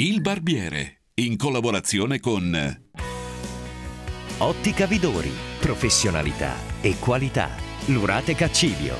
Il Barbiere, in collaborazione con Ottica Vidori, professionalità e qualità. Lurate Caccivio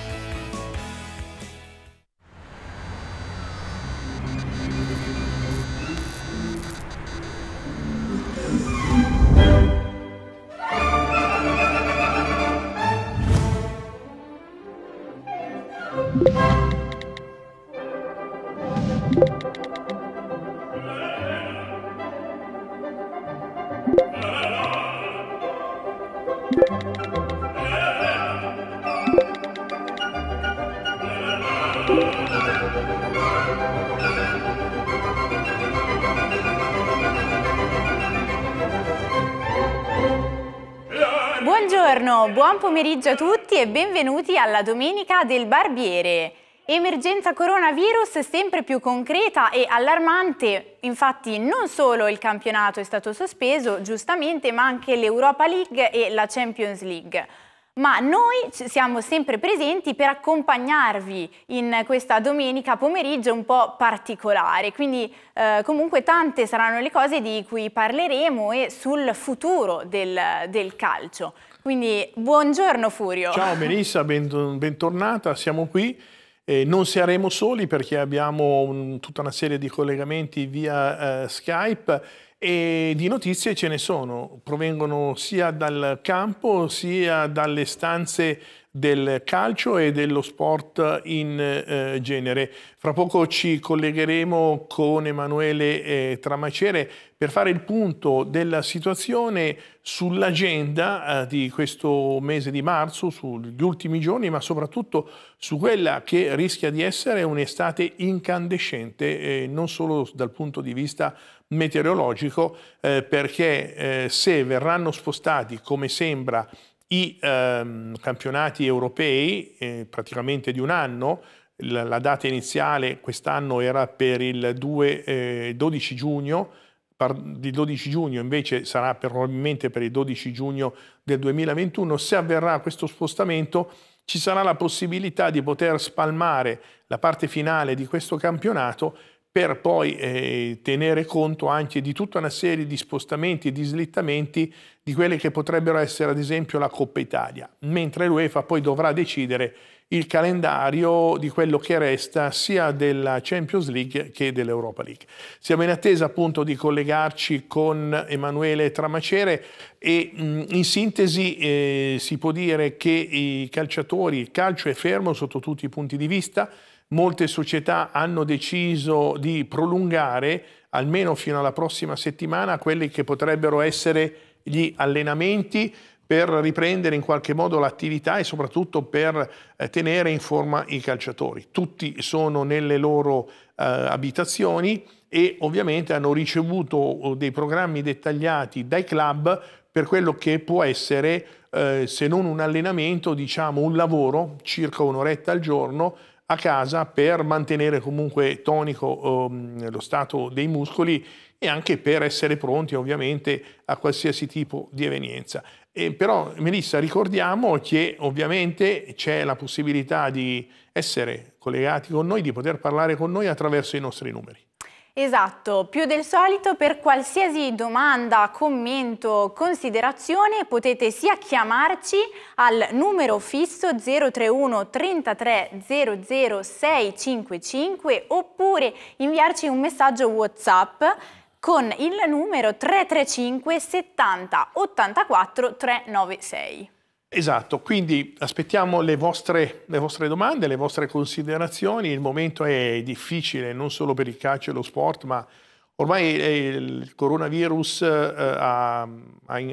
e benvenuti alla Domenica del Barbiere. Emergenza coronavirus sempre più concreta e allarmante, infatti non solo il campionato è stato sospeso, giustamente, ma anche l'Europa League e la Champions League. Ma noi siamo sempre presenti per accompagnarvi in questa domenica pomeriggio un po' particolare, quindi eh, comunque tante saranno le cose di cui parleremo e sul futuro del, del calcio. Quindi buongiorno Furio. Ciao Melissa, bentornata, siamo qui. Eh, non saremo soli perché abbiamo un, tutta una serie di collegamenti via eh, Skype e di notizie ce ne sono, provengono sia dal campo sia dalle stanze del calcio e dello sport in eh, genere. Fra poco ci collegheremo con Emanuele eh, Tramacere per fare il punto della situazione sull'agenda eh, di questo mese di marzo, sugli ultimi giorni, ma soprattutto su quella che rischia di essere un'estate incandescente, eh, non solo dal punto di vista meteorologico, eh, perché eh, se verranno spostati, come sembra, i ehm, campionati europei, eh, praticamente di un anno, la, la data iniziale quest'anno era per il 2, eh, 12 giugno, di 12 giugno invece sarà probabilmente per il 12 giugno del 2021, se avverrà questo spostamento ci sarà la possibilità di poter spalmare la parte finale di questo campionato per poi eh, tenere conto anche di tutta una serie di spostamenti e di slittamenti di quelle che potrebbero essere ad esempio la Coppa Italia, mentre l'UEFA poi dovrà decidere il calendario di quello che resta sia della Champions League che dell'Europa League. Siamo in attesa appunto di collegarci con Emanuele Tramacere e in sintesi eh, si può dire che i calciatori, il calcio è fermo sotto tutti i punti di vista, molte società hanno deciso di prolungare almeno fino alla prossima settimana quelli che potrebbero essere gli allenamenti per riprendere in qualche modo l'attività e soprattutto per eh, tenere in forma i calciatori. Tutti sono nelle loro eh, abitazioni e ovviamente hanno ricevuto eh, dei programmi dettagliati dai club per quello che può essere, eh, se non un allenamento, diciamo un lavoro, circa un'oretta al giorno, a casa per mantenere comunque tonico ehm, lo stato dei muscoli e anche per essere pronti ovviamente a qualsiasi tipo di evenienza. E però Melissa ricordiamo che ovviamente c'è la possibilità di essere collegati con noi, di poter parlare con noi attraverso i nostri numeri. Esatto, più del solito per qualsiasi domanda, commento, considerazione potete sia chiamarci al numero fisso 031 33 00 655 oppure inviarci un messaggio Whatsapp con il numero 335 70 84 396. Esatto, quindi aspettiamo le vostre, le vostre, domande, le vostre considerazioni. Il momento è difficile non solo per il calcio e lo sport, ma ormai il coronavirus eh, ha, ha,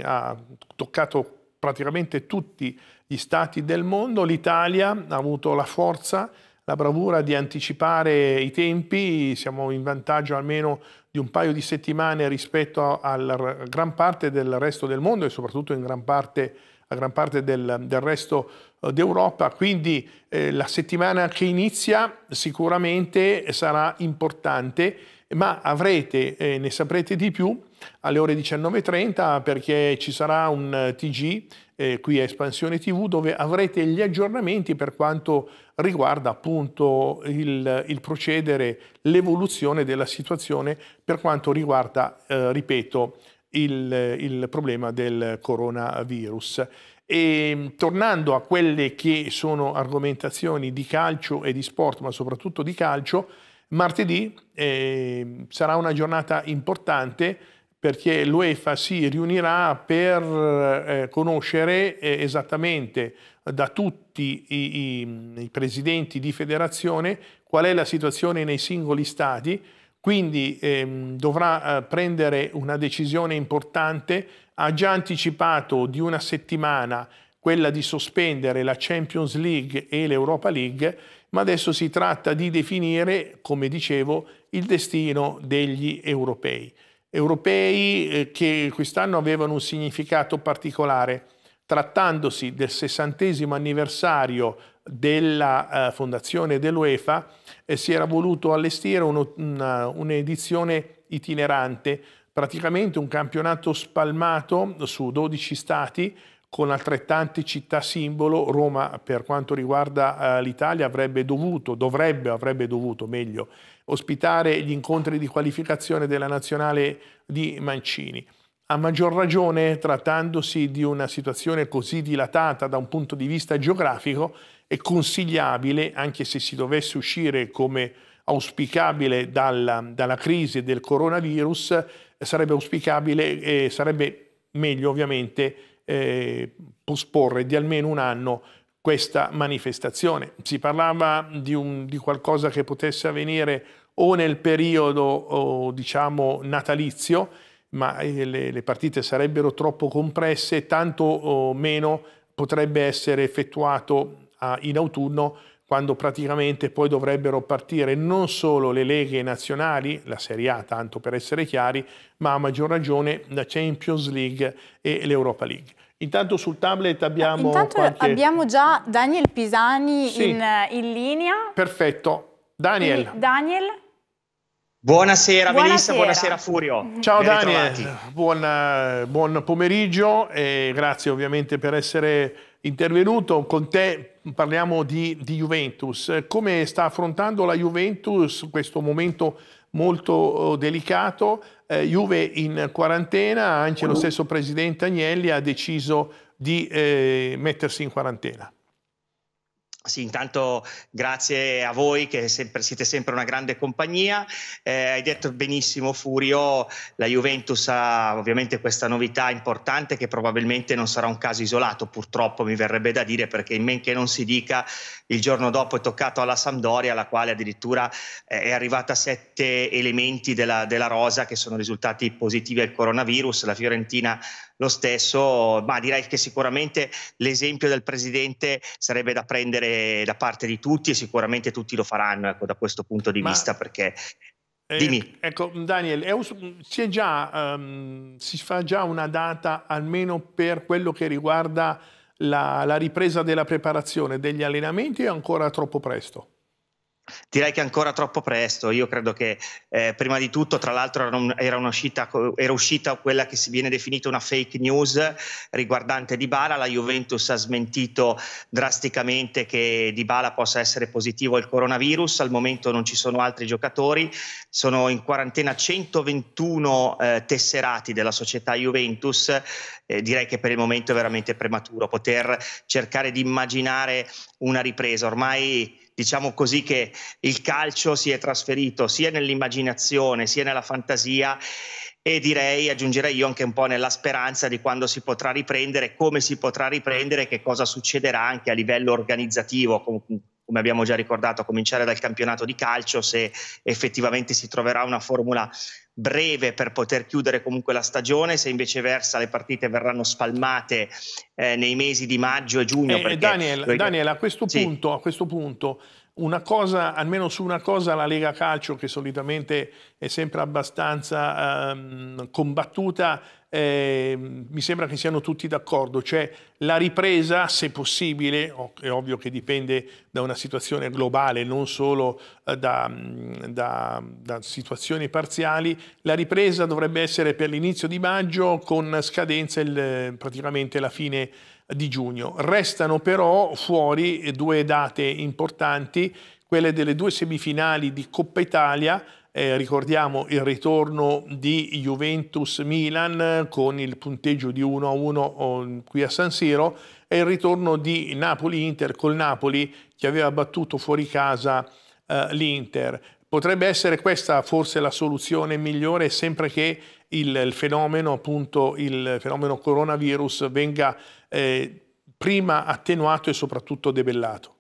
ha, toccato praticamente tutti gli stati del mondo. L'Italia ha avuto la forza, la bravura di anticipare i tempi, siamo in vantaggio almeno di un paio di settimane rispetto alla gran parte del resto del mondo e soprattutto in gran parte, a gran parte del, del resto eh, d'Europa. Quindi eh, la settimana che inizia sicuramente sarà importante, ma avrete, eh, ne saprete di più, alle ore 19.30 perché ci sarà un eh, TG eh, qui a Espansione TV dove avrete gli aggiornamenti per quanto riguarda appunto il, il procedere, l'evoluzione della situazione per quanto riguarda, eh, ripeto, il, il problema del coronavirus. E ehm, tornando a quelle che sono argomentazioni di calcio e di sport, ma soprattutto di calcio, martedì eh, sarà una giornata importante perché l'UEFA si riunirà per eh, conoscere eh, esattamente da tutti i, i, i, presidenti di federazione qual è la situazione nei singoli stati, quindi ehm, dovrà eh, prendere una decisione importante, ha già anticipato di una settimana quella di sospendere la Champions League e l'Europa League, ma adesso si tratta di definire, come dicevo, il destino degli europei europei eh, che quest'anno avevano un significato particolare. Trattandosi del sessantesimo anniversario della eh, fondazione dell'UEFA, eh, si era voluto allestire un'edizione itinerante, praticamente un campionato spalmato su 12 stati con altrettante città simbolo, Roma per quanto riguarda l'Italia avrebbe dovuto, dovrebbe, avrebbe dovuto meglio ospitare gli incontri di qualificazione della nazionale di Mancini. A maggior ragione trattandosi di una situazione così dilatata da un punto di vista geografico è consigliabile, anche se si dovesse uscire come auspicabile dalla, dalla crisi del coronavirus, sarebbe auspicabile e sarebbe meglio ovviamente eh, posporre di almeno un anno questa manifestazione. Si parlava di, un, di qualcosa che potesse avvenire o nel periodo o, diciamo natalizio, ma eh, le, le, partite sarebbero troppo compresse, tanto meno potrebbe essere effettuato ah, in autunno quando praticamente poi dovrebbero partire non solo le leghe nazionali, la Serie A tanto per essere chiari, ma a maggior ragione la Champions League e l'Europa League. Intanto sul tablet abbiamo... Intanto qualche... abbiamo già Daniel Pisani sì. in, eh, in, linea. Perfetto. Daniel. Quindi, Daniel. Buonasera, buonasera Melissa, buonasera Furio. Ciao ben Daniel, buon, eh, buon pomeriggio e grazie ovviamente per essere intervenuto con te, parliamo di, di, Juventus. Come sta affrontando la Juventus questo momento molto oh, delicato? Eh, Juve in quarantena, anche lo stesso presidente Agnelli ha deciso di eh, mettersi in quarantena. Sì, intanto grazie a voi che sempre, siete sempre una grande compagnia. Eh, hai detto benissimo Furio, la Juventus ha ovviamente questa novità importante che probabilmente non sarà un caso isolato, purtroppo mi verrebbe da dire, perché in men che non si dica, il giorno dopo è toccato alla Sampdoria, la quale addirittura eh, è arrivata a sette elementi della, della rosa che sono risultati positivi al coronavirus. La Fiorentina lo stesso, ma direi che sicuramente l'esempio del presidente sarebbe da prendere da parte di tutti e sicuramente tutti lo faranno ecco, da questo punto di ma... vista perché eh, ecco, Daniel, un, si, già, um, si, fa già una data almeno per quello che riguarda la, la ripresa della preparazione degli allenamenti o è ancora troppo presto? Direi che è ancora troppo presto, io credo che eh, prima di tutto, tra l'altro era, un, era, uscita, era, uscita quella che si viene definita una fake news riguardante Dybala, la Juventus ha smentito drasticamente che Dybala possa essere positivo al coronavirus, al momento non ci sono altri giocatori, sono in quarantena 121 eh, tesserati della società Juventus, eh, direi che per il momento è veramente prematuro poter cercare di immaginare una ripresa, ormai diciamo così che il calcio si è trasferito sia nell'immaginazione sia nella fantasia e direi, aggiungerei io anche un po' nella speranza di quando si potrà riprendere, come si potrà riprendere, che cosa succederà anche a livello organizzativo, come abbiamo già ricordato, a cominciare dal campionato di calcio, se effettivamente si troverà una formula breve per poter chiudere comunque la stagione, se invece versa le partite verranno spalmate eh, nei mesi di maggio e giugno. Eh, Daniel, Daniel, a questo, sì. punto, a questo punto una cosa, almeno su una cosa la Lega Calcio, che solitamente è sempre abbastanza ehm, combattuta, eh, mi sembra che siano tutti d'accordo, cioè la ripresa, se possibile, è ovvio che dipende da una situazione globale, non solo eh, da, da, da situazioni parziali, la ripresa dovrebbe essere per l'inizio di maggio con scadenza il, praticamente la fine di giugno. Restano però fuori due date importanti, quelle delle due semifinali di Coppa Italia, eh, ricordiamo il ritorno di Juventus-Milan eh, con il punteggio di 1-1 qui a San Siro e il ritorno di Napoli-Inter col Napoli che aveva battuto fuori casa eh, l'Inter. Potrebbe essere questa forse la soluzione migliore sempre che il, il, fenomeno, appunto, il fenomeno coronavirus venga eh, prima attenuato e soprattutto debellato?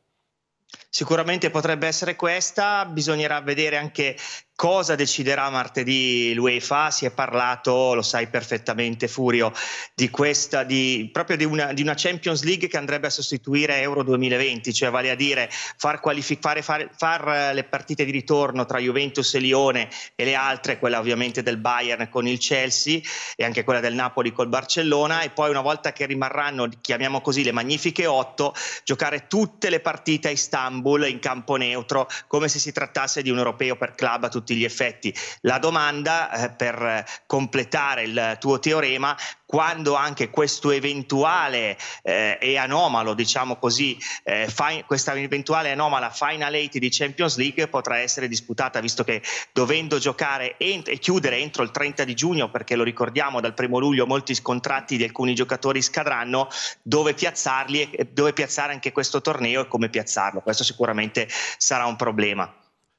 Sicuramente potrebbe essere questa, bisognerà vedere anche Cosa deciderà martedì l'UEFA? Si è parlato, lo sai perfettamente Furio, di questa, di, proprio di una, di una, Champions League che andrebbe a sostituire Euro 2020, cioè vale a dire far, qualific- fare, fare, far eh, le partite di ritorno tra Juventus e Lione e le altre, quella ovviamente del Bayern con il Chelsea e anche quella del Napoli col Barcellona e poi una volta che rimarranno, chiamiamo così, le magnifiche otto, giocare tutte le partite a Istanbul in campo neutro come se si trattasse di un europeo per club a tutti tutti gli effetti la domanda eh, per eh, completare il tuo teorema quando anche questo eventuale eh, e anomalo, diciamo così, eh, fi- questa eventuale anomala final eight di Champions League potrà essere disputata, visto che dovendo giocare ent- e chiudere entro il 30 di giugno, perché lo ricordiamo dal primo luglio molti contratti di alcuni giocatori scadranno, dove piazzarli, dove piazzare anche questo torneo e come piazzarlo. Questo sicuramente sarà un problema.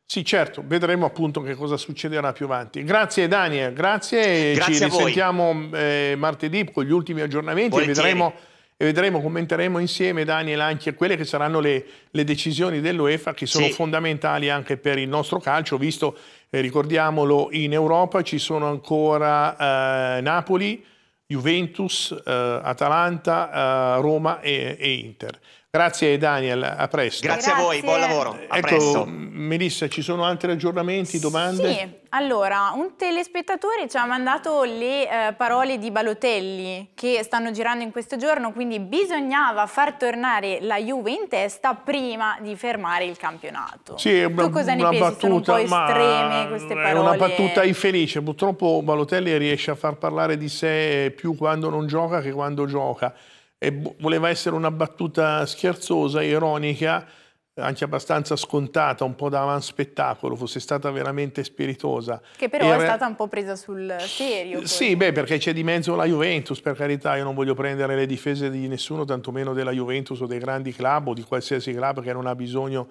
Sì, certo, vedremo appunto che cosa succederà più avanti. Grazie Daniel, grazie, grazie ci risentiamo eh, martedì con gli ultimi aggiornamenti e vedremo, e vedremo, commenteremo insieme Daniel anche quelle che saranno le, le decisioni dell'UEFA che sono sì. fondamentali anche per il nostro calcio, visto, eh, ricordiamolo, in Europa ci sono ancora eh, Napoli, Juventus, eh, Atalanta, eh, Roma e, e Inter. Grazie Daniel, a presto. Grazie, Grazie. a voi, buon lavoro. A ecco, presto. Melissa, ci sono altri aggiornamenti, domande? Sì, allora, un telespettatore ci ha mandato le eh, parole di Balotelli che stanno girando in questo giorno, quindi bisognava far tornare la Juve in testa prima di fermare il campionato. Sì, una, tu cosa ne pensi? Battuta, Sono un po' estreme queste parole. È una battuta infelice, purtroppo Balotelli riesce a far parlare di sé più quando non gioca che quando gioca e voleva essere una battuta scherzosa, ironica, anche abbastanza scontata, un po' da avan spettacolo, fosse stata veramente spiritosa. Che però Era... è stata un po' presa sul serio. Poi. Sì, beh, perché c'è di mezzo la Juventus, per carità, io non voglio prendere le difese di nessuno, tantomeno della Juventus o dei grandi club o di qualsiasi club che non ha bisogno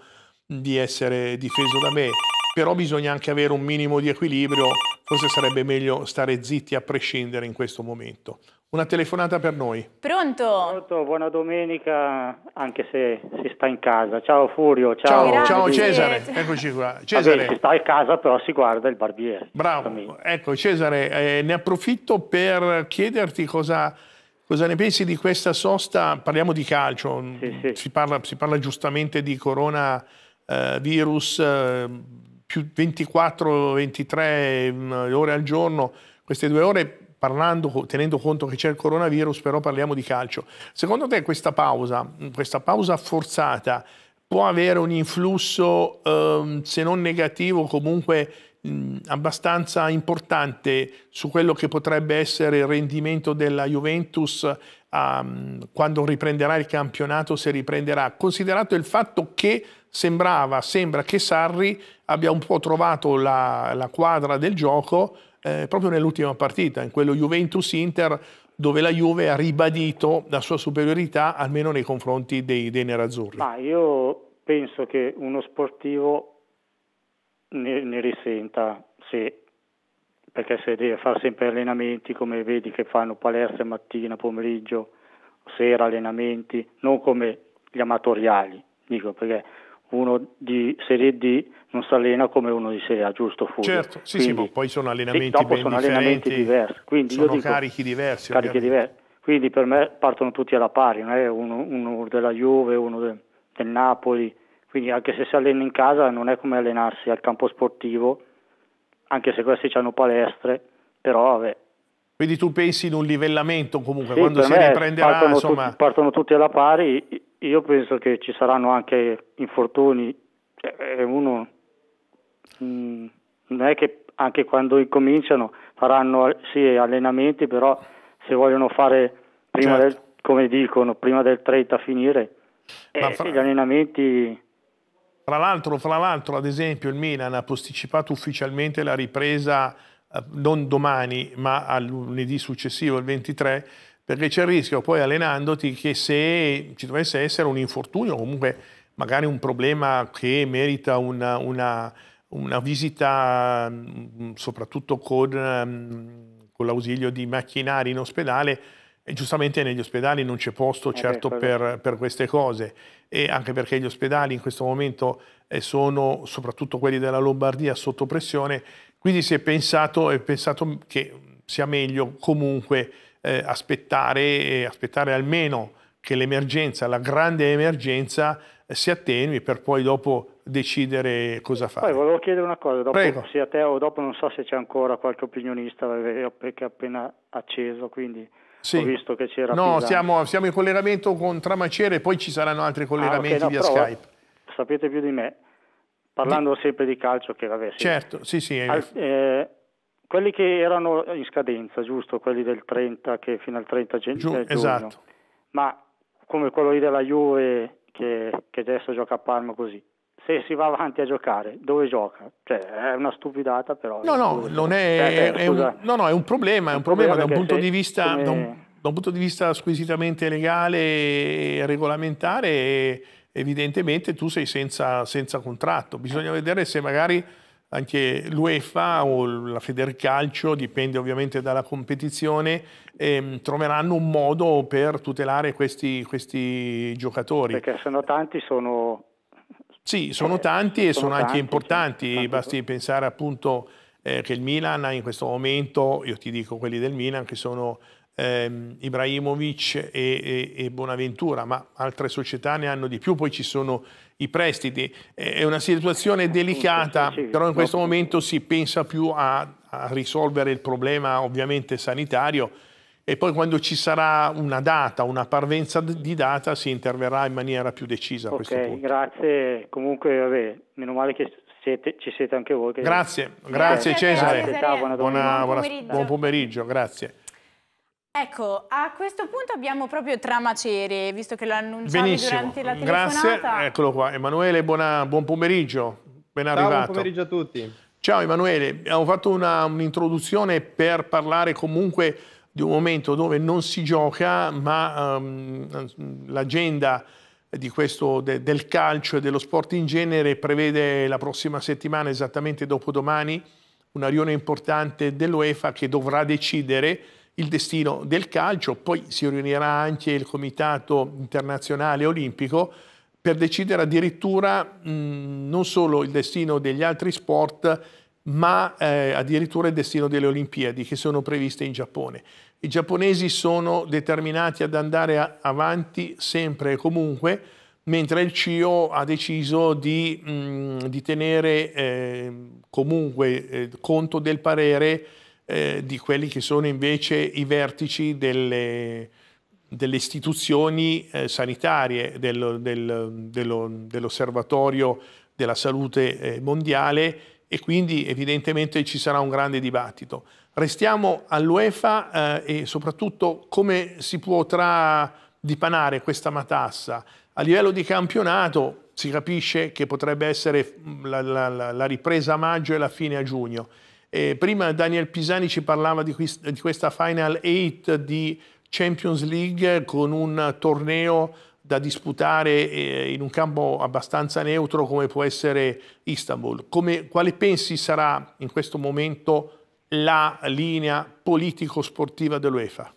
di essere difeso da me però bisogna anche avere un minimo di equilibrio, forse sarebbe meglio stare zitti a prescindere in questo momento. Una telefonata per noi. Pronto? Pronto, buona domenica, anche se si sta in casa. Ciao Furio, ciao. Ciao, ciao Cesare, eccoci qua. Cesare. Vabbè, si sta in casa però si guarda il barbiere. Bravo, ecco Cesare, eh, ne approfitto per chiederti cosa... Cosa ne pensi di questa sosta? Parliamo di calcio, sì, sì. Si, parla, si, parla, giustamente di coronavirus, eh, più 24-23 mm, ore al giorno, queste due ore parlando, tenendo conto che c'è il coronavirus, però parliamo di calcio. Secondo te questa pausa, mm, questa pausa forzata, può avere un influsso, ehm, se non negativo, comunque mh, mm, abbastanza importante su quello che potrebbe essere il rendimento della Juventus ehm, quando riprenderà il campionato, se riprenderà, considerato il fatto che sembrava, sembra che Sarri abbia un po' trovato la, la quadra del gioco eh, proprio nell'ultima partita, in quello Juventus-Inter, dove la Juve ha ribadito la sua superiorità almeno nei confronti dei, dei nerazzurri. Ma io penso che uno sportivo ne, ne risenta, sì, perché se deve fare sempre allenamenti come vedi che fanno palestra mattina, pomeriggio, sera allenamenti, non come gli amatoriali, dico perché uno di Serie D non si allena come uno di Serie A, giusto Fulvio? Certo, sì, quindi, sì, ma poi sono allenamenti sì, ben sono allenamenti diversi, quindi sono dico, carichi diversi. Carichi diversi. Quindi per me partono tutti alla pari, eh? uno, uno, della Juve, uno de, del Napoli, quindi anche se si allena in casa non è come allenarsi al campo sportivo, anche se questi hanno palestre, però vabbè, quindi tu pensi in un livellamento comunque, sì, quando si riprenderà... Partono, insomma... tu, partono tutti alla pari, io penso che ci saranno anche infortuni, cioè, uno mh, mm, non è che anche quando incominciano faranno eh, sì, allenamenti, però se vogliono fare prima certo. del, come dicono, prima del 30 a finire, eh, fra... gli allenamenti... Fra l'altro, fra l'altro, ad esempio, il Milan ha posticipato ufficialmente la ripresa eh, non domani, ma al lunedì successivo, il 23, perché c'è il rischio poi allenandoti che se ci dovesse essere un infortunio, comunque magari un problema che merita una, una, una visita, mm, soprattutto con, mm, con l'ausilio di macchinari in ospedale, e giustamente negli ospedali non c'è posto eh certo per, per, queste cose e anche perché gli ospedali in questo momento eh, sono soprattutto quelli della Lombardia sotto pressione quindi si è pensato, è pensato che sia meglio comunque eh, aspettare, eh, aspettare almeno che l'emergenza, la grande emergenza, eh, si attenui per poi dopo decidere cosa fare. Poi volevo chiedere una cosa, dopo, Prego. sia te o dopo non so se c'è ancora qualche opinionista perché è appena acceso, quindi sì. ho visto che c'era... No, siamo, siamo, in collegamento con Tramacere e poi ci saranno altri collegamenti ah, okay, no, via Skype. Sapete più di me, parlando di... sempre di calcio che vabbè... Sì. Certo, sì sì. Al, eh, quelli che erano in scadenza, giusto? Quelli del 30, che fino al 30 gen- Giù, eh, giugno. Esatto. Ma come quello lì della Juve che, che adesso gioca a Palma così, se si va avanti a giocare, dove gioca? Cioè, è una stupidata, però. No, no, non è, eh, eh è, un, no, no, è un problema, è un problema da un punto di vista. Come... Da, un, da un punto di vista squisitamente legale e regolamentare, evidentemente tu sei senza, senza contratto. Bisogna vedere se magari anche l'UEFA o la Federcalcio, dipende ovviamente dalla competizione, ehm, troveranno un modo per tutelare questi, questi giocatori. Perché sono tanti, sono... Sì, sono eh, e sono, sono tanti, anche importanti, tanti. basti pensare appunto eh, che il Milan ha in questo momento, io ti dico quelli del Milan che sono ehm, Ibrahimovic e, e, e Bonaventura, ma altre società ne hanno di più, poi ci sono i prestiti. È una situazione delicata, però in questo momento si pensa più a, a risolvere il problema ovviamente sanitario e poi quando ci sarà una data, una parvenza di data, si interverrà in maniera più decisa. ok, grazie. Comunque, vabbè, meno male che siete, ci siete anche voi. Grazie, grazie, grazie Cesare. Grazie, Cesare. Buona, buona, buon, pomeriggio. buon pomeriggio, grazie. Ecco, a questo punto abbiamo proprio Tramacere, visto che lo annunciavi Benissimo. durante la telefonata. Grazie, eccolo qua. Emanuele, buona, buon pomeriggio, ben Ciao, arrivato. buon pomeriggio a tutti. Ciao Emanuele, abbiamo fatto un'introduzione un per parlare comunque di un momento dove non si gioca, ma um, l'agenda de, del calcio e dello sport in genere prevede la prossima settimana, esattamente dopodomani, una riunione importante dell'UEFA che dovrà decidere il destino del calcio, poi si riunirà anche il Comitato Internazionale Olimpico per decidere addirittura mh, non solo il destino degli altri sport, ma eh, addirittura il destino delle Olimpiadi che sono previste in Giappone. I giapponesi sono determinati ad andare avanti sempre e comunque, mentre il CIO ha deciso di, mh, di tenere eh, comunque eh, conto del parere eh, di quelli che sono invece i vertici delle, delle istituzioni eh, sanitarie, del, del, dello, dell'osservatorio della salute eh, mondiale e quindi evidentemente ci sarà un grande dibattito. Restiamo all'UEFA eh, e soprattutto come si potrà dipanare questa matassa. A livello di campionato si capisce che potrebbe essere mm, la, la, la ripresa a maggio e la fine a giugno. Eh, prima Daniel Pisani ci parlava di, quest di questa Final 8 di Champions League con un torneo da disputare eh, in un campo abbastanza neutro come può essere Istanbul. Come, quale pensi sarà in questo momento la linea politico-sportiva dell'UEFA?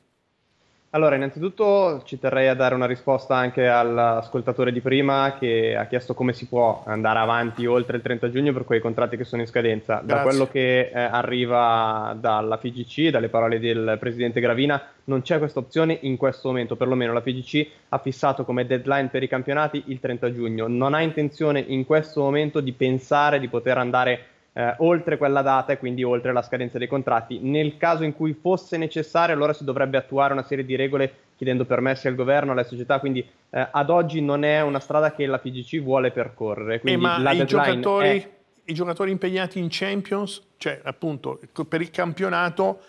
Allora, innanzitutto ci terrei a dare una risposta anche all'ascoltatore di prima che ha chiesto come si può andare avanti oltre il 30 giugno per quei contratti che sono in scadenza. Grazie. Da quello che eh, arriva dalla FIGC, dalle parole del presidente Gravina, non c'è questa opzione in questo momento, perlomeno la FIGC ha fissato come deadline per i campionati il 30 giugno, non ha intenzione in questo momento di pensare di poter andare avanti eh, oltre quella data e quindi oltre la scadenza dei contratti. Nel caso in cui fosse necessario, allora si dovrebbe attuare una serie di regole chiedendo permessi al governo, alle società, quindi eh, ad oggi non è una strada che la FIGC vuole percorrere. Eh, quindi eh, ma i giocatori, è... i giocatori, impegnati in Champions, cioè appunto per il campionato,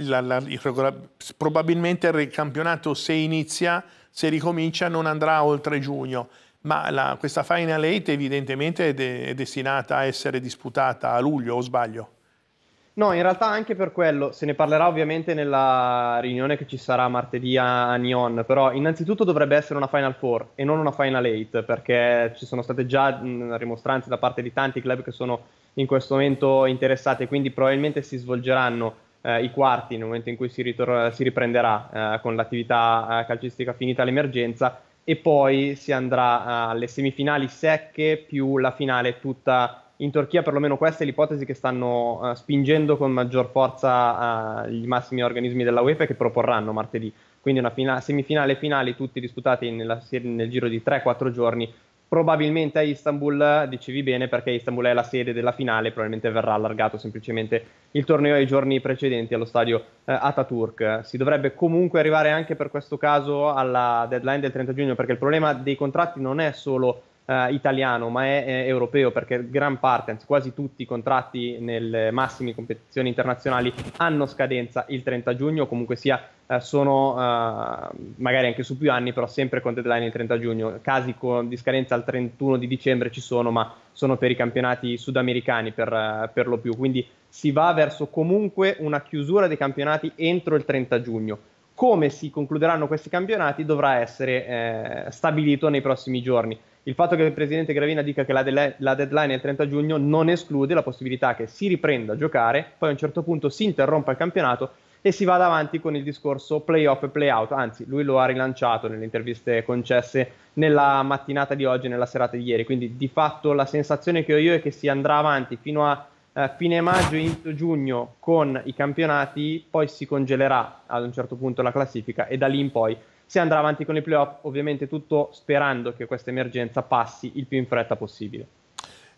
la, la, il, probabilmente il campionato se inizia, se ricomincia non andrà oltre giugno ma la, questa Final Eight evidentemente è, de, è destinata a essere disputata a luglio, o sbaglio? No, in realtà anche per quello, se ne parlerà ovviamente nella riunione che ci sarà martedì a Nyon, però innanzitutto dovrebbe essere una Final Four e non una Final Eight, perché ci sono state già mh, rimostranze da parte di tanti club che sono in questo momento interessati, quindi probabilmente si svolgeranno eh, i quarti nel momento in cui si, ritor- si riprenderà eh, con l'attività eh, calcistica finita l'emergenza e poi si andrà ah, alle semifinali secche più la finale tutta in Turchia, perlomeno questa è l'ipotesi che stanno uh, spingendo con maggior forza uh, ah, i massimi organismi della UEFA che proporranno martedì. Quindi una fina- semifinale e finali tutti disputati nella, nel giro di 3-4 giorni probabilmente a Istanbul, dicevi bene, perché Istanbul è la sede della finale, probabilmente verrà allargato semplicemente il torneo ai giorni precedenti allo stadio eh, Ataturk. Si dovrebbe comunque arrivare anche per questo caso alla deadline del 30 giugno, perché il problema dei contratti non è solo eh, italiano, ma è, è, europeo, perché gran parte, anzi quasi tutti i contratti nelle massime competizioni internazionali hanno scadenza il 30 giugno, comunque sia eh, sono eh, magari anche su più anni, però sempre con deadline il 30 giugno. Casi con, di scadenza al 31 di dicembre ci sono, ma sono per i campionati sudamericani per, eh, per lo più. Quindi si va verso comunque una chiusura dei campionati entro il 30 giugno come si concluderanno questi campionati dovrà essere eh, stabilito nei prossimi giorni. Il fatto che il presidente Gravina dica che la, de- la, deadline è il 30 giugno non esclude la possibilità che si riprenda a giocare, poi a un certo punto si interrompa il campionato e si va avanti con il discorso playoff e playout. Anzi, lui lo ha rilanciato nelle interviste concesse nella mattinata di oggi e nella serata di ieri. Quindi, di fatto, la sensazione che ho io è che si andrà avanti fino a eh, fine maggio, inizio giugno con i campionati, poi si congelerà ad un certo punto la classifica e da lì in poi si andrà avanti con i playoff, ovviamente tutto sperando che questa emergenza passi il più in fretta possibile.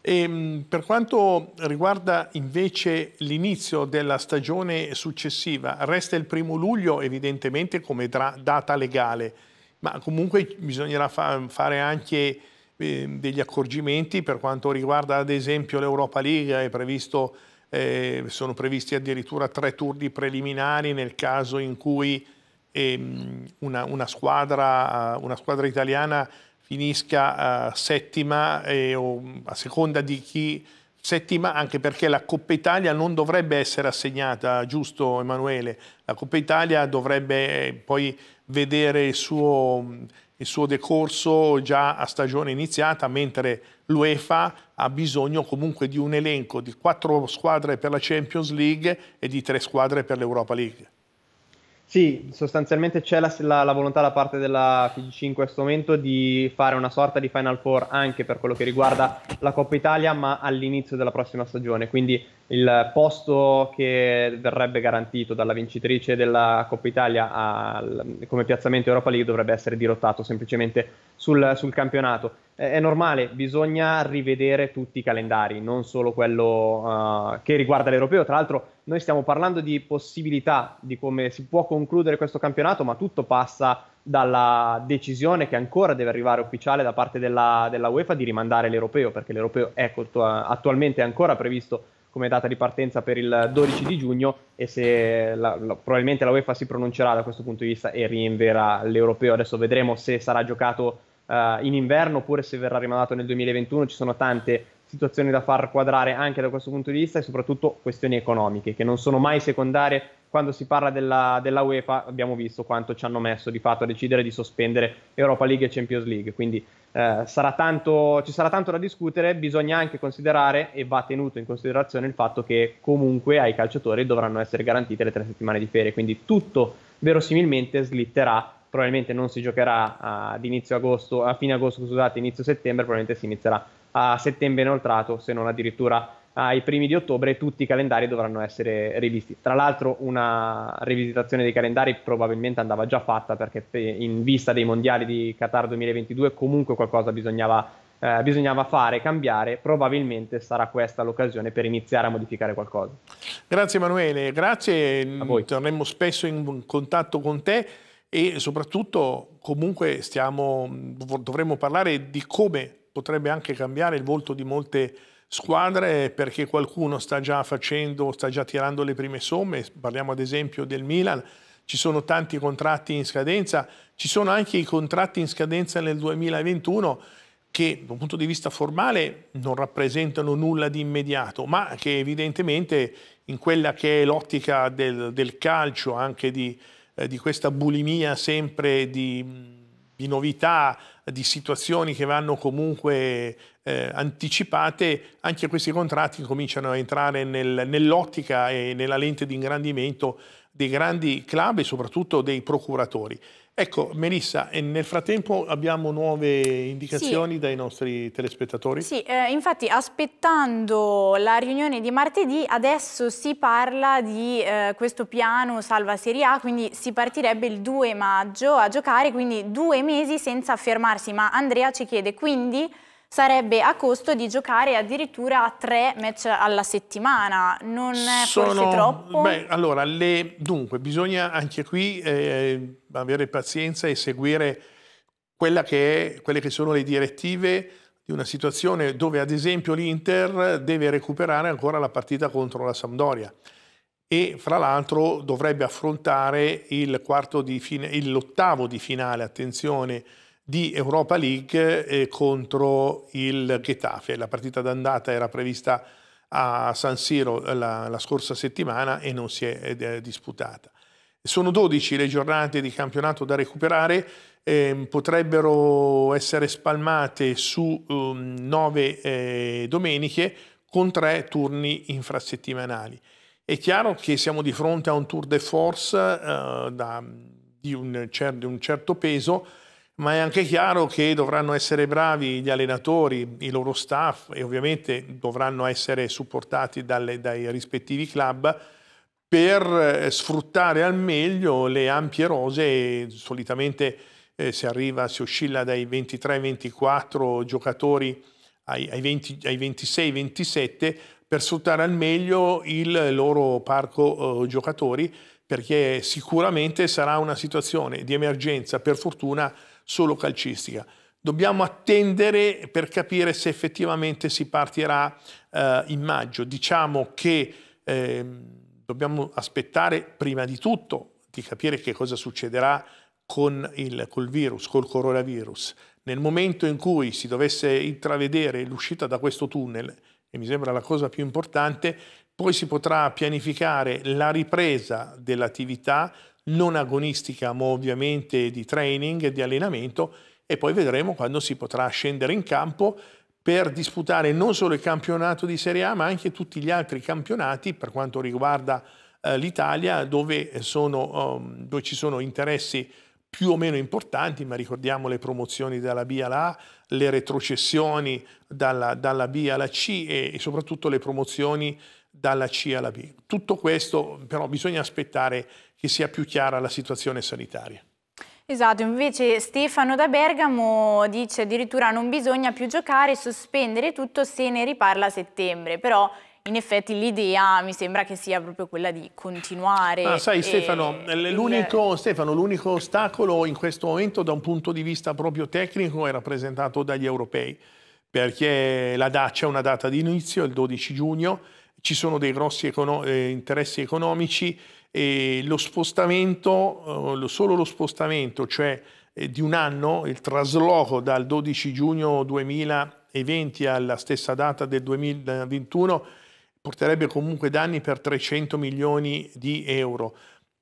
E, ehm, per quanto riguarda invece l'inizio della stagione successiva, resta il primo luglio evidentemente come data legale, ma comunque bisognerà fa fare anche ehm, degli accorgimenti per quanto riguarda ad esempio l'Europa League, previsto, eh, sono previsti addirittura tre turni preliminari nel caso in cui eh, una, una, squadra, una squadra italiana finisca uh, settima e, o, a seconda di chi settima anche perché la Coppa Italia non dovrebbe essere assegnata, giusto Emanuele? La Coppa Italia dovrebbe eh, poi vedere il suo, il suo decorso già a stagione iniziata, mentre l'UEFA ha bisogno comunque di un elenco di quattro squadre per la Champions League e di tre squadre per l'Europa League. Sì, sostanzialmente c'è la, la, la, volontà da parte della FIGC in questo momento di fare una sorta di Final Four anche per quello che riguarda la Coppa Italia, ma all'inizio della prossima stagione. Quindi il posto che verrebbe garantito dalla vincitrice della Coppa Italia al, come piazzamento Europa League dovrebbe essere dirottato semplicemente sul, sul campionato. È, normale, bisogna rivedere tutti i calendari, non solo quello uh, che riguarda l'Europeo. Tra l'altro noi stiamo parlando di possibilità di come si può concludere questo campionato, ma tutto passa dalla decisione che ancora deve arrivare ufficiale da parte della, della UEFA di rimandare l'Europeo, perché l'Europeo è attualmente ancora previsto come data di partenza per il 12 di giugno e se la, la, probabilmente la UEFA si pronuncerà da questo punto di vista e rinverrà l'europeo. Adesso vedremo se sarà giocato uh, in inverno oppure se verrà rimandato nel 2021. Ci sono tante situazioni da far quadrare anche da questo punto di vista e soprattutto questioni economiche che non sono mai secondarie quando si parla della, della, UEFA abbiamo visto quanto ci hanno messo di fatto a decidere di sospendere Europa League e Champions League, quindi eh, sarà tanto, ci sarà tanto da discutere, bisogna anche considerare e va tenuto in considerazione il fatto che comunque ai calciatori dovranno essere garantite le tre settimane di ferie, quindi tutto verosimilmente slitterà, probabilmente non si giocherà ad inizio agosto, a fine agosto scusate, inizio settembre, probabilmente si inizierà a settembre inoltrato, se non addirittura ai primi di ottobre tutti i calendari dovranno essere rivisti. Tra l'altro una rivisitazione dei calendari probabilmente andava già fatta perché in vista dei mondiali di Qatar 2022 comunque qualcosa bisognava, eh, bisognava fare, cambiare, probabilmente sarà questa l'occasione per iniziare a modificare qualcosa. Grazie Emanuele, grazie, torneremo spesso in contatto con te e soprattutto comunque stiamo, dovremmo parlare di come potrebbe anche cambiare il volto di molte squadre perché qualcuno sta già facendo, sta già tirando le prime somme, parliamo ad esempio del Milan, ci sono tanti contratti in scadenza, ci sono anche i contratti in scadenza nel 2021 che da un punto di vista formale non rappresentano nulla di immediato, ma che evidentemente in quella che è l'ottica del, del calcio, anche di, eh, di questa bulimia sempre di di novità, di situazioni che vanno comunque eh, anticipate, anche questi contratti cominciano a entrare nel, nell'ottica e nella lente di ingrandimento dei grandi club e soprattutto dei procuratori. Ecco, Melissa, nel frattempo abbiamo nuove indicazioni sì. dai nostri telespettatori? Sì, eh, infatti aspettando la riunione di martedì adesso si parla di eh, questo piano Salva Serie A, quindi si partirebbe il 2 maggio a giocare, quindi due mesi senza fermarsi, ma Andrea ci chiede quindi sarebbe a costo di giocare addirittura tre match alla settimana, non è Sono, forse troppo? Beh, allora, le, dunque, bisogna anche qui eh, avere pazienza e seguire che è, quelle che sono le direttive di una situazione dove ad esempio l'Inter deve recuperare ancora la partita contro la Sampdoria e fra l'altro dovrebbe affrontare l'ottavo di, di finale, attenzione, di Europa League eh, contro il Getafe. La partita d'andata era prevista a San Siro eh, la, la scorsa settimana e non si è, è disputata. Sono 12 le giornate di campionato da recuperare, eh, potrebbero essere spalmate su 9 ehm, eh, domeniche con 3 turni infrasettimanali. È chiaro che siamo di fronte a un tour de force eh, da, di, un, di, un, certo peso, ma è anche chiaro che dovranno essere bravi gli allenatori, i loro staff e ovviamente dovranno essere supportati dalle, dai rispettivi club per eh, sfruttare al meglio le ampie rose, solitamente eh, si arriva, si oscilla dai 23-24 giocatori ai, ai, ai 26-27 per sfruttare al meglio il loro parco eh, giocatori perché sicuramente sarà una situazione di emergenza, per fortuna solo calcistica. Dobbiamo attendere per capire se effettivamente si partirà eh, in maggio. Diciamo che eh, dobbiamo aspettare prima di tutto di capire che cosa succederà con il col virus, col coronavirus. Nel momento in cui si dovesse intravedere l'uscita da questo tunnel, e mi sembra la cosa più importante, poi si potrà pianificare la ripresa dell'attività non agonistica, ma ovviamente di training e di allenamento e poi vedremo quando si potrà scendere in campo per disputare non solo il campionato di Serie A, ma anche tutti gli altri campionati per quanto riguarda eh, l'Italia, dove, um, dove, ci sono interessi più o meno importanti, ma ricordiamo le promozioni dalla B alla A, le retrocessioni dalla, dalla B alla C e, e soprattutto le promozioni dalla C alla B. Tutto questo però bisogna aspettare che sia più chiara la situazione sanitaria. Esatto, invece Stefano da Bergamo dice addirittura non bisogna più giocare, sospendere tutto se ne riparla a settembre, però in effetti l'idea mi sembra che sia proprio quella di continuare. Ma sai eh, Stefano, l'unico, il... ostacolo in questo momento da un punto di vista proprio tecnico è rappresentato dagli europei, perché la Dacia ha una data di inizio, il 12 giugno, ci sono dei grossi econo eh, interessi economici, e lo spostamento, eh, solo lo spostamento, cioè eh, di un anno, il trasloco dal 12 giugno 2020 alla stessa data del 2021 porterebbe comunque danni per 300 milioni di euro.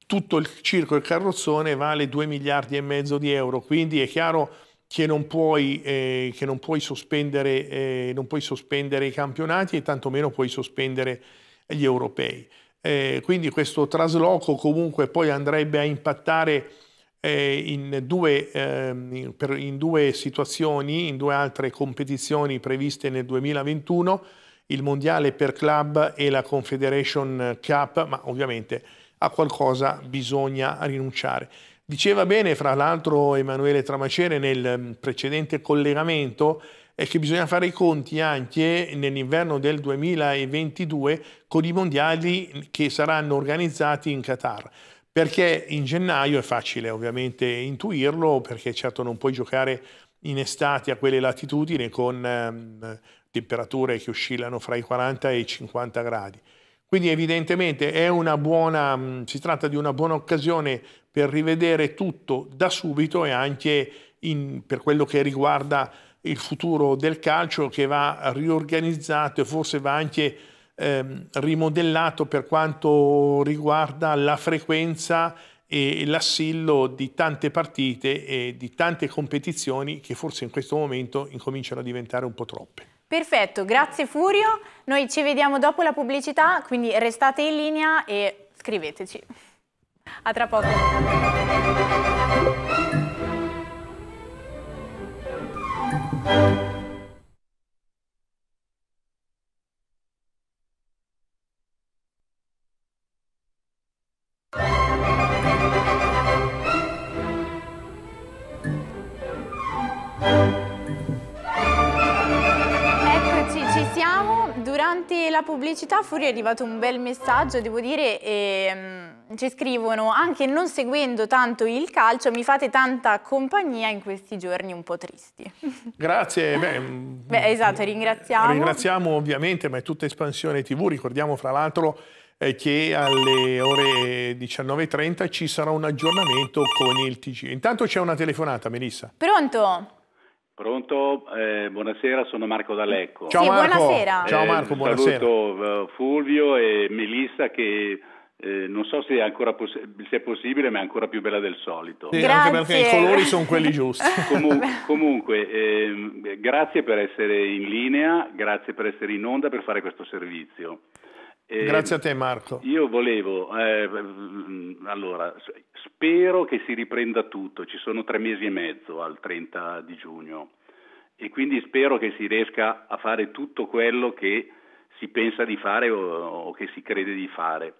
Tutto il circo e il carrozzone vale 2 miliardi e mezzo di euro, quindi è chiaro che non puoi, eh, che non puoi, sospendere, eh, non puoi sospendere i campionati e tantomeno puoi sospendere gli europei eh, quindi questo trasloco comunque poi andrebbe a impattare eh, in, due, eh, in, per, in, due, situazioni, in due altre competizioni previste nel 2021, il Mondiale per Club e la Confederation Cup, ma ovviamente a qualcosa bisogna rinunciare. Diceva bene, fra l'altro, Emanuele Tramacere nel mm, precedente collegamento, è che bisogna fare i conti anche nell'inverno del 2022 con i mondiali che saranno organizzati in Qatar. Perché in gennaio è facile ovviamente intuirlo, perché certo non puoi giocare in estate a quelle latitudini con ehm, temperature che oscillano fra i 40 e i 50 gradi. Quindi evidentemente buona, mm, si tratta di una buona occasione per rivedere tutto da subito e anche in, per quello che riguarda il futuro del calcio che va riorganizzato e forse va anche ehm, rimodellato per quanto riguarda la frequenza e l'assillo di tante partite e di tante competizioni che forse in questo momento incominciano a diventare un po' troppe. Perfetto, grazie Furio. Noi ci vediamo dopo la pubblicità, quindi restate in linea e scriveteci. A tra poco. durante la pubblicità fuori è arrivato un bel messaggio, devo dire, e, ehm, ci scrivono, anche non seguendo tanto il calcio, mi fate tanta compagnia in questi giorni un po' tristi. Grazie. Beh, mm, beh esatto, ringraziamo. Ringraziamo ovviamente, ma è tutta espansione TV. Ricordiamo fra l'altro eh, che alle ore 19.30 ci sarà un aggiornamento con il TG. Intanto c'è una telefonata, Melissa. Pronto? Pronto, eh, buonasera, sono Marco D'Alecco. Ciao, sì, Marco. Buonasera. Eh, Ciao Marco, eh, buonasera. Saluto eh, Fulvio e Melissa che eh, non so se è, poss- se è, possibile, ma è ancora più bella del solito. Sì, anche perché i colori sono quelli giusti. Comun- comunque, eh, grazie per essere in linea, grazie per essere in onda, per fare questo servizio. Eh, grazie a te Marco. Io volevo, eh, allora, spero che si riprenda tutto, ci sono tre mesi e mezzo al 30 di giugno e quindi spero che si riesca a fare tutto quello che si pensa di fare o, o che si crede di fare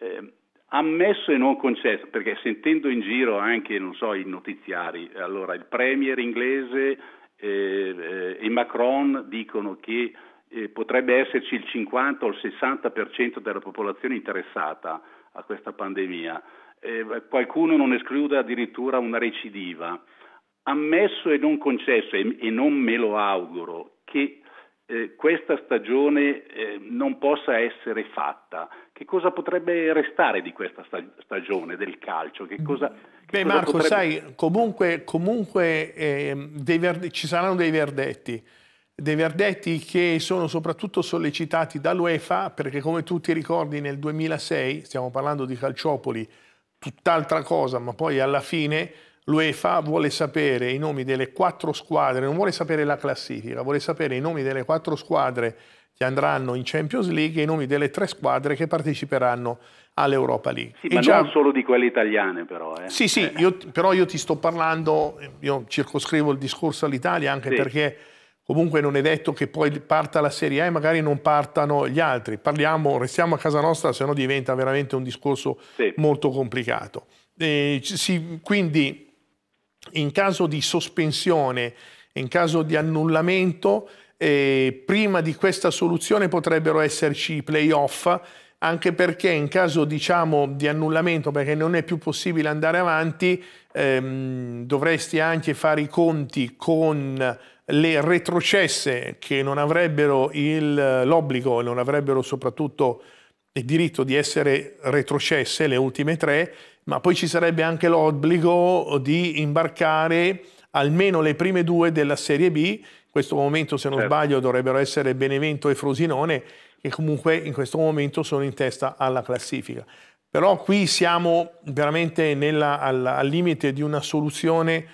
eh, ammesso e non concesso, perché sentendo in giro anche, non so, i notiziari, allora il premier inglese eh, eh e Macron dicono che eh, potrebbe esserci il 50 o il 60% della popolazione interessata a questa pandemia, eh, qualcuno non esclude addirittura una recidiva. Ammesso e non concesso, e, e non me lo auguro, che eh, questa stagione eh, non possa essere fatta, che cosa potrebbe restare di questa stagione del calcio? Che cosa, mm. che Beh, cosa Marco, potrebbe... sai, comunque, comunque eh, ci saranno dei verdetti. Dei verdetti che sono soprattutto sollecitati dall'UEFA, perché come tu ti ricordi nel 2006, stiamo parlando di Calciopoli, tutt'altra cosa, ma poi alla fine L'UEFA vuole sapere i nomi delle quattro squadre, non vuole sapere la classifica, vuole sapere i nomi delle quattro squadre che andranno in Champions League e i nomi delle tre squadre che parteciperanno all'Europa League. Sì, e ma già... non solo di quelle italiane però. Eh. Sì, sì, eh. io, però io ti sto parlando, io circoscrivo il discorso all'Italia anche sì. perché comunque non è detto che poi parta la Serie A e magari non partano gli altri. Parliamo, restiamo a casa nostra, se no diventa veramente un discorso sì. molto complicato. E, sì, quindi in caso di sospensione, in caso di annullamento, eh, prima di questa soluzione potrebbero esserci i playoff, anche perché in caso diciamo, di annullamento, perché non è più possibile andare avanti, ehm, dovresti anche fare i conti con le retrocesse che non avrebbero l'obbligo, e non avrebbero soprattutto il diritto di essere retrocesse le ultime tre, ma poi ci sarebbe anche l'obbligo di imbarcare almeno le prime due della Serie B. In questo momento, se non certo. sbaglio, dovrebbero essere Benevento e Frosinone, che comunque in questo momento sono in testa alla classifica. Però qui siamo veramente nella, alla, al limite di una soluzione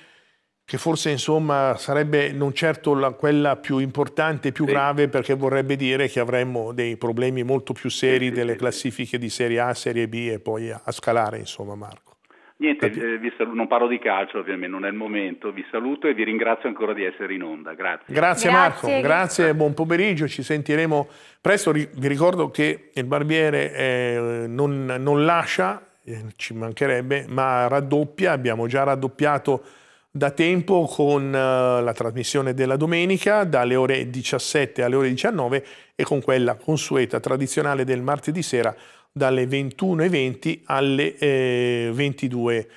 che forse insomma sarebbe non certo la, quella più importante, più sì. grave, perché vorrebbe dire che avremmo dei problemi molto più seri sì, delle sì, classifiche di Serie A, Serie B e poi a, a scalare, insomma, Marco. Niente, eh, saluto, non parlo di calcio ovviamente, non è il momento. Vi saluto e vi ringrazio ancora di essere in onda. Grazie. Grazie, grazie Marco, grazie, grazie, buon pomeriggio, ci sentiremo presto. Vi ricordo che il barbiere eh, non, non lascia, eh, ci mancherebbe, ma raddoppia, abbiamo già raddoppiato da tempo con eh, la trasmissione della domenica dalle ore 17 alle ore 19 e con quella consueta tradizionale del martedì sera dalle 21.20 alle eh, 22.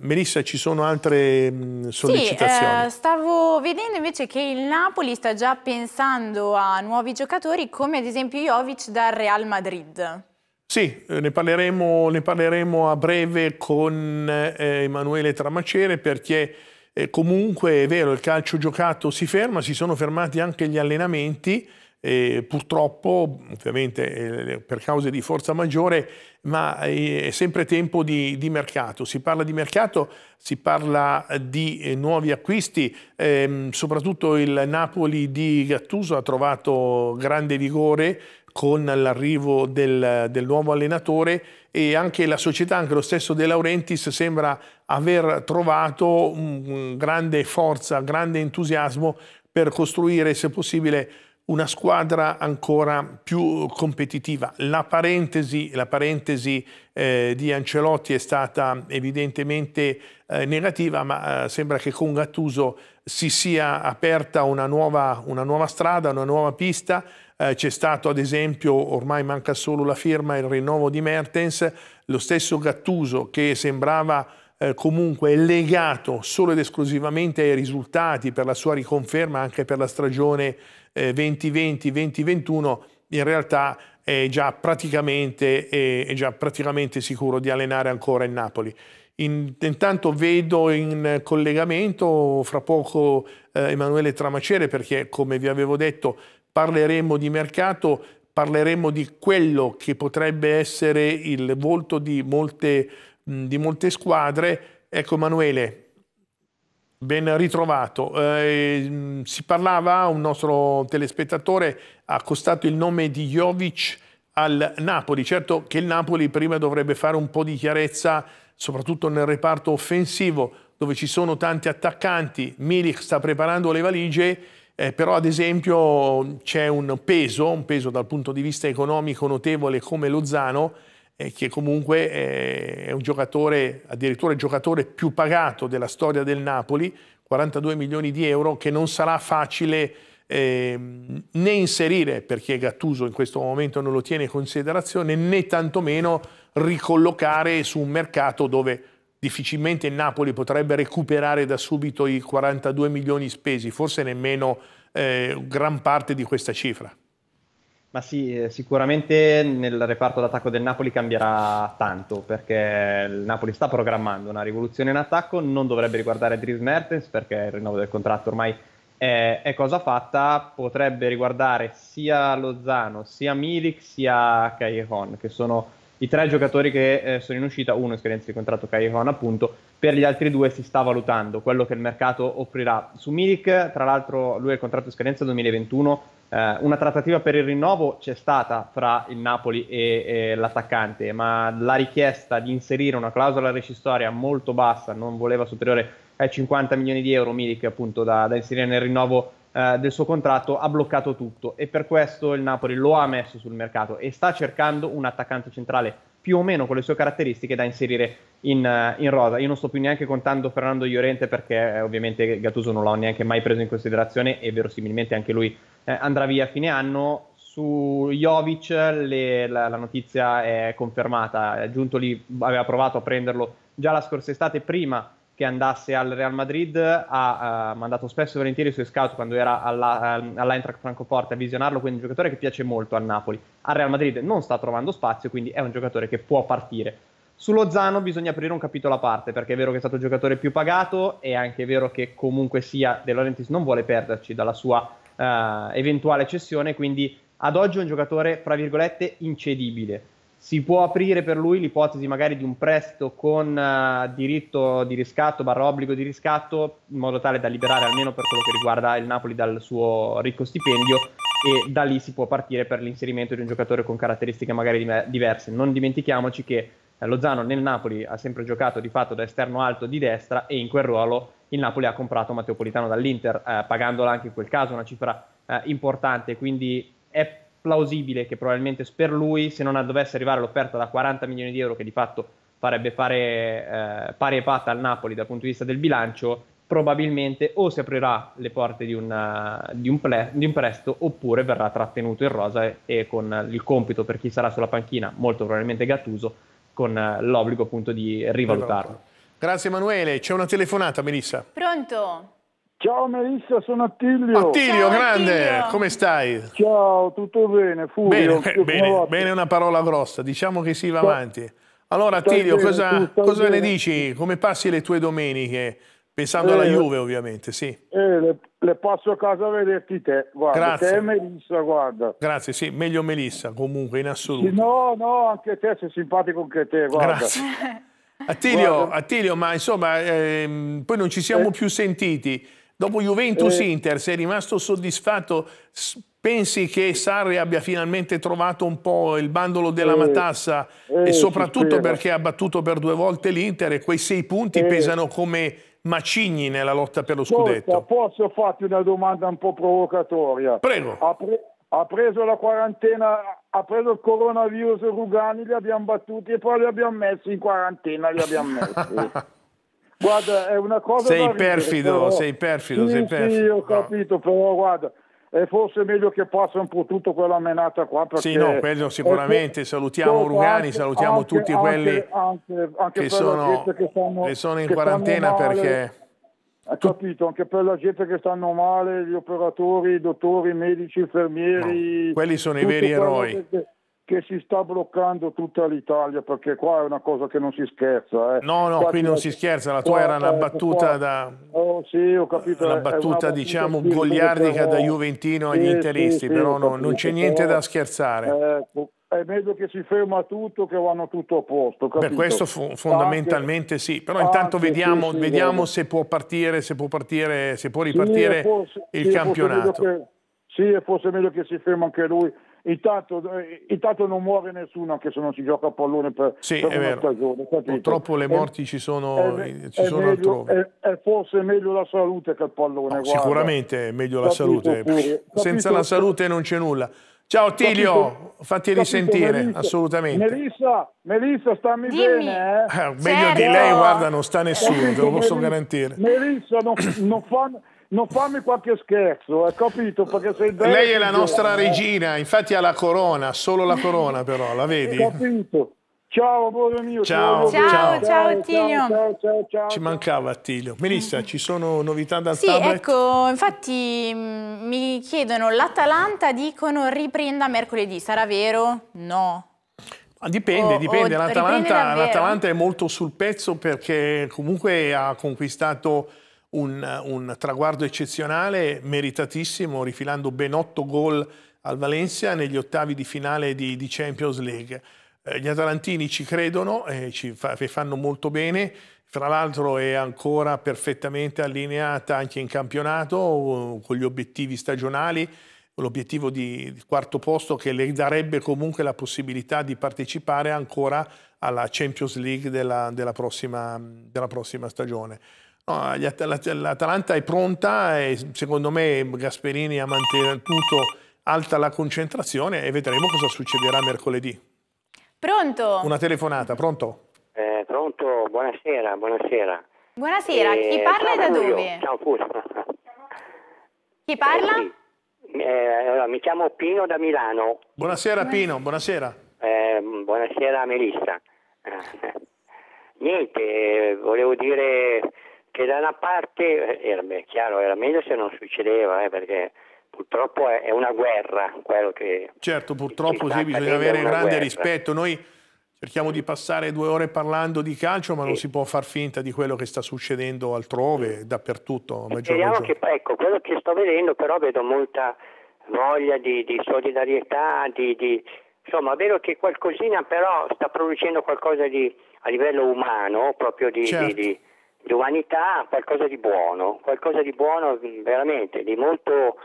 Melissa, ci sono altre mh, mm, sollecitazioni? Sì, eh, stavo vedendo invece che il Napoli sta già pensando a nuovi giocatori come ad esempio Jovic dal Real Madrid. Sì, eh, ne parleremo, ne parleremo, a breve con eh, Emanuele Tramacere perché eh, comunque è vero, il calcio giocato si ferma, si sono fermati anche gli allenamenti, eh, purtroppo ovviamente eh, per cause di forza maggiore, ma eh, è sempre tempo di, di mercato. Si parla di mercato, si parla di nuovi acquisti, ehm, soprattutto il Napoli di Gattuso ha trovato grande vigore con l'arrivo del, del, nuovo allenatore e anche la società, anche lo stesso De Laurentiis sembra aver trovato un grande forza, grande entusiasmo per costruire, se possibile, una squadra ancora più competitiva. La parentesi, la parentesi eh, di Ancelotti è stata evidentemente eh, negativa, ma eh, sembra che con Gattuso si sia aperta una nuova, una nuova strada, una nuova pista, eh, c'è stato ad esempio, ormai manca solo la firma, il rinnovo di Mertens, lo stesso Gattuso che sembrava eh, comunque legato solo ed esclusivamente ai risultati per la sua riconferma anche per la stagione eh, 2020-2021, in realtà è già, praticamente, è, è già praticamente sicuro di allenare ancora il Napoli. In, intanto vedo in collegamento fra poco eh, Emanuele Tramacere perché come vi avevo detto parleremo di mercato, parleremo di quello che potrebbe essere il volto di molte, di molte squadre. Ecco Emanuele, ben ritrovato. Eh, si parlava, un nostro telespettatore ha accostato il nome di Jovic al Napoli. Certo che il Napoli prima dovrebbe fare un po' di chiarezza, soprattutto nel reparto offensivo, dove ci sono tanti attaccanti. Milik sta preparando le valigie eh, però ad esempio c'è un peso, un peso dal punto di vista economico notevole come Lozano, eh, che comunque eh, è un giocatore, addirittura il giocatore più pagato della storia del Napoli, 42 milioni di euro, che non sarà facile ehm, né inserire, perché Gattuso in questo momento non lo tiene in considerazione, né tantomeno ricollocare su un mercato dove difficilmente il Napoli potrebbe recuperare da subito i 42 milioni spesi, forse nemmeno eh, gran parte di questa cifra. Ma sì, eh, sicuramente nel reparto d'attacco del Napoli cambierà tanto perché il Napoli sta programmando una rivoluzione in attacco, non dovrebbe riguardare Dries Mertens perché il rinnovo del contratto ormai è, è cosa fatta, potrebbe riguardare sia Lozano, sia Milik, sia Cajon, che sono i tre giocatori che eh, sono in uscita, uno è scadenza di contratto Cajon appunto, per gli altri due si sta valutando quello che il mercato offrirà. Su Milik, tra l'altro lui ha il contratto scadenza 2021, eh, una trattativa per il rinnovo c'è stata fra il Napoli e, e l'attaccante, ma la richiesta di inserire una clausola rescissoria molto bassa, non voleva superiore ai 50 milioni di euro Milik appunto da, da inserire nel rinnovo eh, del suo contratto ha bloccato tutto e per questo il Napoli lo ha messo sul mercato e sta cercando un attaccante centrale più o meno con le sue caratteristiche da inserire in, uh, in rosa. Io non sto più neanche contando Fernando Llorente perché eh, ovviamente Gattuso non l'ho neanche mai preso in considerazione e verosimilmente anche lui eh, andrà via a fine anno. Su Jovic le, la, la, notizia è confermata, è giunto lì, aveva provato a prenderlo già la scorsa estate prima che andasse al Real Madrid, ha uh, mandato spesso e volentieri i suoi scout quando era alla, um, all'Eintracht Francoforte a visionarlo, quindi un giocatore che piace molto al Napoli. Al Real Madrid non sta trovando spazio, quindi è un giocatore che può partire. Sullo Zano bisogna aprire un capitolo a parte, perché è vero che è stato il giocatore più pagato, è anche vero che comunque sia De Laurentiis non vuole perderci dalla sua uh, eventuale cessione, quindi ad oggi è un giocatore, fra virgolette, incedibile si può aprire per lui l'ipotesi magari di un prestito con uh, diritto di riscatto, barra obbligo di riscatto, in modo tale da liberare almeno per quello che riguarda il Napoli dal suo ricco stipendio e da lì si può partire per l'inserimento di un giocatore con caratteristiche magari diverse. Non dimentichiamoci che eh, Lozano nel Napoli ha sempre giocato di fatto da esterno alto di destra e in quel ruolo il Napoli ha comprato Matteo Politano dall'Inter, eh, pagandola anche in quel caso una cifra eh, importante, quindi è plausibile che probabilmente per lui, se non dovesse arrivare l'offerta da 40 milioni di euro, che di fatto farebbe fare eh, pari e patta al Napoli dal punto di vista del bilancio, probabilmente o si aprirà le porte di, una, eh, di, un, ple, di un, prestito oppure verrà trattenuto in rosa e, e, con il compito per chi sarà sulla panchina, molto probabilmente Gattuso, con eh, l'obbligo appunto di rivalutarlo. Grazie Emanuele, c'è una telefonata Melissa. Pronto? Ciao Melissa, sono Attilio. Attilio, Ciao, grande, Attilio. come stai? Ciao, tutto bene, Furio. Bene, bene, bene, una parola grossa, diciamo che si va Sto, avanti. Allora Attilio, bene, cosa, cosa ne dici? Come passi le tue domeniche? Pensando eh, alla Juve ovviamente, sì. Eh, le, le, passo a casa a vederti te, guarda, Grazie. te e Melissa, guarda. Grazie, sì, meglio Melissa comunque in assoluto. Sì, no, no, anche te, sei simpatico anche te, guarda. Grazie. Attilio, Attilio ma insomma, eh, poi non ci siamo eh. più sentiti. Dopo Juventus-Inter, eh. sei rimasto soddisfatto? Pensi che Sarri abbia finalmente trovato un po' il bandolo della eh. matassa eh, e soprattutto perché ha battuto per due volte l'Inter e quei sei punti eh. pesano come macigni nella lotta per lo scudetto? Scusa, posso farti una domanda un po' provocatoria? Prego. Ha, pre ha preso la quarantena ha preso il coronavirus Rugani, li abbiamo battuti e poi li abbiamo messi in quarantena, li abbiamo messi. Guarda, è una cosa. Sei ridere, perfido, però... sei perfido, sì, sei perfido. Sì, ho capito, no. però guarda. È forse meglio che passi un po' tutta quella menata qua. Sì, no, quello sicuramente. Salutiamo Rugani, salutiamo anche, tutti anche, quelli anche, che, sono, che, stanno, che, sono, in che quarantena perché. Hai capito, anche per la gente che stanno male, gli operatori, i dottori, i medici, i infermieri. No, quelli sono i veri eroi. Che che si sta bloccando tutta l'Italia perché qua è una cosa che non si scherza. Eh. No, no, qua qui non si scherza, la tua qua, era una battuta qua, da... Oh sì, ho capito. Una battuta, una battuta diciamo un goliardica diciamo- da Juventino sì, agli interisti, sì, però sì, no, non c'è niente però, da scherzare. Eh, è meglio che si ferma tutto, che vanno tutto a posto. Capito? Per questo fu- fondamentalmente anche, sì, però intanto vediamo, vediamo se può partire, se può, partire, se può ripartire forse, il campionato. Che, sì, e forse è meglio che si ferma anche lui Intanto, eh, intanto, non muore nessuno anche se non si gioca a pallone per, sì, per una stagione. Purtroppo le morti è, ci sono, è, eh, ci è sono meglio, altrove. È, forse meglio la salute che il pallone. No, ah, sicuramente è meglio la salute. Pure, Senza la salute non c'è nulla. Ciao Tilio, fatti risentire, Melissa, assolutamente. Melissa, Melissa stammi Dimmi. bene. Eh? Ah, meglio certo. di lei, certo. guarda, non sta nessuno, capito, te lo posso Melissa, garantire. Melissa, non, non, fa, non fammi qualche scherzo, hai capito? Perché sei bello. Lei è la nostra giovane. regina, infatti ha la corona, solo la corona però, la vedi? Ho capito. Ciao, amore mio. Ciao, ciao, ciao, ciao Attilio. Ciao, ciao, ciao, ci mancava Attilio. Melissa, mm. ci sono novità dal sì, Sì, ecco, infatti mm, mi chiedono, l'Atalanta dicono riprenda mercoledì, sarà vero? No. Dipende, oh, dipende. Oh, L'Atalanta è molto sul pezzo perché comunque ha conquistato un, un traguardo eccezionale, meritatissimo, rifilando ben 8 gol al Valencia negli ottavi di finale di, di Champions League. Eh, gli atalantini ci credono e eh, ci fa, fanno molto bene, fra l'altro è ancora perfettamente allineata anche in campionato eh, con gli obiettivi stagionali, l'obiettivo di, di quarto posto che le darebbe comunque la possibilità di partecipare ancora alla Champions League della, della, prossima, della prossima stagione. L'Atalanta è pronta e secondo me Gasperini ha mantenuto alta la concentrazione e vedremo cosa succederà mercoledì. Pronto? Una telefonata, pronto? Eh, pronto, buonasera, buonasera. Buonasera, eh, chi parla e da Julio. dove? Ciao Fulvio. Chi parla? Eh, sì. Eh, allora, mi chiamo Pino da Milano. Buonasera Pino, buonasera. Eh, buonasera Melissa. Eh, niente, volevo dire che da una parte, eh, era, chiaro, era meglio se non succedeva, eh, perché purtroppo è, è, una guerra quello che... Certo, purtroppo sì, bisogna avere grande guerra. rispetto. Noi cerchiamo di passare due ore parlando di calcio, ma sì. non si può far finta di quello che sta succedendo altrove, dappertutto. Speriamo che, ecco, quello che sto vedendo però vedo molta voglia di, di solidarietà, di, di, insomma, vedo che qualcosina però sta producendo qualcosa di, a livello umano, proprio di certo umanità qualcosa di buono, qualcosa di buono mm, veramente, di molto,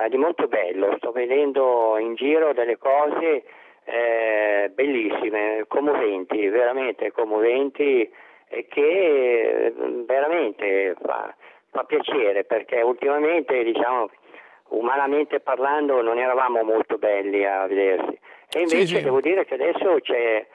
eh, di molto bello. Sto vedendo in giro delle cose eh, bellissime, commoventi, veramente commoventi e che mm, veramente fa, fa piacere perché ultimamente diciamo umanamente parlando non eravamo molto belli a vedersi e invece sì, sì. devo dire che adesso c'è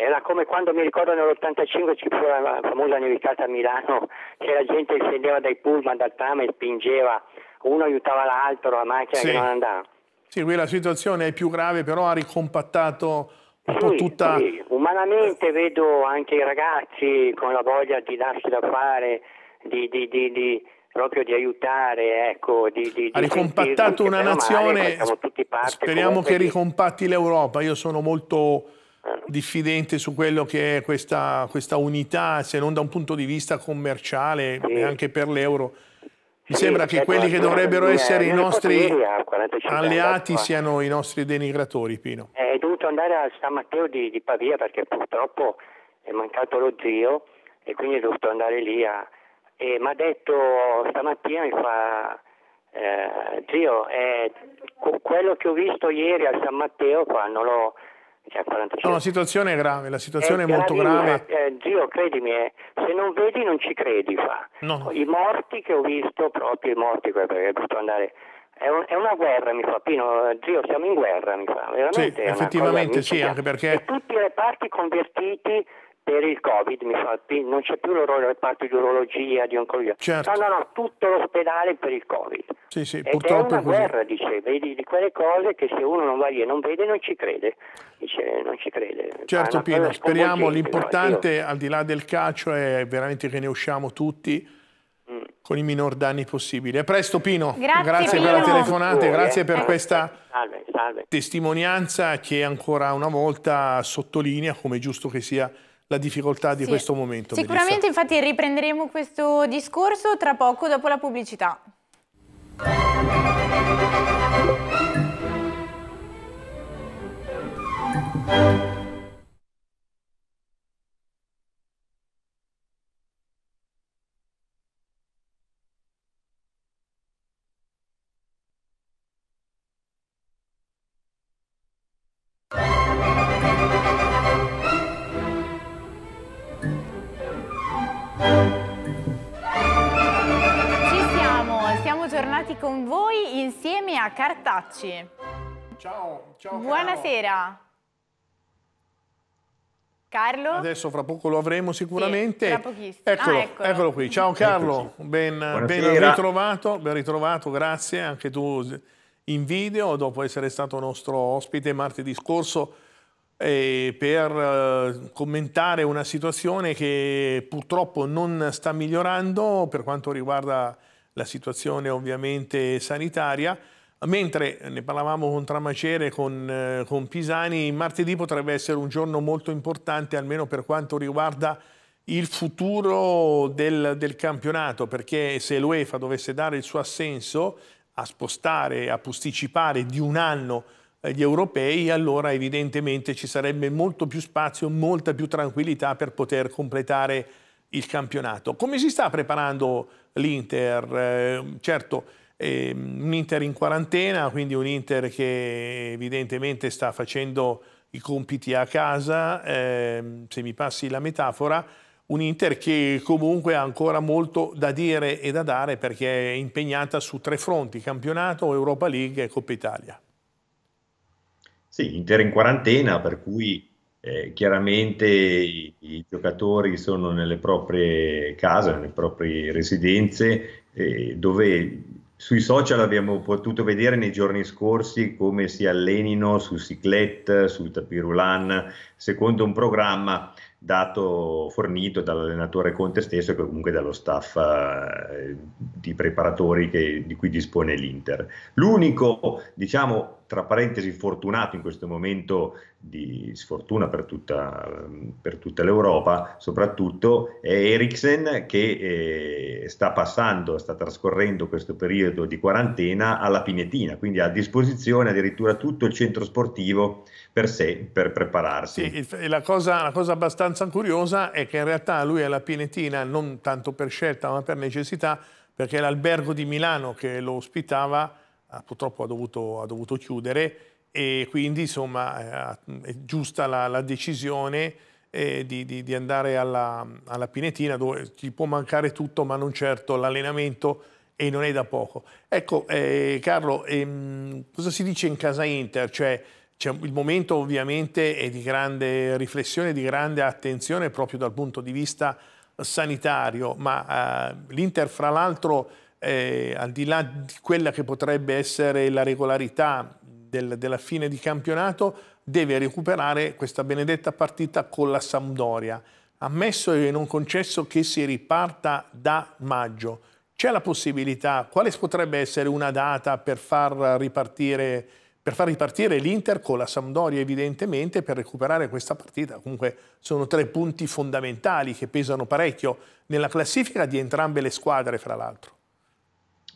era come quando mi ricordo nell'85 ci fu la famosa nevicata a Milano, che la gente scendeva dai pullman, dal tram e spingeva, uno aiutava l'altro, la macchina sì. che non andava. Sì, qui la situazione è più grave, però ha ricompattato un sì, po' tutta... Sì. Umanamente vedo anche i ragazzi con la voglia di darsi da fare, di, di, di, di proprio di aiutare, ecco, di, di, ha ricompattato una nazione. Male, speriamo che ricompatti l'Europa. Io sono molto diffidente su quello che è questa, questa unità, se non da un punto di vista commerciale sì. anche per l'euro. Mi sì, sembra che quelli che dovrebbero essere i nostri eh, alleati siano i nostri denigratori, Pino. Eh, è dovuto andare a San Matteo di, di Pavia perché purtroppo è mancato lo zio e quindi è dovuto andare lì a... E mi ha detto stamattina, mi fa, eh, zio, eh, quello che ho visto ieri a San Matteo qua non l'ho cioè 45. No, la situazione è grave, la situazione è, è molto grave. Eh, zio, credimi, eh, se non vedi non ci credi. Fa. No. I morti che ho visto, proprio i morti, perché posso andare... È, un, è, una guerra, mi fa Pino, zio, siamo in guerra, mi fa. Veramente sì, effettivamente sì, cioè, anche perché... E tutti i reparti convertiti per il Covid, fa, non c'è più l'oro- il reparto di urologia, di oncologia. Certo. No, no, no, tutto l'ospedale per il Covid. Sì, sì, Ed purtroppo è una guerra, così. dice, vedi di quelle cose che se uno non va lì e non vede non ci crede. Dice, non ci crede. Certo Pino, speriamo, l'importante no? al di là del calcio è veramente che ne usciamo tutti mm. con i minor danni possibili. A presto Pino, grazie, grazie Pino. per la telefonata, grazie, grazie per questa salve, salve. testimonianza che ancora una volta sottolinea come è giusto che sia la difficoltà di sì. questo momento. Sicuramente Melissa. infatti riprenderemo questo discorso tra poco dopo la pubblicità. Thank you. Cartacci. Ciao, ciao. Buonasera. Carlo. Adesso fra poco lo avremo sicuramente. Sì, ah, eccolo, ah, eccolo. eccolo, qui. Ciao Carlo, ben, ben, ritrovato, ben ritrovato, grazie. Anche tu in video, dopo essere stato nostro ospite martedì scorso eh, per eh, commentare una situazione che purtroppo non sta migliorando per quanto riguarda la situazione ovviamente sanitaria Mentre ne parlavamo con Tramacere e con, eh, con Pisani, martedì potrebbe essere un giorno molto importante almeno per quanto riguarda il futuro del, del campionato, perché se l'UEFA dovesse dare il suo assenso a spostare, a posticipare di un anno eh, gli europei, allora evidentemente ci sarebbe molto più spazio, molta più tranquillità per poter completare il campionato. Come si sta preparando l'Inter? Eh, certo, eh, un Inter in quarantena, quindi un Inter che evidentemente sta facendo i compiti a casa, eh, se mi passi la metafora, un Inter che comunque ha ancora molto da dire e da dare perché è impegnata su tre fronti, campionato, Europa League e Coppa Italia. Sì, Inter in quarantena, per cui eh, chiaramente i, i, giocatori sono nelle proprie case, nelle proprie residenze, eh, dove sui social abbiamo potuto vedere nei giorni scorsi come si allenino su ciclette, sul tapirulan, secondo un programma dato, fornito dall'allenatore Conte stesso e comunque dallo staff eh, di preparatori che, di cui dispone l'Inter. L'unico diciamo, tra parentesi fortunato in questo momento di sfortuna per tutta, per tutta l'Europa, soprattutto è Ericsson che eh, sta passando, sta trascorrendo questo periodo di quarantena alla Pinetina, quindi ha a disposizione addirittura tutto il centro sportivo per sé, per prepararsi. Sì, la cosa, la cosa abbastanza curiosa è che in realtà lui è alla Pinetina, non tanto per scelta ma per necessità, perché l'albergo di Milano che lo ospitava eh, purtroppo ha dovuto, ha dovuto, chiudere e quindi insomma eh, è giusta la, la decisione eh, di, di, di, andare alla, alla, Pinetina dove ci può mancare tutto ma non certo l'allenamento e non è da poco. Ecco eh, Carlo, ehm, cosa si dice in casa Inter? Cioè, cioè, il momento ovviamente è di grande riflessione, di grande attenzione proprio dal punto di vista sanitario, ma eh, l'Inter fra l'altro eh, al di là di quella che potrebbe essere la regolarità del, della fine di campionato, deve recuperare questa benedetta partita con la Sampdoria. Ammesso e non concesso che si riparta da maggio, c'è la possibilità, quale potrebbe essere una data per far ripartire, ripartire l'Inter con la Sampdoria evidentemente per recuperare questa partita? Comunque sono tre punti fondamentali che pesano parecchio nella classifica di entrambe le squadre fra l'altro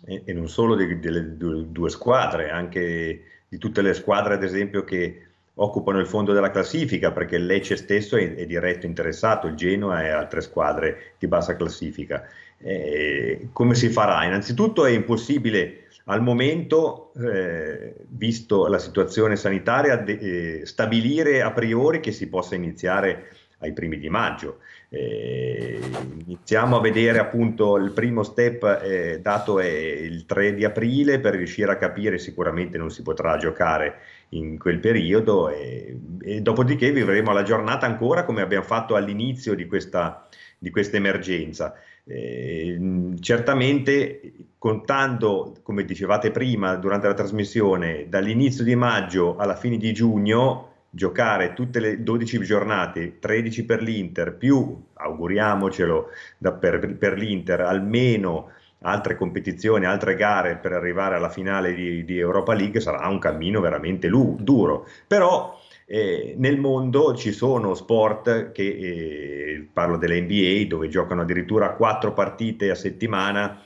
e, e non solo di, delle due, due, squadre, anche di tutte le squadre ad esempio che occupano il fondo della classifica, perché il Lecce stesso è, è diretto interessato, il Genoa e altre squadre di bassa classifica. Eh, come si farà? Innanzitutto è impossibile al momento, eh, visto la situazione sanitaria, de- eh, stabilire a priori che si possa iniziare ai primi di maggio. Eh, iniziamo a vedere appunto il primo step eh, dato è il 3 di aprile per riuscire a capire sicuramente non si potrà giocare in quel periodo e, e dopodiché vivremo la giornata ancora come abbiamo fatto all'inizio di questa, di questa emergenza. Eh, certamente contando, come dicevate prima durante la trasmissione, dall'inizio di maggio alla fine di giugno, giocare tutte le 12 giornate, 13 per l'Inter, più, auguriamocelo, da, per, per l'Inter almeno altre competizioni, altre gare per arrivare alla finale di, di Europa League, sarà un cammino veramente lu- duro. Però eh, nel mondo ci sono sport che, eh, parlo dell'NBA, dove giocano addirittura 4 partite a settimana,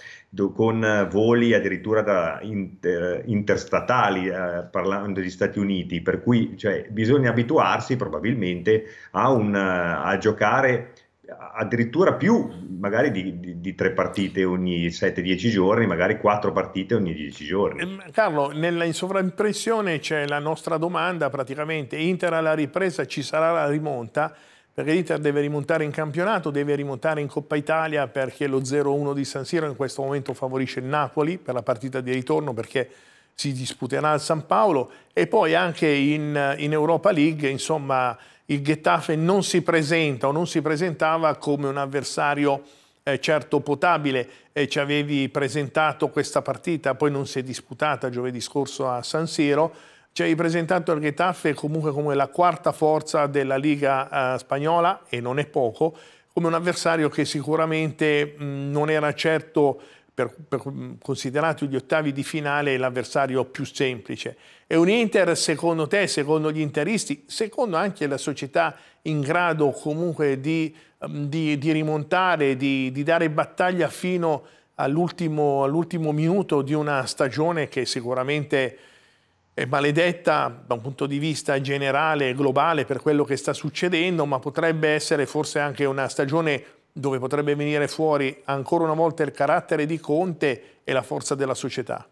con eh, voli addirittura da inter, interstatali, eh, parlando degli Stati Uniti, per cui cioè, bisogna abituarsi probabilmente a, un, eh, a, giocare addirittura più magari di, di, di 3 partite ogni 7-10 giorni, magari quattro partite ogni 10 giorni. Ehm, Carlo, nella, in sovraimpressione c'è la nostra domanda praticamente, Inter alla ripresa ci sarà la rimonta? perché l'Inter deve rimontare in campionato, deve rimontare in Coppa Italia perché lo 0-1 di San Siro in questo momento favorisce il Napoli per la partita di ritorno perché si disputerà al San Paolo e poi anche in, in Europa League, insomma, il Getafe non si presenta o non si presentava come un avversario eh, certo potabile, eh, ci avevi presentato questa partita, poi non si è disputata giovedì scorso a San Siro, ci hai presentato il Getafe comunque come la quarta forza della Liga eh, spagnola, e non è poco, come un avversario che sicuramente mh, non era certo, per, per, considerato gli ottavi di finale, l'avversario più semplice. È un Inter, secondo te, secondo gli interisti, secondo anche la società in grado comunque di, di, di rimontare, di, di dare battaglia fino all'ultimo all minuto di una stagione che sicuramente è maledetta da un punto di vista generale e globale per quello che sta succedendo, ma potrebbe essere forse anche una stagione dove potrebbe venire fuori ancora una volta il carattere di Conte e la forza della società.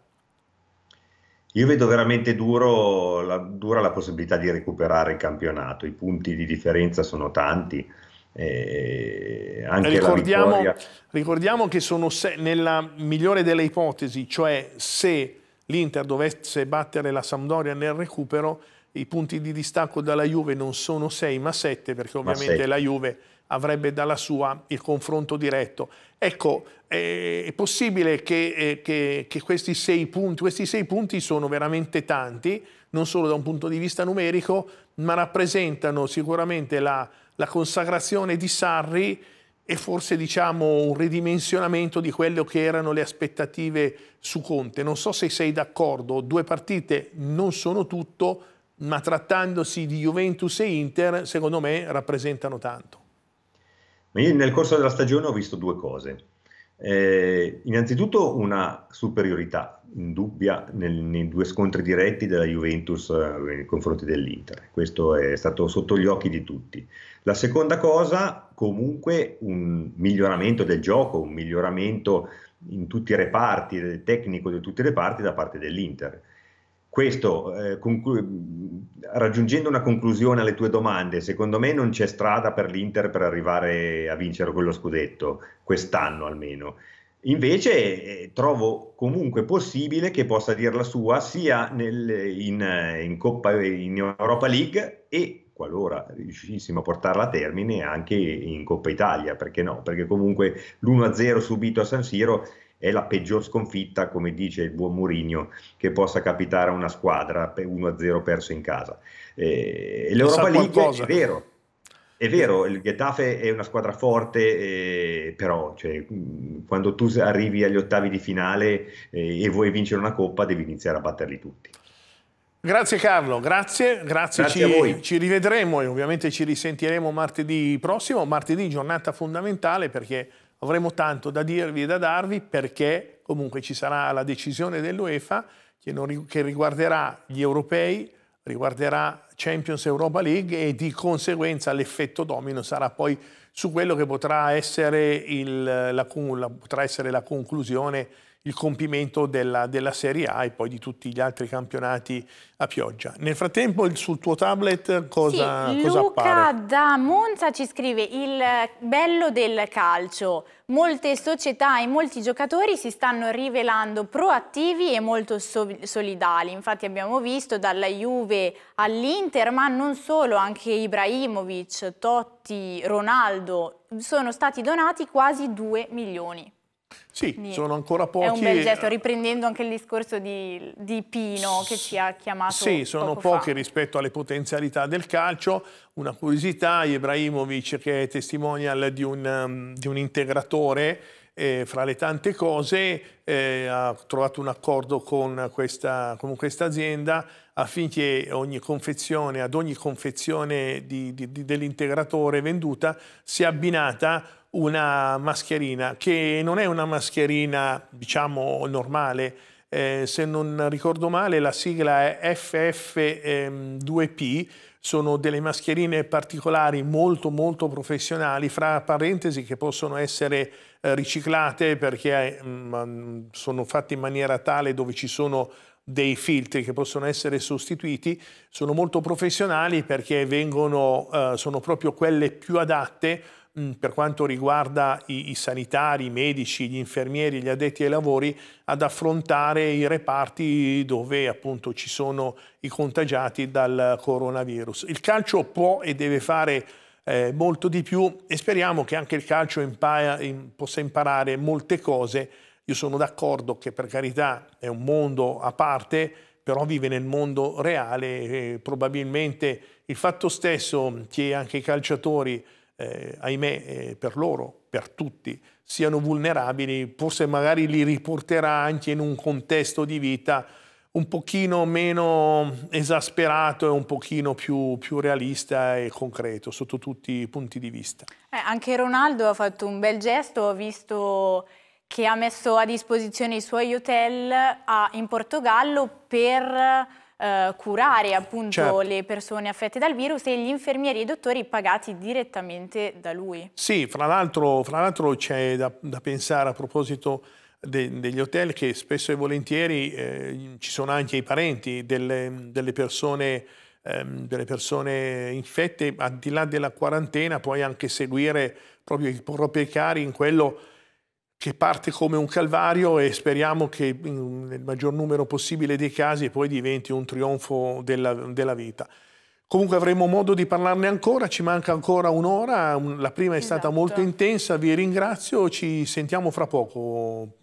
Io vedo veramente la, dura la possibilità di recuperare il campionato, i punti di differenza sono tanti. Ricordiamo, ricordiamo, che sono se, nella migliore delle ipotesi, cioè se l'Inter dovesse battere la Sampdoria nel recupero, i punti di distacco dalla Juve non sono 6 ma 7 perché ovviamente la Juve avrebbe dalla sua il confronto diretto. Ecco, è possibile che, eh, che, che questi, sei punti, questi sei punti sono veramente tanti, non solo da un punto di vista numerico, ma rappresentano sicuramente la, la consacrazione di Sarri e forse diciamo un ridimensionamento di quello che erano le aspettative su Conte. Non so se sei d'accordo, due partite non sono tutto, ma trattandosi di Juventus e Inter, secondo me rappresentano tanto. Io nel corso della stagione ho visto due cose. Eh, innanzitutto una superiorità indubbia nei due scontri diretti della Juventus eh, nei confronti dell'Inter, questo è stato sotto gli occhi di tutti. La seconda cosa, comunque, un miglioramento del gioco, un miglioramento in tutti i reparti, tecnico di tutti i reparti da parte dell'Inter questo, eh, raggiungendo una conclusione alle tue domande, secondo me non c'è strada per l'Inter per arrivare a vincere quello scudetto, quest'anno almeno. Invece eh, trovo comunque possibile che possa dire la sua sia nel, in, eh, in, Coppa, in Europa League e qualora riuscissimo a portarla a termine anche in Coppa Italia, perché no? Perché comunque l'1-0 subito a San Siro è la peggior sconfitta, come dice il buon Mourinho, che possa capitare a una squadra 1-0 perso in casa. Eh, L'Europa League è vero, è vero, il Getafe è una squadra forte, eh, però cioè, quando tu arrivi agli ottavi di finale eh, e vuoi vincere una coppa devi iniziare a batterli tutti. Grazie Carlo, grazie, grazie, grazie ci, a voi. ci rivedremo e ovviamente ci risentiremo martedì prossimo, martedì giornata fondamentale perché avremo tanto da dirvi e da darvi perché comunque ci sarà la decisione dell'UEFA che, che riguarderà gli europei, riguarderà Champions Europa League e di conseguenza l'effetto domino sarà poi su quello che potrà essere, il, la, la, potrà essere la conclusione il compimento della, della, Serie A e poi di tutti gli altri campionati a pioggia. Nel frattempo sul tuo tablet cosa, sì, cosa Luca appare? da Monza ci scrive il bello del calcio. Molte società e molti giocatori si stanno rivelando proattivi e molto solidali. Infatti abbiamo visto dalla Juve all'Inter, ma non solo, anche Ibrahimovic, Totti, Ronaldo, sono stati donati quasi 2 milioni. Sì, Niente. sono ancora pochi. È un bel gesto, eh, riprendendo anche il discorso di, di Pino che ci ha chiamato Sì, sono pochi fa. rispetto alle potenzialità del calcio. Una curiosità, Ibrahimovic che è testimonial di un, um, di un integratore eh, fra le tante cose eh, ha trovato un accordo con questa, con questa, azienda affinché ogni confezione, ad ogni confezione dell'integratore venduta sia abbinata una mascherina che non è una mascherina, diciamo, normale. Eh, se non ricordo male, la sigla è FF2P, ehm, sono delle mascherine particolari molto molto professionali, fra parentesi che possono essere eh, riciclate perché eh, mm, sono fatte in maniera tale dove ci sono dei filtri che possono essere sostituiti sono molto professionali perché vengono, eh, sono proprio quelle più adatte mh, mm, per quanto riguarda i, i, sanitari, i medici, gli infermieri, gli addetti ai lavori ad affrontare i reparti dove appunto ci sono i contagiati dal coronavirus. Il calcio può e deve fare eh, molto di più e speriamo che anche il calcio impara, in, possa imparare molte cose io sono d'accordo che per carità è un mondo a parte, però vive nel mondo reale e probabilmente il fatto stesso che anche i calciatori, eh, ahimè, eh, per loro, per tutti, siano vulnerabili, forse magari li riporterà anche in un contesto di vita un pochino meno esasperato e un pochino più, più, realista e concreto sotto tutti i punti di vista. Eh, anche Ronaldo ha fatto un bel gesto, ho visto che ha messo a disposizione i suoi hotel a, in Portogallo per eh, curare appunto certo. le persone affette dal virus e gli infermieri e i dottori pagati direttamente da lui. Sì, fra l'altro, c'è da, da, pensare a proposito de, degli hotel che spesso e volentieri eh, ci sono anche i parenti delle, delle persone ehm, delle persone infette, al di là della quarantena, puoi anche seguire proprio i propri cari in quello che parte come un calvario e speriamo che nel maggior numero possibile dei casi poi diventi un trionfo della, della vita. Comunque avremo modo di parlarne ancora, ci manca ancora un'ora, la prima è esatto. stata molto intensa, vi ringrazio, ci sentiamo fra poco,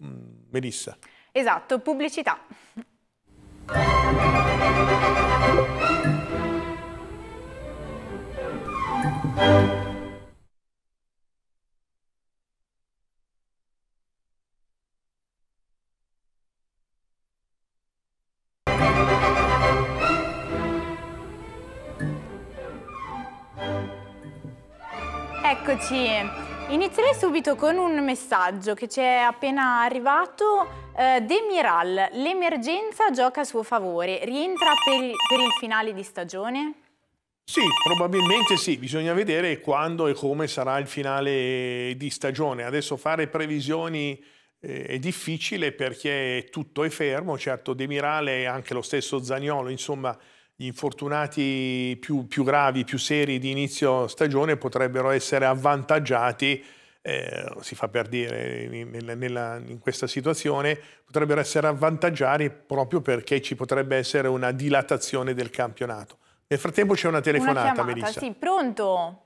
Melissa. Esatto, pubblicità. Thank you. amici, inizierei subito con un messaggio che ci è appena arrivato. Eh, Demiral, l'emergenza gioca a suo favore, rientra per, per il finale di stagione? Sì, probabilmente sì, bisogna vedere quando e come sarà il finale di stagione. Adesso fare previsioni eh, è difficile perché tutto è fermo, certo Demiral e anche lo stesso Zagnolo, insomma, gli infortunati più, più, gravi, più seri di inizio stagione potrebbero essere avvantaggiati, eh, si fa per dire in, nella, in questa situazione, potrebbero essere avvantaggiati proprio perché ci potrebbe essere una dilatazione del campionato. Nel frattempo c'è una telefonata, una Melissa. Sì, pronto?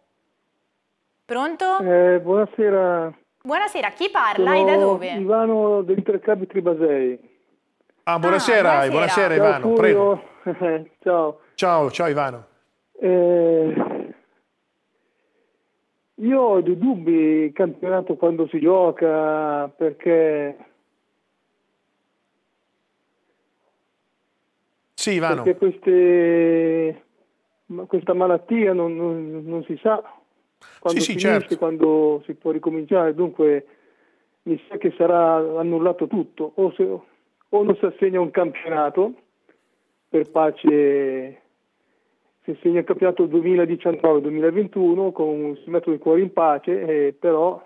Pronto? Eh, buonasera. Buonasera, chi parla Sono e da dove? Ivano dell'Intercabitri Basei. Ah, buonasera, ah, buonasera. buonasera Ivano, Ciao, prego. ciao. Ciao, ciao Ivano. Eh, io ho dei dubbi in campionato quando si gioca perché... Sì, Ivano. Perché queste, questa malattia non, non, non si sa quando sì, sì, finisce, certo. quando si può ricominciare, dunque mi sa che sarà annullato tutto, o, se, o non si assegna un campionato per pace si insegna il campionato 2019-2021 con un semestre di cuore in pace, eh, però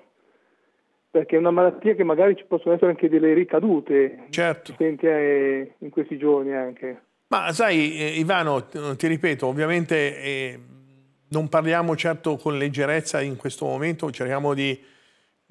perché è una malattia che magari ci possono essere anche delle ricadute certo. sente eh, in questi giorni anche. Ma sai eh, Ivano, eh, ti ripeto, ovviamente eh, non parliamo certo con leggerezza in questo momento, cerchiamo di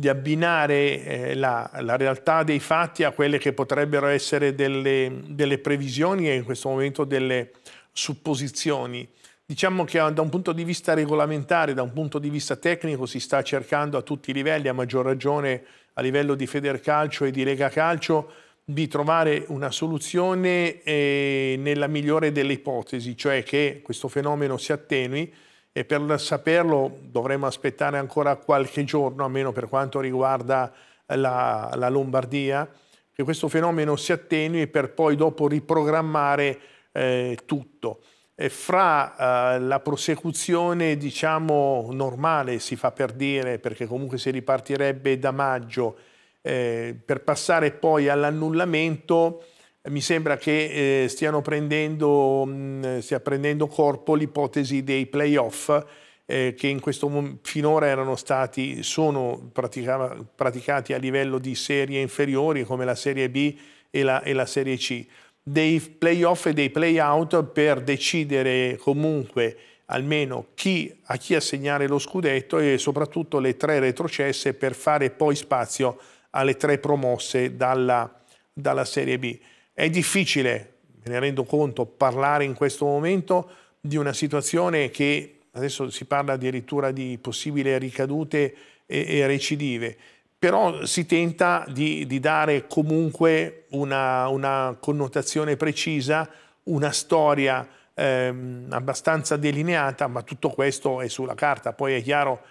di abbinare eh, la, la, realtà dei fatti a quelle che potrebbero essere delle, delle previsioni e in questo momento delle supposizioni. Diciamo che eh, da un punto di vista regolamentare, da un punto di vista tecnico, si sta cercando a tutti i livelli, a maggior ragione a livello di Federcalcio e di Lega Calcio, di trovare una soluzione eh, nella migliore delle ipotesi, cioè che questo fenomeno si attenui, e per saperlo dovremo aspettare ancora qualche giorno, almeno per quanto riguarda la, la Lombardia, che questo fenomeno si attenui per poi dopo riprogrammare eh, tutto. E fra eh, la prosecuzione, diciamo, normale, si fa per dire, perché comunque si ripartirebbe da maggio, eh, per passare poi all'annullamento, mi sembra che eh, stiano prendendo, mh, mm, stia prendendo corpo l'ipotesi dei playoff eh, che questo, finora erano stati, sono praticati a livello di serie inferiori come la Serie B e la, e la Serie C. Dei playoff e dei playout per decidere comunque almeno chi, a chi assegnare lo scudetto e soprattutto le tre retrocesse per fare poi spazio alle tre promosse dalla, dalla Serie B. È difficile, me ne rendo conto, parlare in questo momento di una situazione che adesso si parla addirittura di possibili ricadute e, e recidive, però si tenta di, di dare comunque una, una, connotazione precisa, una storia ehm, abbastanza delineata, ma tutto questo è sulla carta. Poi è chiaro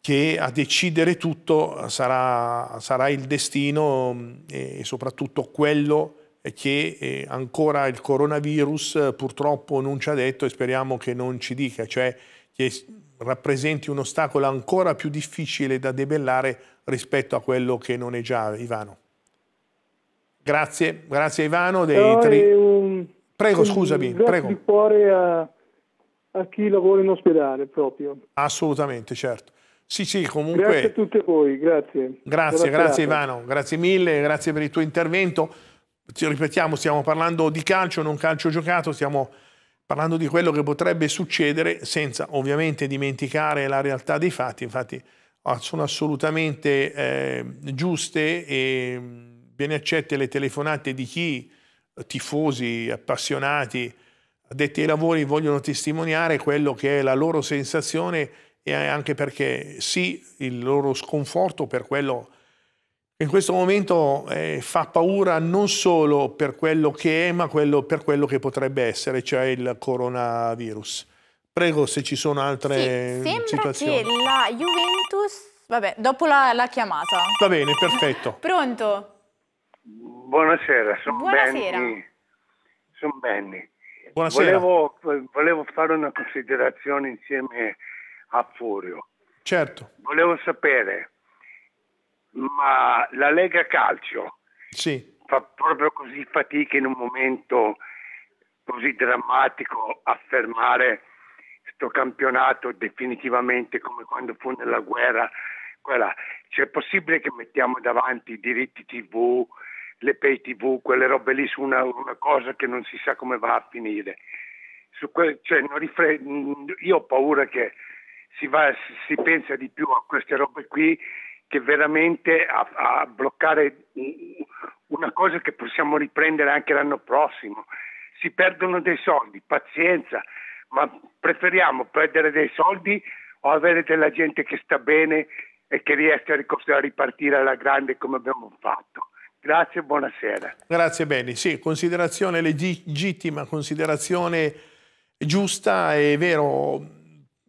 che a decidere tutto sarà, sarà il destino mm, e soprattutto quello che eh, ancora il coronavirus eh, purtroppo non ci ha detto e speriamo che non ci dica, cioè che rappresenti un ostacolo ancora più difficile da debellare rispetto a quello che non è già Ivano. Grazie, grazie Ivano. Dei tri... un... Um, prego, un scusami. Prego. di cuore a, a chi lavora in ospedale proprio. Assolutamente, certo. Sì, sì, comunque. Grazie a tutti voi, grazie. Grazie, Buona grazie serata. Ivano, grazie mille, grazie per il tuo intervento. Ci ripetiamo, stiamo parlando di calcio, non calcio giocato, stiamo parlando di quello che potrebbe succedere senza ovviamente dimenticare la realtà dei fatti. Infatti ah, sono assolutamente eh, giuste e viene accette le telefonate di chi, tifosi, appassionati, addetti ai lavori, vogliono testimoniare quello che è la loro sensazione e anche perché sì, il loro sconforto per quello che in questo momento eh, fa paura non solo per quello che è, ma quello, per quello che potrebbe essere, cioè il coronavirus. Prego se ci sono altre sì, situazioni. Sembra che la Juventus... Vabbè, dopo la, la chiamata. Va bene, perfetto. Pronto? Buonasera, sono Buonasera. Benny. Sono Benny. Buonasera. Volevo, volevo fare una considerazione insieme a Furio. Certo. Volevo sapere ma la Lega Calcio sì. fa proprio così fatica in un momento così drammatico a fermare questo campionato definitivamente come quando fu nella guerra. Quella. Cioè è possibile che mettiamo davanti i diritti tv, le pay tv, quelle robe lì su una, una cosa che non si sa come va a finire. Que- cioè rifre- io ho paura che si, va, si pensa di più a queste robe qui che veramente a, a bloccare una cosa che possiamo riprendere anche l'anno prossimo. Si perdono dei soldi, pazienza, ma preferiamo perdere dei soldi o avere della gente che sta bene e che riesce a ripartire alla grande come abbiamo fatto. Grazie e buonasera. Grazie Benny. Sì, considerazione legittima, considerazione giusta, è vero,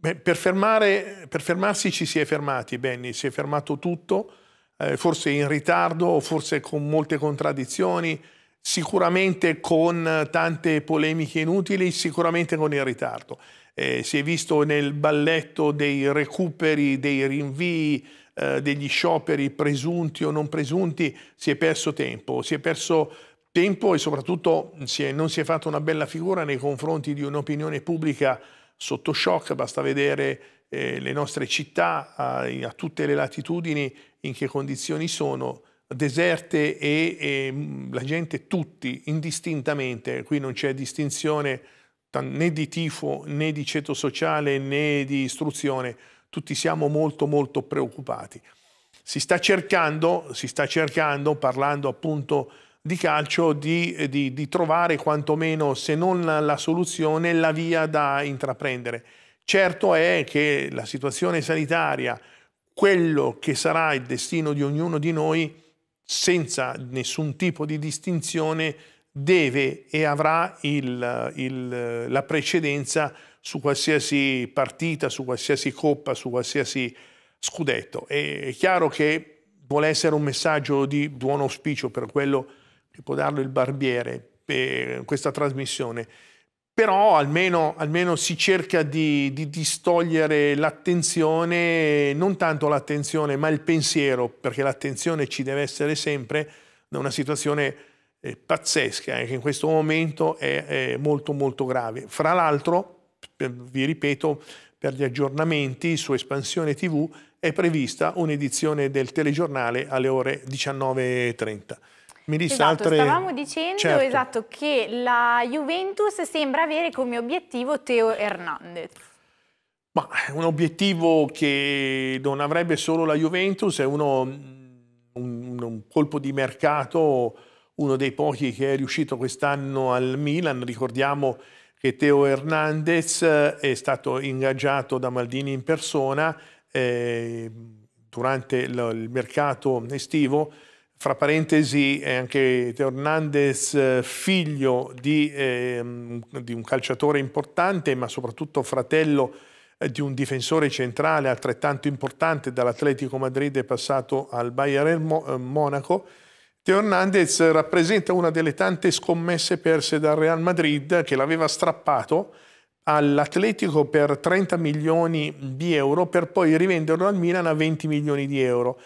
Beh, per, fermare, per, fermarsi ci si è fermati, Benny, si è fermato tutto, eh, forse in ritardo, forse con molte contraddizioni, sicuramente con tante polemiche inutili, sicuramente con il ritardo. Eh, si è visto nel balletto dei recuperi, dei rinvii, eh, degli scioperi presunti o non presunti, si è perso tempo, si è perso tempo e soprattutto si è, non si è fatto una bella figura nei confronti di un'opinione pubblica sotto shock, basta vedere eh, le nostre città a, a, tutte le latitudini in che condizioni sono, deserte e, e mm, la gente tutti indistintamente, qui non c'è distinzione né di tifo né di ceto sociale né di istruzione, tutti siamo molto molto preoccupati. Si sta cercando, si sta cercando parlando appunto di di calcio di, eh, di, di trovare quantomeno, se non la, la soluzione, la via da intraprendere. Certo è che la situazione sanitaria, quello che sarà il destino di ognuno di noi, senza nessun tipo di distinzione, deve e avrà il, il, la precedenza su qualsiasi partita, su qualsiasi coppa, su qualsiasi scudetto. E è chiaro che vuole essere un messaggio di buon auspicio per quello che che può darlo il barbiere per questa trasmissione, però almeno, almeno si cerca di, di distogliere l'attenzione, non tanto l'attenzione ma il pensiero, perché l'attenzione ci deve essere sempre da una situazione eh, pazzesca eh, che in questo momento è, è molto molto grave. Fra l'altro, vi ripeto, per gli aggiornamenti su Espansione TV è prevista un'edizione del telegiornale alle ore 19.30. Melissa, esatto, altre... stavamo dicendo certo. esatto, che la Juventus sembra avere come obiettivo Teo Hernandez. Ma è un obiettivo che non avrebbe solo la Juventus, è uno, un, un colpo di mercato, uno dei pochi che è riuscito quest'anno al Milan. Ricordiamo che Teo Hernandez eh, è stato ingaggiato da Maldini in persona eh, durante il mercato estivo fra parentesi è anche Teo Hernandez eh, figlio di, eh, di, un calciatore importante, ma soprattutto fratello eh, di un difensore centrale altrettanto importante dall'Atletico Madrid è passato al Bayern eh, Monaco. Teo Hernandez rappresenta una delle tante scommesse perse dal Real Madrid che l'aveva strappato all'Atletico per 30 milioni di euro per poi rivenderlo al Milan a 20 milioni di euro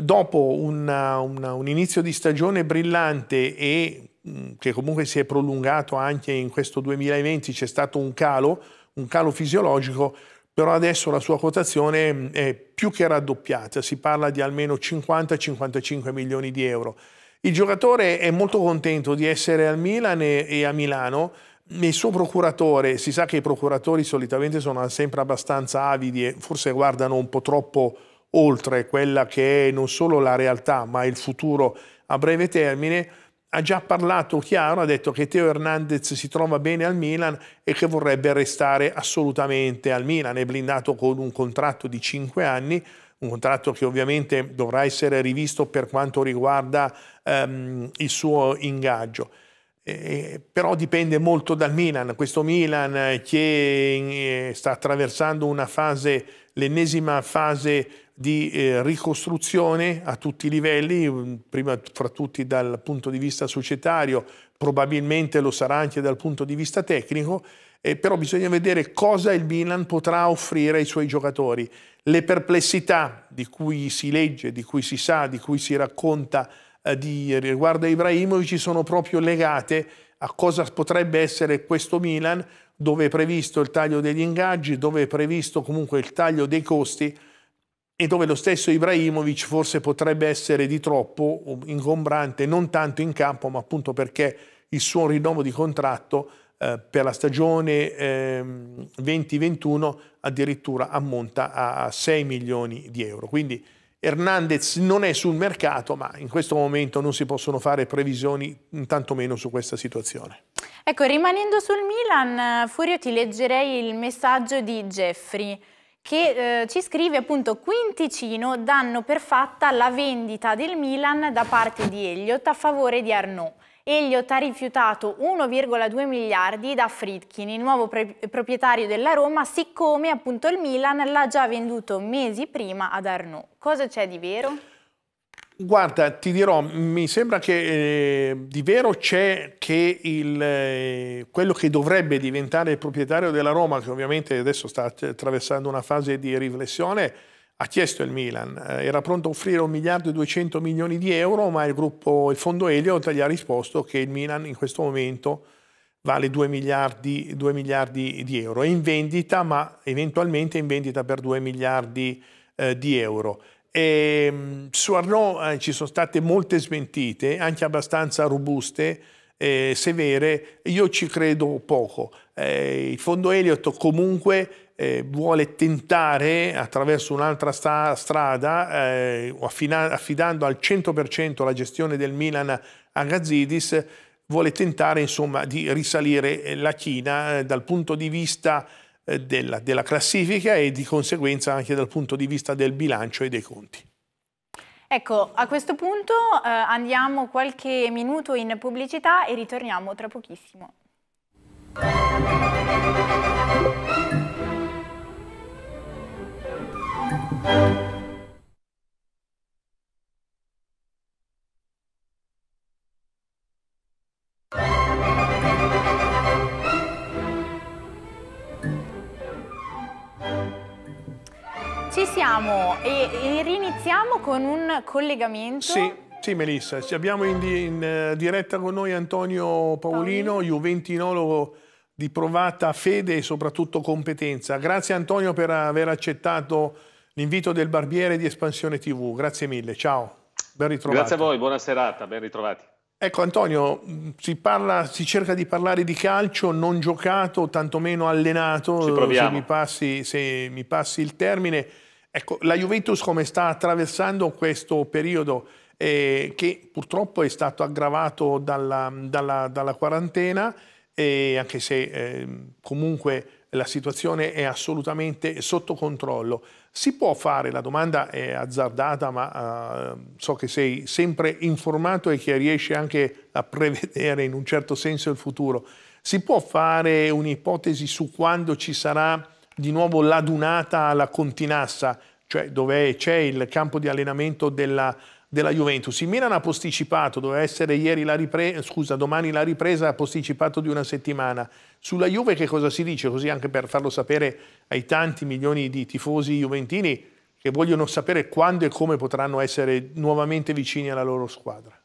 dopo una, una, un inizio di stagione brillante e mm, che comunque si è prolungato anche in questo 2020, c'è stato un calo, un calo fisiologico, però adesso la sua quotazione mm, è più che raddoppiata, si parla di almeno 50-55 milioni di euro. Il giocatore è molto contento di essere al Milan e, a Milano, il suo procuratore, si sa che i procuratori solitamente sono sempre abbastanza avidi e forse guardano un po' troppo oltre quella che è non solo la realtà ma il futuro a breve termine, ha già parlato chiaro, ha detto che Teo Hernandez si trova bene al Milan e che vorrebbe restare assolutamente al Milan, è blindato con un contratto di 5 anni, un contratto che ovviamente dovrà essere rivisto per quanto riguarda ehm, il suo ingaggio. Eh, però dipende molto dal Milan, questo Milan eh, che eh, sta attraversando una fase, l'ennesima fase di eh, ricostruzione a tutti i livelli, mm, prima fra tutti dal punto di vista societario, probabilmente lo sarà anche dal punto di vista tecnico, eh, però bisogna vedere cosa il Milan potrà offrire ai suoi giocatori. Le perplessità di cui si legge, di cui si sa, di cui si racconta eh, di, riguardo a Ibrahimovic sono proprio legate a cosa potrebbe essere questo Milan, dove è previsto il taglio degli ingaggi, dove è previsto comunque il taglio dei costi, e dove lo stesso Ibrahimovic forse potrebbe essere di troppo ingombrante, non tanto in campo, ma appunto perché il suo rinnovo di contratto eh, per la stagione eh, 2021 addirittura ammonta a 6 milioni di euro. Quindi Hernandez non è sul mercato, ma in questo momento non si possono fare previsioni mm, tantomeno su questa situazione. Ecco, rimanendo sul Milan, Furio ti leggerei il messaggio di Jeffrey che eh, ci scrive appunto Quinticino danno per fatta la vendita del Milan da parte di Elliott a favore di Arnaud. Elliott ha rifiutato 1,2 miliardi da Fritkin, il nuovo proprietario della Roma, siccome appunto il Milan l'ha già venduto mesi prima ad Arnaud. Cosa c'è di vero? Guarda, ti dirò, mi sembra che eh, di vero c'è che il, eh, quello che dovrebbe diventare il proprietario della Roma, che ovviamente adesso sta attraversando una fase di riflessione, ha chiesto il Milan, eh, era pronto a offrire un miliardo e 200 milioni di euro, ma il gruppo, il fondo Elliott gli ha risposto che il Milan in questo momento vale 2 miliardi, 2 miliardi di euro, è in vendita, ma eventualmente è in vendita per 2 miliardi eh, di euro. E, ehm, su Arnaud eh, ci sono state molte smentite, anche abbastanza robuste, eh, severe, io ci credo poco. Eh, il fondo Elliott comunque eh, vuole tentare attraverso un'altra strada, eh, affidando al 100% la gestione del Milan a Gazzidis, vuole tentare insomma di risalire eh, la china dal punto di vista eh, della, della classifica e di conseguenza anche dal punto di vista del bilancio e dei conti. Ecco, a questo punto eh, andiamo qualche minuto in pubblicità e ritorniamo tra pochissimo. Thank you. con un collegamento. Sì. Sì, Melissa, abbiamo in, di in eh, diretta con noi Antonio Paolino, Paolino, juventinologo di provata fede e soprattutto competenza. Grazie Antonio per aver accettato l'invito del Barbiere di Espansione TV. Grazie mille, ciao, ben ritrovato. Grazie a voi, buona serata, ben ritrovati. Ecco Antonio, si, parla, si, cerca di parlare di calcio non giocato, tantomeno allenato, se mi, passi, se mi passi il termine. Ecco, la Juventus come sta attraversando questo periodo eh, che purtroppo è stato aggravato dalla, dalla, dalla quarantena, eh, anche se eh, comunque la situazione è assolutamente sotto controllo. Si può fare, la domanda è azzardata, ma uh, so che sei sempre informato e che riesci anche a prevedere in un certo senso il futuro. Si può fare un'ipotesi su quando ci sarà di nuovo l'adunata alla Continassa, cioè dove c'è il campo di allenamento della, della Juventus. Il Milan ha posticipato, doveva essere la ripresa, scusa, domani la ripresa, ha posticipato di una settimana. Sulla Juve che cosa si dice? Così anche per farlo sapere ai tanti milioni di tifosi juventini che vogliono sapere quando e come potranno essere nuovamente vicini alla loro squadra.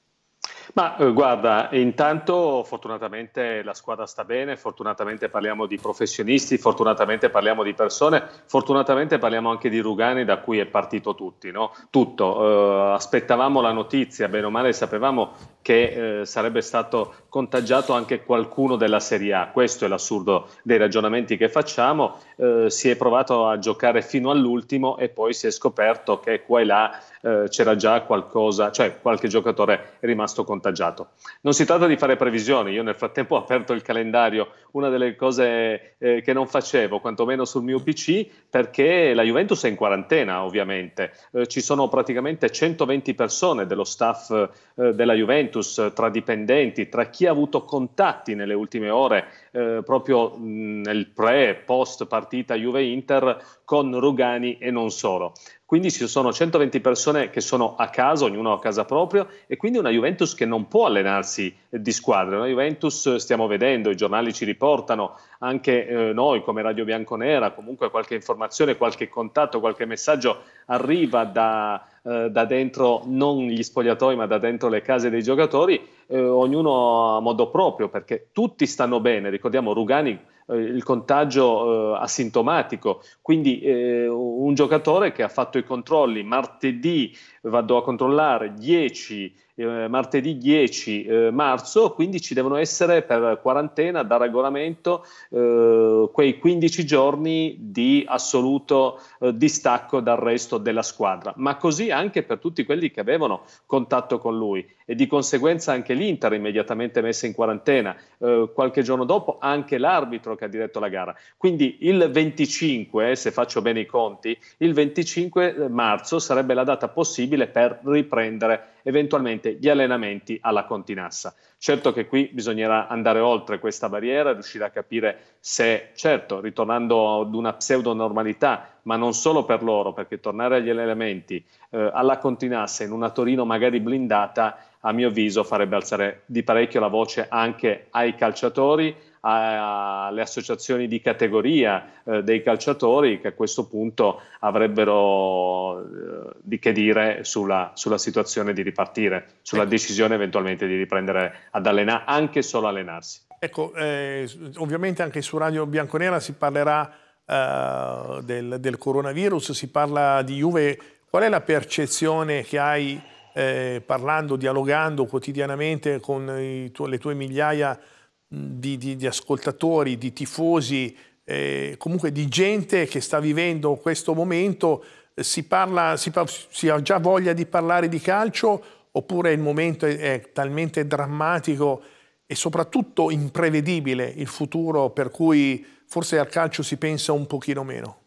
Ma eh, guarda, intanto fortunatamente la squadra sta bene, fortunatamente parliamo di professionisti, fortunatamente parliamo di persone, fortunatamente parliamo anche di Rugani da cui è partito tutti, no? tutto. Eh, aspettavamo la notizia, bene o male sapevamo che eh, sarebbe stato contagiato anche qualcuno della Serie A, questo è l'assurdo dei ragionamenti che facciamo, eh, si è provato a giocare fino all'ultimo e poi si è scoperto che qua e là eh, c'era già qualcosa, cioè qualche giocatore è rimasto contagiato. Non si tratta di fare previsioni, io nel frattempo ho aperto il calendario, una delle cose eh, che non facevo, quantomeno sul mio PC, perché la Juventus è in quarantena ovviamente, eh, ci sono praticamente 120 persone dello staff eh, della Juventus, tra dipendenti, tra chi ha avuto contatti nelle ultime ore eh, proprio mm, nel pre post partita Juve-Inter con Rugani e non solo. Quindi ci sono 120 persone che sono a casa, ognuno a casa proprio, e quindi una Juventus che non può allenarsi eh, di squadra. Una Juventus, stiamo vedendo, i giornali ci riportano, anche eh, noi come Radio Bianconera, comunque qualche informazione, qualche contatto, qualche messaggio arriva da, eh, da dentro non gli spogliatoi ma da dentro le case dei giocatori, eh, ognuno a modo proprio perché tutti stanno bene, ricordiamo Rugani eh, il contagio eh, asintomatico, quindi eh, un giocatore che ha fatto i controlli martedì vado a controllare 10, eh, martedì 10 eh, marzo, quindi ci devono essere per quarantena da regolamento eh, quei 15 giorni di assoluto eh, distacco dal resto della squadra, ma così anche per tutti quelli che avevano contatto con lui e di conseguenza anche l'Inter immediatamente messa in quarantena, eh, qualche giorno dopo anche l'arbitro che ha diretto la gara. Quindi il 25, eh, se faccio bene i conti, il 25 marzo sarebbe la data possibile utile per riprendere eventualmente gli allenamenti alla continassa. Certo che qui bisognerà andare oltre questa barriera, riuscire a capire se, certo, ritornando ad una pseudo normalità, ma non solo per loro, perché tornare agli allenamenti eh, alla continassa in una Torino magari blindata, a mio avviso farebbe alzare di parecchio la voce anche ai calciatori alle associazioni di categoria eh, dei calciatori che a questo punto avrebbero eh, di che dire sulla, sulla, situazione di ripartire, sulla ecco. decisione eventualmente di riprendere ad allenare, anche solo allenarsi. Ecco, eh, ovviamente anche su Radio Bianconera si parlerà eh, del, del coronavirus, si parla di Juve. Qual è la percezione che hai eh, parlando, dialogando quotidianamente con tu, le tue migliaia di di, di, di ascoltatori, di tifosi, eh, comunque di gente che sta vivendo questo momento, eh, si, parla, si, si, ha già voglia di parlare di calcio oppure il momento è, è talmente drammatico e soprattutto imprevedibile il futuro per cui forse al calcio si pensa un pochino meno?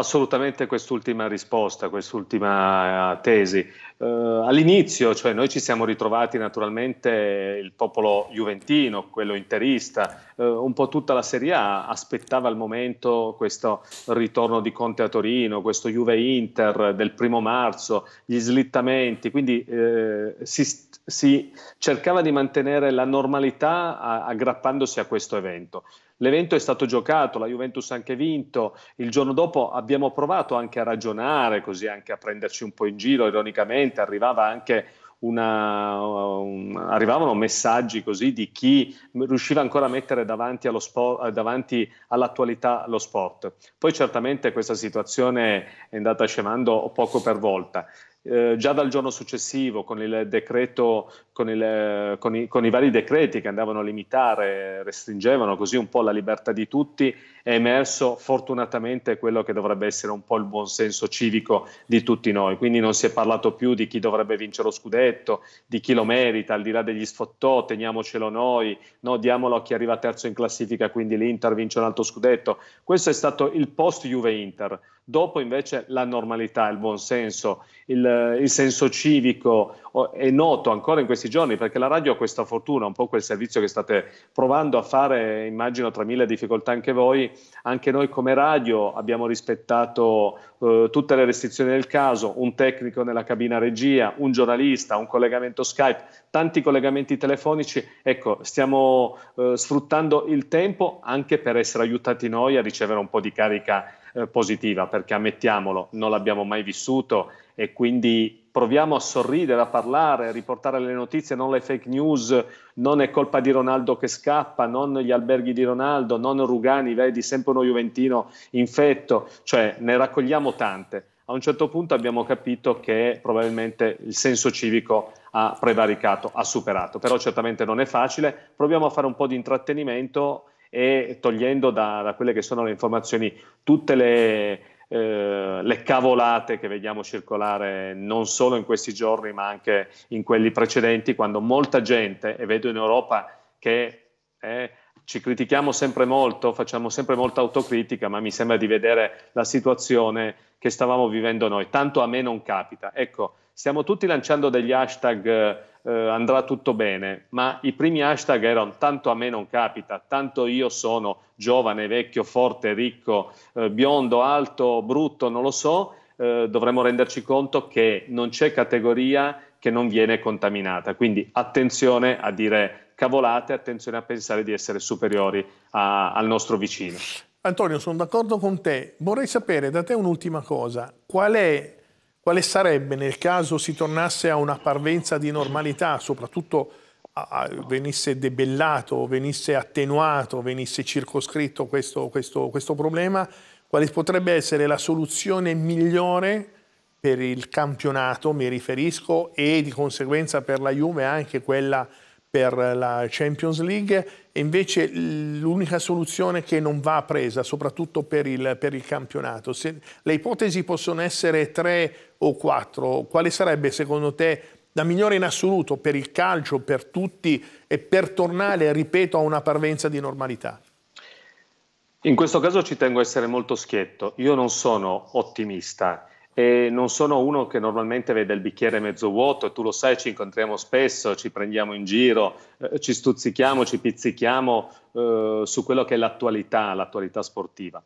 Assolutamente quest'ultima risposta, quest'ultima eh, tesi. Eh, all'inizio, cioè, noi ci siamo ritrovati naturalmente il popolo juventino, quello interista, eh, un po' tutta la Serie A aspettava al momento questo ritorno di Conte a Torino, questo Juve Inter del primo marzo, gli slittamenti, quindi eh, si, si, cercava di mantenere la normalità a, aggrappandosi a questo evento l'evento è stato giocato, la Juventus ha anche vinto, il giorno dopo abbiamo provato anche a ragionare, così anche a prenderci un po' in giro, ironicamente arrivava anche una, un, arrivavano messaggi così di chi riusciva ancora a mettere davanti, allo sport, eh, davanti all'attualità lo sport. Poi certamente questa situazione è andata scemando poco per volta. Eh, già dal giorno successivo con, decreto, con, il, con, i, con i vari decreti che andavano a limitare, restringevano così un po' la libertà di tutti, è emerso fortunatamente quello che dovrebbe essere un po' il buon senso civico di tutti noi. Quindi non si è parlato più di chi dovrebbe vincere lo scudetto, di chi lo merita, al di là degli sfottò, teniamocelo noi, no, diamolo a chi arriva terzo in classifica, quindi l'Inter vince un altro scudetto. Questo è stato il post Juve Inter Dopo invece la normalità, il buonsenso, il, il senso civico è noto ancora in questi giorni perché la radio ha questa fortuna, un po' quel servizio che state provando a fare, immagino tra mille difficoltà anche voi, anche noi come radio abbiamo rispettato eh, tutte le restrizioni del caso, un tecnico nella cabina regia, un giornalista, un collegamento Skype, tanti collegamenti telefonici, ecco, stiamo eh, sfruttando il tempo anche per essere aiutati noi a ricevere un po' di carica eh, positiva, perché ammettiamolo, non l'abbiamo mai vissuto e quindi proviamo a sorridere, a parlare, a riportare le notizie, non le fake news, non è colpa di Ronaldo che scappa, non gli alberghi di Ronaldo, non Rugani, vedi sempre uno Juventino infetto, cioè ne raccogliamo tante. A un certo punto abbiamo capito che probabilmente il senso civico ha prevaricato, ha superato, però certamente non è facile, proviamo a fare un po' di intrattenimento e togliendo da, da quelle che sono le informazioni tutte le, eh, le cavolate che vediamo circolare non solo in questi giorni ma anche in quelli precedenti, quando molta gente, e vedo in Europa che eh, ci critichiamo sempre molto, facciamo sempre molta autocritica, ma mi sembra di vedere la situazione che stavamo vivendo noi, tanto a me non capita. Ecco, stiamo tutti lanciando degli hashtag eh, andrà tutto bene, ma i primi hashtag erano tanto a me non capita, tanto io sono giovane, vecchio, forte, ricco, eh, biondo, alto, brutto, non lo so, eh, dovremmo renderci conto che non c'è categoria che non viene contaminata. Quindi attenzione a dire cavolate, attenzione a pensare di essere superiori a, al nostro vicino. Antonio, sono d'accordo con te. Vorrei sapere da te un'ultima cosa. Qual è quale sarebbe nel caso si tornasse a una parvenza di normalità, soprattutto a, a, venisse debellato, venisse attenuato, venisse circoscritto questo, questo, questo problema, quale potrebbe essere la soluzione migliore per il campionato, mi riferisco, e di conseguenza per la Juve anche quella per la Champions League e invece l'unica soluzione che non va presa, soprattutto per il, per il campionato. Se, le ipotesi possono essere tre o quattro, quale sarebbe secondo te la migliore in assoluto per il calcio, per tutti e per tornare, ripeto, a una parvenza di normalità? In questo caso ci tengo a essere molto schietto. Io non sono ottimista e non sono uno che normalmente vede il bicchiere mezzo vuoto, e tu lo sai, ci incontriamo spesso, ci prendiamo in giro, eh, ci stuzzichiamo, ci pizzichiamo eh, su quello che è l'attualità, l'attualità sportiva.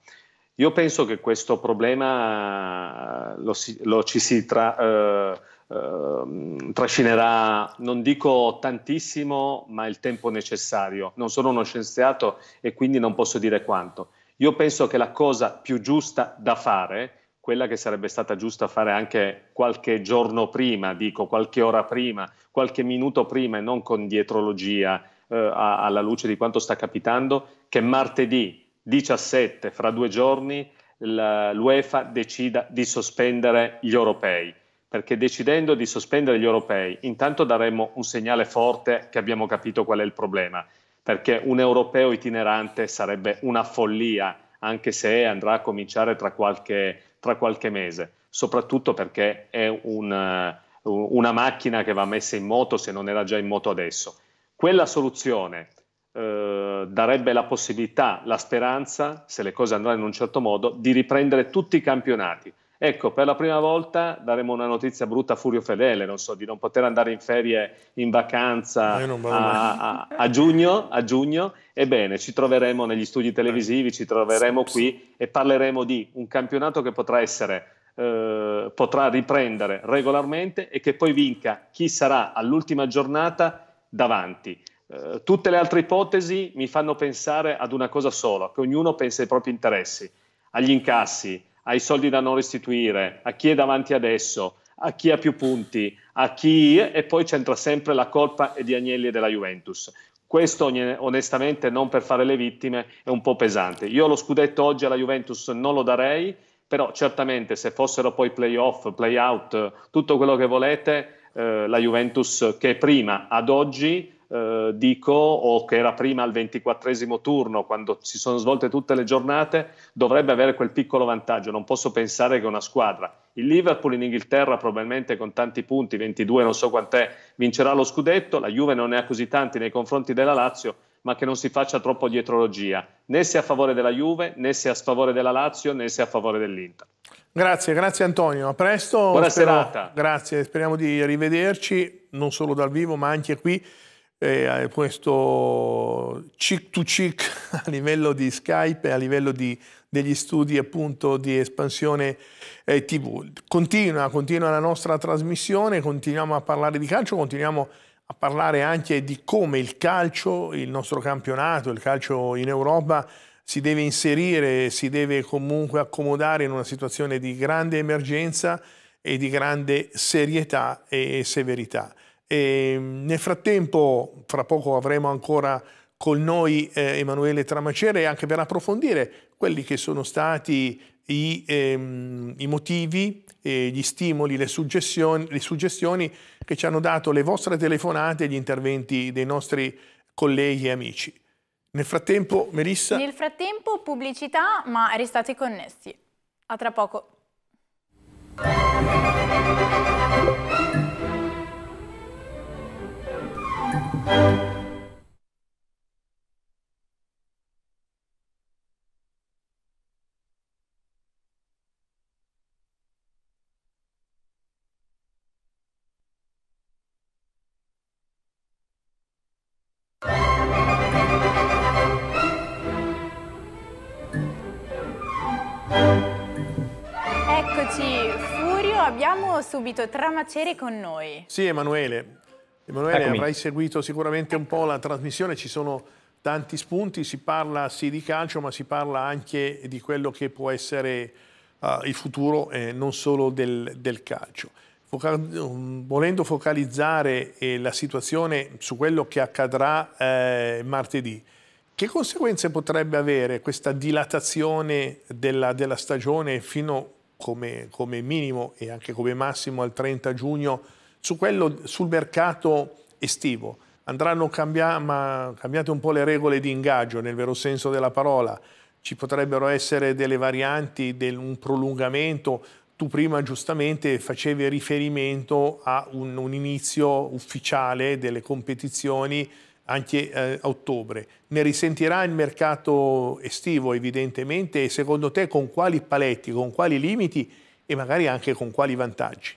Io penso che questo problema eh, lo, si, lo ci si tra, eh, eh, trascinerà, non dico tantissimo, ma il tempo necessario. Non sono uno scienziato e quindi non posso dire quanto. Io penso che la cosa più giusta da fare quella che sarebbe stata giusta fare anche qualche giorno prima, dico qualche ora prima, qualche minuto prima e non con dietrologia eh, alla luce di quanto sta capitando, che martedì 17, fra due giorni, l'UEFA decida di sospendere gli europei, perché decidendo di sospendere gli europei intanto daremmo un segnale forte che abbiamo capito qual è il problema, perché un europeo itinerante sarebbe una follia, anche se andrà a cominciare tra qualche tra qualche mese, soprattutto perché è un, eh, una macchina che va messa in moto se non era già in moto adesso. Quella soluzione eh, darebbe la possibilità, la speranza, se le cose andranno in un certo modo, di riprendere tutti i campionati. Ecco, per la prima volta daremo una notizia brutta a Furio Fedele, non so, di non poter andare in ferie, in vacanza a, a, a, giugno, a giugno Ebbene, ci troveremo negli studi televisivi, ci troveremo qui e parleremo di un campionato che potrà essere eh, potrà riprendere regolarmente e che poi vinca chi sarà all'ultima giornata davanti. Eh, tutte le altre ipotesi mi fanno pensare ad una cosa sola, che ognuno pensa ai propri interessi, agli incassi, ai soldi da non restituire, a chi è davanti adesso, a chi ha più punti, a chi e poi c'entra sempre la colpa di Agnelli e della Juventus questo onestamente non per fare le vittime è un po' pesante. Io lo scudetto oggi alla Juventus non lo darei, però certamente se fossero poi playoff, playout, tutto quello che volete, eh, la Juventus che è prima ad oggi eh, dico o che era prima al ventiquattresimo turno quando si sono svolte tutte le giornate dovrebbe avere quel piccolo vantaggio non posso pensare che una squadra il Liverpool in Inghilterra probabilmente con tanti punti, 22 non so quant'è, vincerà lo scudetto, la Juve non ne ha così tanti nei confronti della Lazio, ma che non si faccia troppo dietrologia, né sia a favore della Juve, né sia a sfavore della Lazio, né sia a favore dell'Inter. Grazie, grazie Antonio, a presto. Buona spero, serata. Grazie, speriamo di rivederci, non solo dal vivo, ma anche qui. Eh, questo chic to chic a livello di Skype e a livello di degli studi appunto di espansione eh, TV. Continua, continua la nostra trasmissione, continuiamo a parlare di calcio, continuiamo a parlare anche di come il calcio, il nostro campionato, il calcio in Europa si deve inserire, si deve comunque accomodare in una situazione di grande emergenza e di grande serietà e severità. E ehm, nel frattempo, fra poco avremo ancora con noi eh, Emanuele Tramacere anche per approfondire quelli che sono stati i, ehm, i motivi, eh, gli stimoli, le suggestioni, le suggestioni che ci hanno dato le vostre telefonate e gli interventi dei nostri colleghi e amici. Nel frattempo, Melissa... Nel frattempo pubblicità, ma restate connessi. A tra poco. Thank you. subito Tramaceri con noi. Sì, Emanuele. Emanuele, Eccomi. avrai seguito sicuramente un po' la trasmissione, ci sono tanti spunti, si parla sì di calcio, ma si parla anche di quello che può essere uh, il futuro, eh, non solo del, del calcio. Foca mm, volendo focalizzare eh, la situazione su quello che accadrà eh, martedì, che conseguenze potrebbe avere questa dilatazione della, della stagione fino come, come minimo e anche come massimo al 30 giugno su quello, sul mercato estivo. Andranno cambia, ma, cambiate un po' le regole di ingaggio nel vero senso della parola. Ci potrebbero essere delle varianti, del, un prolungamento. Tu prima giustamente facevi riferimento a un, un inizio ufficiale delle competizioni anche eh, a ottobre. Ne risentirà il mercato estivo evidentemente e secondo te con quali paletti, con quali limiti e magari anche con quali vantaggi?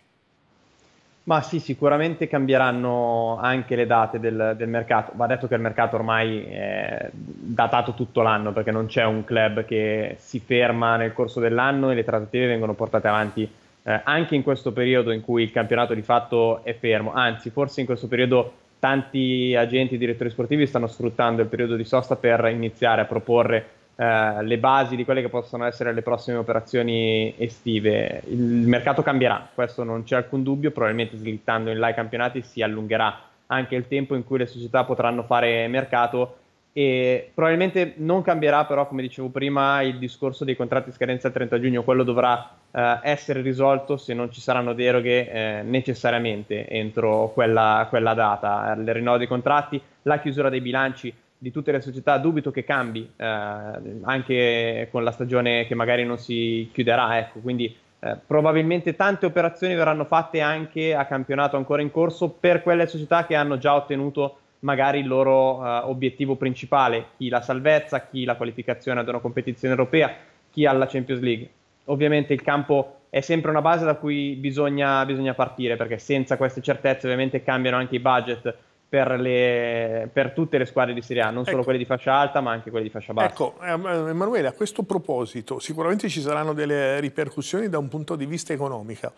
Ma sì, sicuramente cambieranno anche le date del, del mercato. Va detto che il mercato ormai è datato tutto l'anno perché non c'è un club che si ferma nel corso dell'anno e le trattative vengono portate avanti eh, anche in questo periodo in cui il campionato di fatto è fermo. Anzi, forse in questo periodo tanti agenti e direttori sportivi stanno sfruttando il periodo di sosta per iniziare a proporre eh, le basi di quelle che possono essere le prossime operazioni estive. Il mercato cambierà, questo non c'è alcun dubbio, probabilmente slittando in là i campionati si allungherà anche il tempo in cui le società potranno fare mercato e probabilmente non cambierà però, come dicevo prima, il discorso dei contratti scadenza 30 giugno, quello dovrà eh, essere risolto se non ci saranno deroghe eh, necessariamente entro quella, quella data, il rinnovo dei contratti, la chiusura dei bilanci di tutte le società dubito che cambi eh, anche con la stagione che magari non si chiuderà ecco quindi eh, probabilmente tante operazioni verranno fatte anche a campionato ancora in corso per quelle società che hanno già ottenuto magari il loro uh, obiettivo principale, chi la salvezza, chi la qualificazione ad una competizione europea, chi alla Champions League. Ovviamente il campo è sempre una base da cui bisogna, bisogna partire, perché senza queste certezze ovviamente cambiano anche i budget per, le, per, tutte le squadre di Serie A, non solo ecco. quelle di fascia alta ma anche quelle di fascia bassa. Ecco, Emanuele, a questo proposito sicuramente ci saranno delle ripercussioni da un punto di vista economico.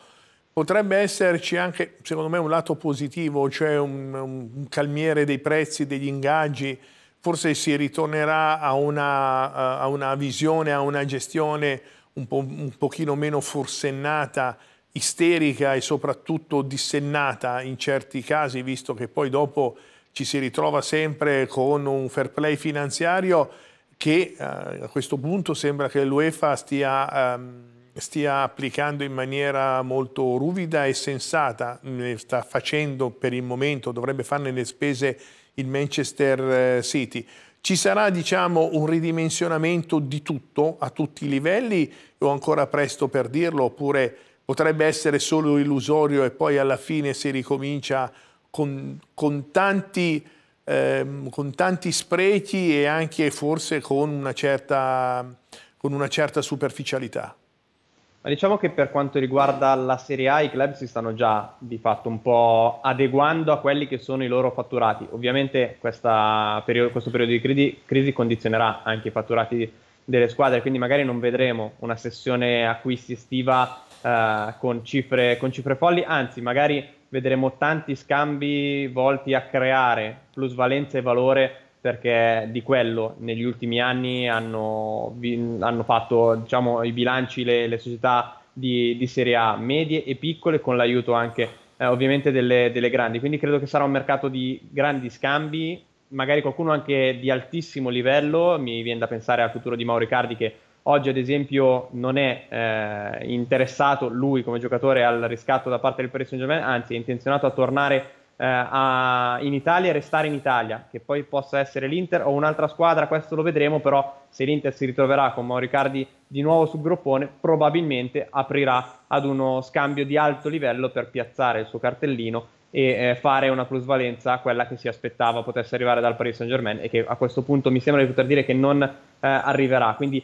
Potrebbe esserci anche, secondo me, un lato positivo, cioè un, un calmiere dei prezzi, degli ingaggi, forse si ritornerà a una, a una visione, a una gestione un, po', un pochino meno forsennata, isterica e soprattutto dissennata in certi casi, visto che poi dopo ci si ritrova sempre con un fair play finanziario che eh, a questo punto sembra che l'UEFA stia ehm, stia applicando in maniera molto ruvida e sensata, sta facendo per il momento, dovrebbe farne le spese il Manchester eh, City. Ci sarà diciamo, un ridimensionamento di tutto a tutti i livelli o ancora presto per dirlo oppure potrebbe essere solo illusorio e poi alla fine si ricomincia con, con, tanti, eh, con tanti, sprechi e anche forse con una certa, con una certa superficialità? Ma diciamo che per quanto riguarda la Serie A, i club si stanno già di fatto un po' adeguando a quelli che sono i loro fatturati. Ovviamente periodo, questo periodo di crisi, crisi condizionerà anche i fatturati delle squadre, quindi magari non vedremo una sessione acquisti estiva eh, con, cifre, con cifre folli, anzi magari vedremo tanti scambi volti a creare plusvalenza e valore perché di quello negli ultimi anni hanno, hanno fatto diciamo, i bilanci le, le società di, di, serie A medie e piccole con l'aiuto anche eh, ovviamente delle, delle grandi. Quindi credo che sarà un mercato di grandi scambi, magari qualcuno anche di altissimo livello, mi viene da pensare al futuro di Mauro Cardi che oggi ad esempio non è eh, interessato lui come giocatore al riscatto da parte del Paris Saint-Germain, anzi è intenzionato a tornare eh, a, in Italia e restare in Italia, che poi possa essere l'Inter o un'altra squadra, questo lo vedremo, però se l'Inter si ritroverà con Mauricardi di nuovo sul groppone, probabilmente aprirà ad uno scambio di alto livello per piazzare il suo cartellino e eh, fare una plusvalenza a quella che si aspettava potesse arrivare dal Paris Saint Germain e che a questo punto mi sembra di poter dire che non eh, arriverà. Quindi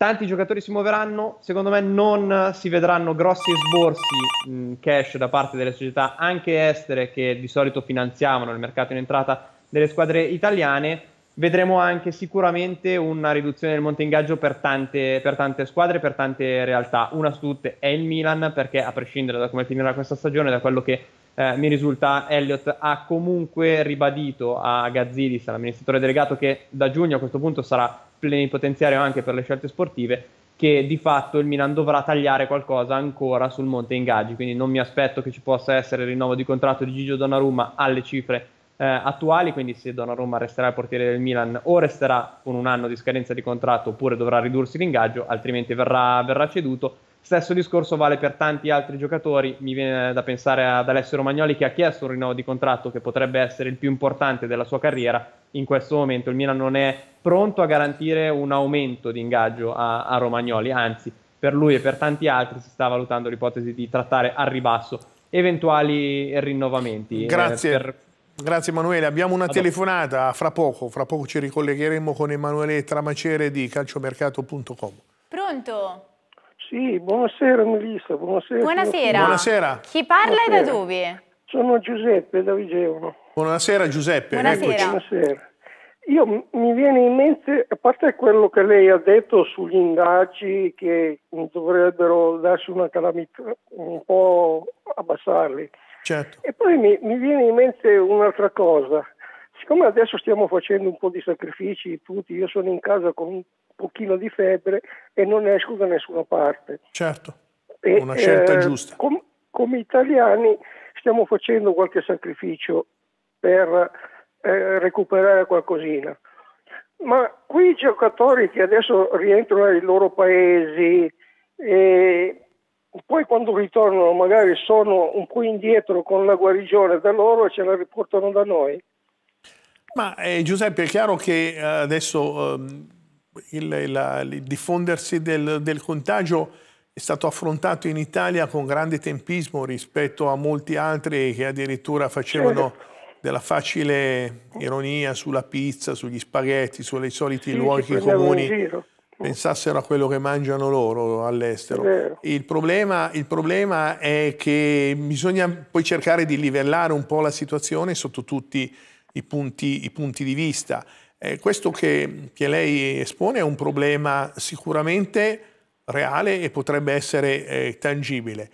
tanti giocatori si muoveranno, secondo me non si vedranno grossi sborsi mh, mm, cash da parte delle società anche estere che di solito finanziavano il mercato in entrata delle squadre italiane, vedremo anche sicuramente una riduzione del monte ingaggio per tante, per tante squadre, per tante realtà. Una su tutte è il Milan perché a prescindere da come finirà questa stagione, da quello che eh, mi risulta Elliot ha comunque ribadito a Gazzidis, l'amministratore delegato, che da giugno a questo punto sarà plenipotenziario anche per le scelte sportive, che di fatto il Milan dovrà tagliare qualcosa ancora sul monte ingaggi, quindi non mi aspetto che ci possa essere il rinnovo di contratto di Gigio Donnarumma alle cifre eh, attuali, quindi se Donnarumma resterà il portiere del Milan o resterà con un anno di scadenza di contratto oppure dovrà ridursi l'ingaggio, altrimenti verrà, verrà ceduto. Stesso discorso vale per tanti altri giocatori, mi viene da pensare ad Alessio Romagnoli che ha chiesto un rinnovo di contratto che potrebbe essere il più importante della sua carriera, in questo momento il Milan non è pronto a garantire un aumento di ingaggio a, a Romagnoli, anzi per lui e per tanti altri si sta valutando l'ipotesi di trattare al ribasso eventuali rinnovamenti. Grazie. Eh, per... Grazie Emanuele, abbiamo una Adesso. telefonata fra poco, fra poco ci ricollegheremo con Emanuele Tramacere di calciomercato.com. Pronto? Sì, buonasera Melissa, buonasera. Buonasera. buonasera. Chi parla buonasera. e da dove? Sono Giuseppe da Vigevano. Buonasera Giuseppe, buonasera. buonasera io mi viene in mente, a parte quello che lei ha detto sugli ingaggi che dovrebbero darsi una calamità, un po' abbassarli. Certo. E poi mi, mi viene in mente un'altra cosa. Siccome adesso stiamo facendo un po' di sacrifici tutti, io sono in casa con un pochino di febbre e non esco da nessuna parte. Certo, e, una scelta eh, giusta. Com, come italiani stiamo facendo qualche sacrificio per eh, recuperare qualcosina. Ma quei giocatori che adesso rientrano nei loro paesi e poi quando ritornano magari sono un po' indietro con la guarigione da loro e ce la riportano da noi. Ma eh, Giuseppe, è chiaro che eh, adesso ehm, il, la, il, diffondersi del, del contagio è stato affrontato in Italia con grande tempismo rispetto a molti altri che addirittura facevano... Certo della facile ironia sulla pizza, sugli spaghetti, sui soliti sì, luoghi comuni pensassero a quello che mangiano loro all'estero. Il problema, il problema, è che bisogna poi cercare di livellare un po' la situazione sotto tutti i punti, i punti di vista. Eh, questo che, che, lei espone è un problema sicuramente reale e potrebbe essere eh, tangibile.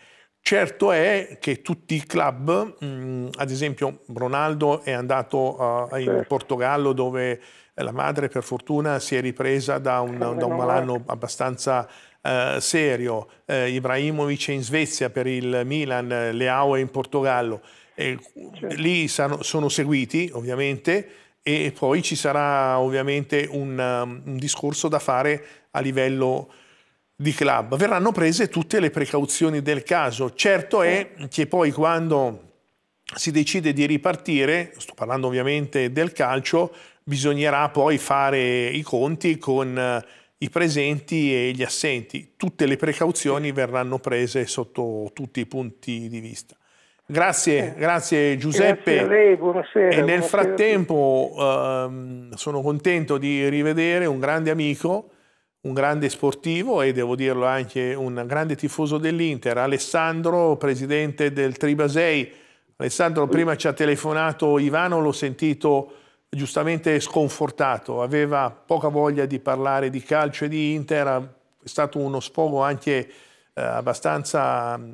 Certo è che tutti i club, mh, mm, ad esempio Ronaldo è andato uh, in certo. Portogallo dove la madre per fortuna si è ripresa da un, da un malanno abbastanza uh, serio, uh, Ibrahimovic è in Svezia per il Milan, Leao è in Portogallo, e, certo. lì sono, sono seguiti ovviamente e poi ci sarà ovviamente un, um, un discorso da fare a livello di club. Verranno prese tutte le precauzioni del caso. Certo è che poi quando si decide di ripartire, sto parlando ovviamente del calcio, bisognerà poi fare i conti con eh, i presenti e gli assenti. Tutte le precauzioni verranno prese sotto tutti i punti di vista. Grazie, grazie Giuseppe. Grazie lei, buonasera. E nel buonasera frattempo ehm, sono contento di rivedere un grande amico un grande sportivo e devo dirlo anche un grande tifoso dell'Inter, Alessandro, presidente del Tribasei. Alessandro, prima ci ha telefonato Ivano, l'ho sentito giustamente sconfortato, aveva poca voglia di parlare di calcio e di Inter, è stato uno sfogo anche eh, abbastanza mm,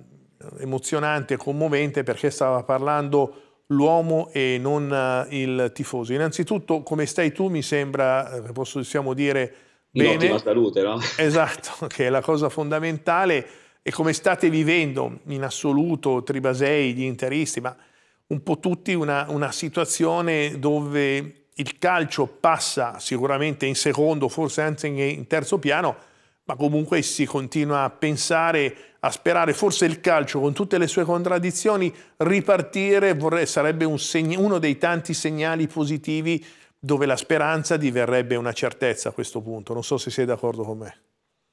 emozionante, commovente perché stava parlando l'uomo e non eh, il tifoso. Innanzitutto come stai tu mi sembra, eh, possiamo dire, in Bene. ottima salute, no? Esatto, che è la cosa fondamentale. E come state vivendo in assoluto Tribasei, gli interisti, ma un po' tutti una, una situazione dove il calcio passa sicuramente in secondo, forse anzi in terzo piano, ma comunque si continua a pensare, a sperare, forse il calcio con tutte le sue contraddizioni ripartire vorrei, sarebbe un uno dei tanti segnali positivi dove la speranza diverrebbe una certezza a questo punto. Non so se sei d'accordo con me.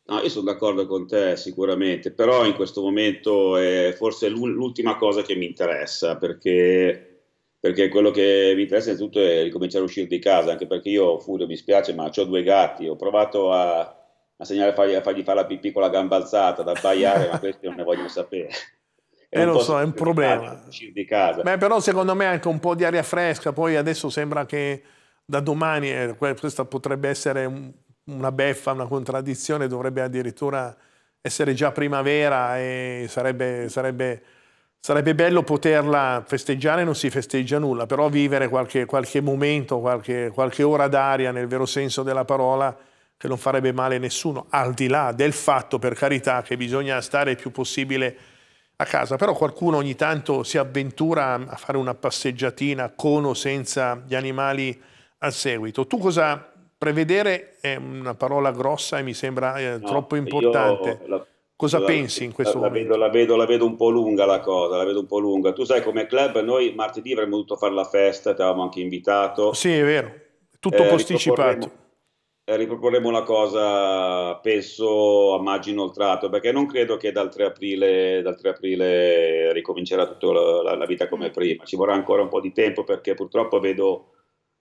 No, io sono d'accordo con te sicuramente, però in questo momento è forse l'ultima cosa che mi interessa, perché, perché, quello che mi interessa innanzitutto è ricominciare a uscire di casa, anche perché io, Furio, mi spiace, ma ho due gatti, ho provato a, a, segnare, a, fargli, a fargli fare la pipì con la gamba alzata, da abbaiare, ma questi non ne vogliono sapere. E eh, lo so, è un problema. Di casa. Beh, però secondo me anche un po' di aria fresca, poi adesso sembra che da domani, eh, questa potrebbe essere un, una beffa, una contraddizione, dovrebbe addirittura essere già primavera e sarebbe, sarebbe, sarebbe bello poterla festeggiare, non si festeggia nulla, però vivere qualche, qualche momento, qualche, qualche ora d'aria nel vero senso della parola che non farebbe male a nessuno, al di là del fatto, per carità, che bisogna stare il più possibile a casa, però qualcuno ogni tanto si avventura a fare una passeggiatina con o senza gli animali a seguito. Tu cosa prevedere è una parola grossa e mi sembra eh, no, troppo importante. La, cosa la, pensi in questo la, momento? Vedo, vedo, la vedo, un po' lunga la cosa, la vedo un po' lunga. Tu sai come club noi martedì avremmo dovuto fare la festa, ti avevamo anche invitato. Sì, è vero, tutto eh, posticipato. Riproporremo, eh, la cosa, penso, a maggio inoltrato, perché non credo che dal 3 aprile, dal 3 aprile ricomincerà tutta la vita come mm. prima. Ci vorrà ancora un po' di tempo perché purtroppo vedo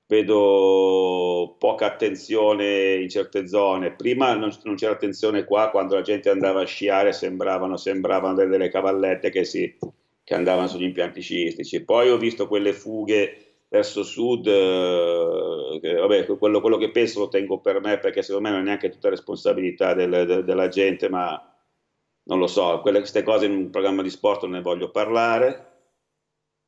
vedo poca attenzione in certe zone. Prima non, non, c'era attenzione qua, quando la gente andava a sciare sembravano, sembravano delle, delle cavallette che, si, che, andavano sugli impianti sciistici. Poi ho visto quelle fughe verso sud, eh, che, vabbè, quello, quello, che penso lo tengo per me perché secondo me non è neanche tutta responsabilità del, de, della gente, ma non lo so, quelle, queste cose in un programma di sport non ne voglio parlare.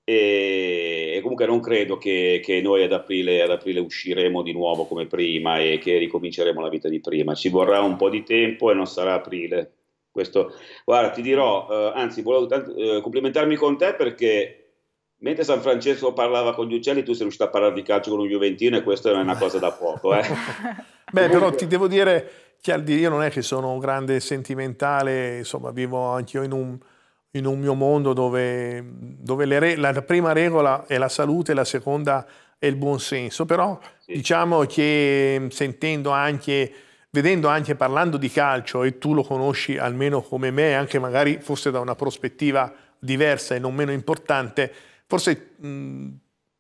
E comunque non credo che, che noi ad aprile, ad aprile, usciremo di nuovo come prima e che ricominceremo la vita di prima. Ci vorrà un po' di tempo e non sarà aprile. Questo, guarda, ti dirò, eh, anzi, volevo eh, complimentarmi con te perché mentre San Francesco parlava con gli uccelli, tu sei riuscito a parlare di calcio con un Juventino e questa è una cosa da poco. Eh. Beh, però ti devo dire, Chialdi, io non è che sono un grande sentimentale, insomma, vivo anch'io in un in un mio mondo dove, dove la prima regola è la salute, la seconda è il buon senso, però sì. diciamo che sentendo anche, vedendo anche, parlando di calcio, e tu lo conosci almeno come me, anche magari forse da una prospettiva diversa e non meno importante, forse mh,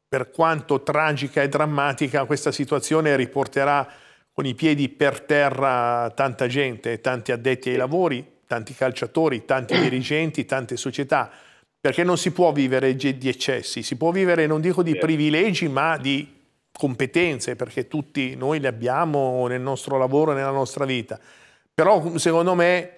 per quanto tragica e drammatica questa situazione riporterà con i piedi per terra tanta gente, tanti addetti ai lavori, tanti calciatori, tanti dirigenti, tante società, perché non si può vivere di eccessi, si può vivere non dico di privilegi ma di competenze, perché tutti noi le abbiamo nel nostro lavoro, nella nostra vita. Però mm, secondo me,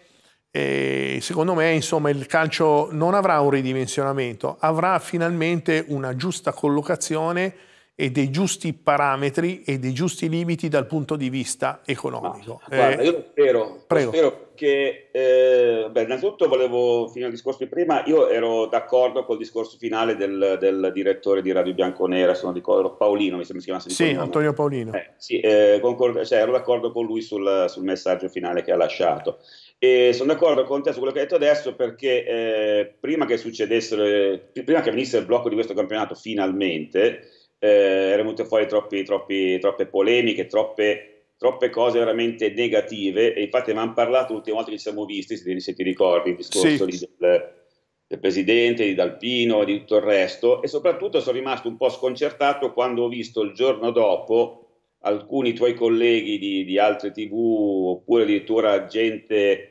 eh, secondo me insomma, il calcio non avrà un ridimensionamento, avrà finalmente una giusta collocazione e dei giusti parametri e dei giusti limiti dal punto di vista economico. Ma, guarda, io eh, spero, prego. Lo spero che, eh, beh, innanzitutto volevo finire il discorso di prima, io ero d'accordo col discorso finale del, del direttore di Radio Bianconera, sono non ricordo, Paolino, mi sembra si chiamasse. Di Sì, Paolino. Antonio Paolino. Eh, sì, eh, concord- cioè, ero d'accordo con lui sul, sul messaggio finale che ha lasciato. E sono d'accordo con te su quello che hai detto adesso perché eh, prima che succedessero, eh, prima che venisse il blocco di questo campionato finalmente, eh, venute fuori troppi, troppi, troppe polemiche, troppe, troppe, cose veramente negative e infatti avevamo parlato l'ultima volta che ci siamo visti, se ti, se ti ricordi, il discorso sì. del, del presidente, di D'Alpino, e di tutto il resto e soprattutto sono rimasto un po' sconcertato quando ho visto il giorno dopo alcuni tuoi colleghi di, di altre tv oppure addirittura gente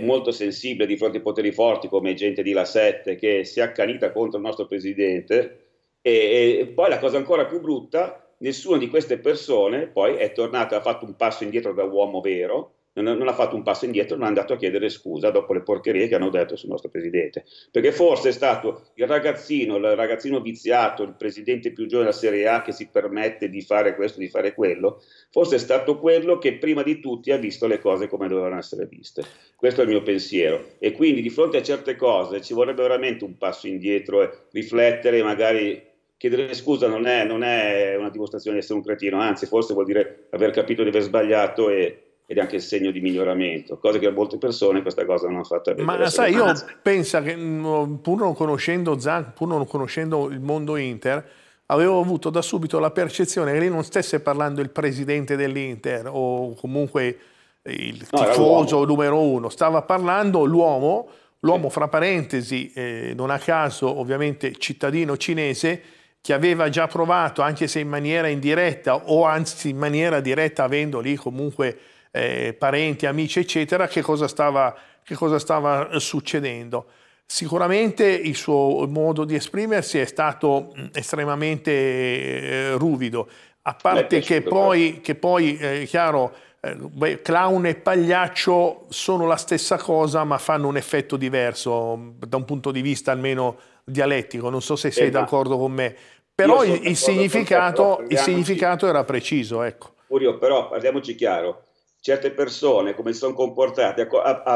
molto sensibile di fronte ai poteri forti come gente di La Sette che si è accanita contro il nostro presidente e, e, poi la cosa ancora più brutta, nessuna di queste persone poi è tornata, ha fatto un passo indietro da uomo vero, non, non, ha fatto un passo indietro, non è andato a chiedere scusa dopo le porcherie che hanno detto sul nostro presidente. Perché forse è stato il ragazzino, il ragazzino viziato, il presidente più giovane della Serie A che si permette di fare questo, di fare quello, forse è stato quello che prima di tutti ha visto le cose come dovevano essere viste. Questo è il mio pensiero. E quindi di fronte a certe cose ci vorrebbe veramente un passo indietro, e riflettere magari chiedere scusa non è, non è, una dimostrazione di essere un cretino, anzi forse vuol dire aver capito di aver sbagliato e, ed è anche il segno di miglioramento, cosa che a molte persone questa cosa non ha fatto vedere. Ma sai, io penso che mm, pur non conoscendo Zan, pur non conoscendo il mondo Inter, avevo avuto da subito la percezione che lì non stesse parlando il presidente dell'Inter o comunque il tifoso no, numero uno, stava parlando l'uomo, l'uomo fra parentesi, eh, non a caso ovviamente cittadino cinese, che aveva già provato, anche se in maniera indiretta o anzi in maniera diretta, avendo lì comunque eh, parenti, amici, eccetera, che cosa, stava, che cosa stava eh, succedendo. Sicuramente il suo modo di esprimersi è stato estremamente eh, ruvido, a parte che poi, che poi, eh, chiaro, eh, clown e pagliaccio sono la stessa cosa ma fanno un effetto diverso da un punto di vista almeno dialettico, non so se sei esatto. d'accordo con me, però il, il, significato, però il, significato, era preciso. Ecco. Furio, però parliamoci chiaro, certe persone come si sono comportate, ecco, a, a,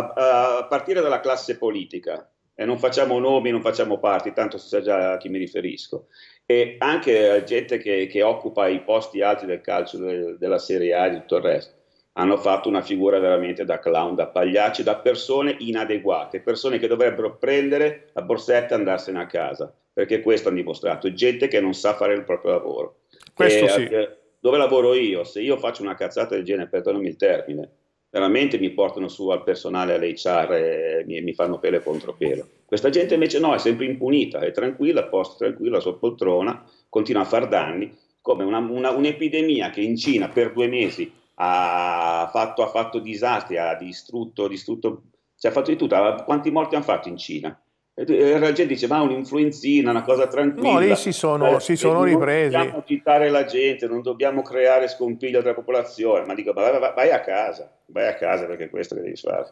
a, partire dalla classe politica, e non facciamo nomi, non facciamo parti, tanto si sa già a chi mi riferisco, e anche gente che, che occupa i posti alti del calcio, del, della Serie A e tutto il resto, hanno fatto una figura veramente da clown, da pagliacci, da persone inadeguate, persone che dovrebbero prendere la borsetta e andarsene a casa, perché questo hanno dimostrato, gente che non sa fare il proprio lavoro. Questo e, sì. Eh, dove lavoro io? Se io faccio una cazzata del genere, perdonami il termine, veramente mi portano su al personale, alle all'HR e mi, mi fanno pelo contro pelo. Questa gente invece no, è sempre impunita, è tranquilla, posta tranquilla sulla poltrona, continua a far danni, come una, una, un'epidemia che in Cina per due mesi ha fatto, ha fatto disastri, ha distrutto, distrutto cioè ha fatto di tutto. Quanti morti hanno fatto in Cina? la gente dice, ma un'influenzina, una cosa tranquilla. No, lì si sono, eh, si sono ripresi. Non dobbiamo agitare la gente, non dobbiamo creare scompiglio tra la popolazione, ma dico, vai, vai, vai, a casa, vai a casa perché è questo che devi fare.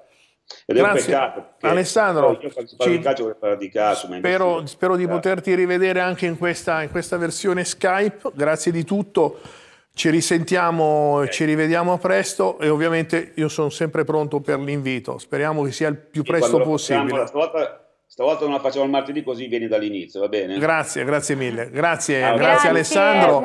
Ed Grazie. è un peccato. Alessandro, spero, spero di poterti rivedere anche in questa, in questa versione Skype. Grazie di tutto. Ci risentiamo, okay. ci rivediamo presto e ovviamente io sono sempre pronto per l'invito. Speriamo che sia il più sì, presto possibile. Stavolta, stavolta, non la facciamo il martedì così vieni dall'inizio, va bene? Grazie, grazie mille. Grazie, ah, grazie, grazie Alessandro,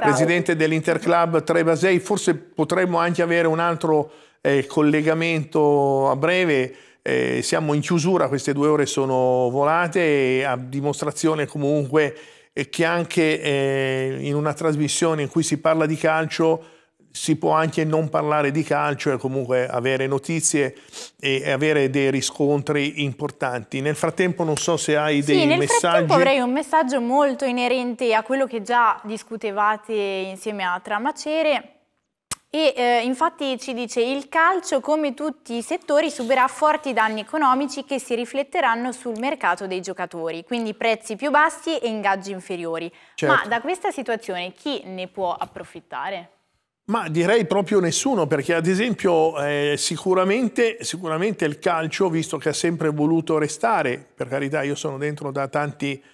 presidente dell'Interclub Trebasei. Forse potremmo anche avere un altro eh, collegamento a breve. Eh, siamo in chiusura, queste due ore sono volate a dimostrazione comunque e che anche eh, in una trasmissione in cui si parla di calcio si può anche non parlare di calcio e comunque avere notizie e avere dei riscontri importanti. Nel frattempo non so se hai dei sì, nel messaggi. Frattempo avrei un messaggio molto inerente a quello che già discutevate insieme a Tramacere e eh, infatti ci dice il calcio come tutti i settori subirà forti danni economici che si rifletteranno sul mercato dei giocatori, quindi prezzi più bassi e ingaggi inferiori. Certo. Ma da questa situazione chi ne può approfittare? Ma direi proprio nessuno, perché ad esempio eh, sicuramente, sicuramente il calcio, visto che ha sempre voluto restare, per carità io sono dentro da tanti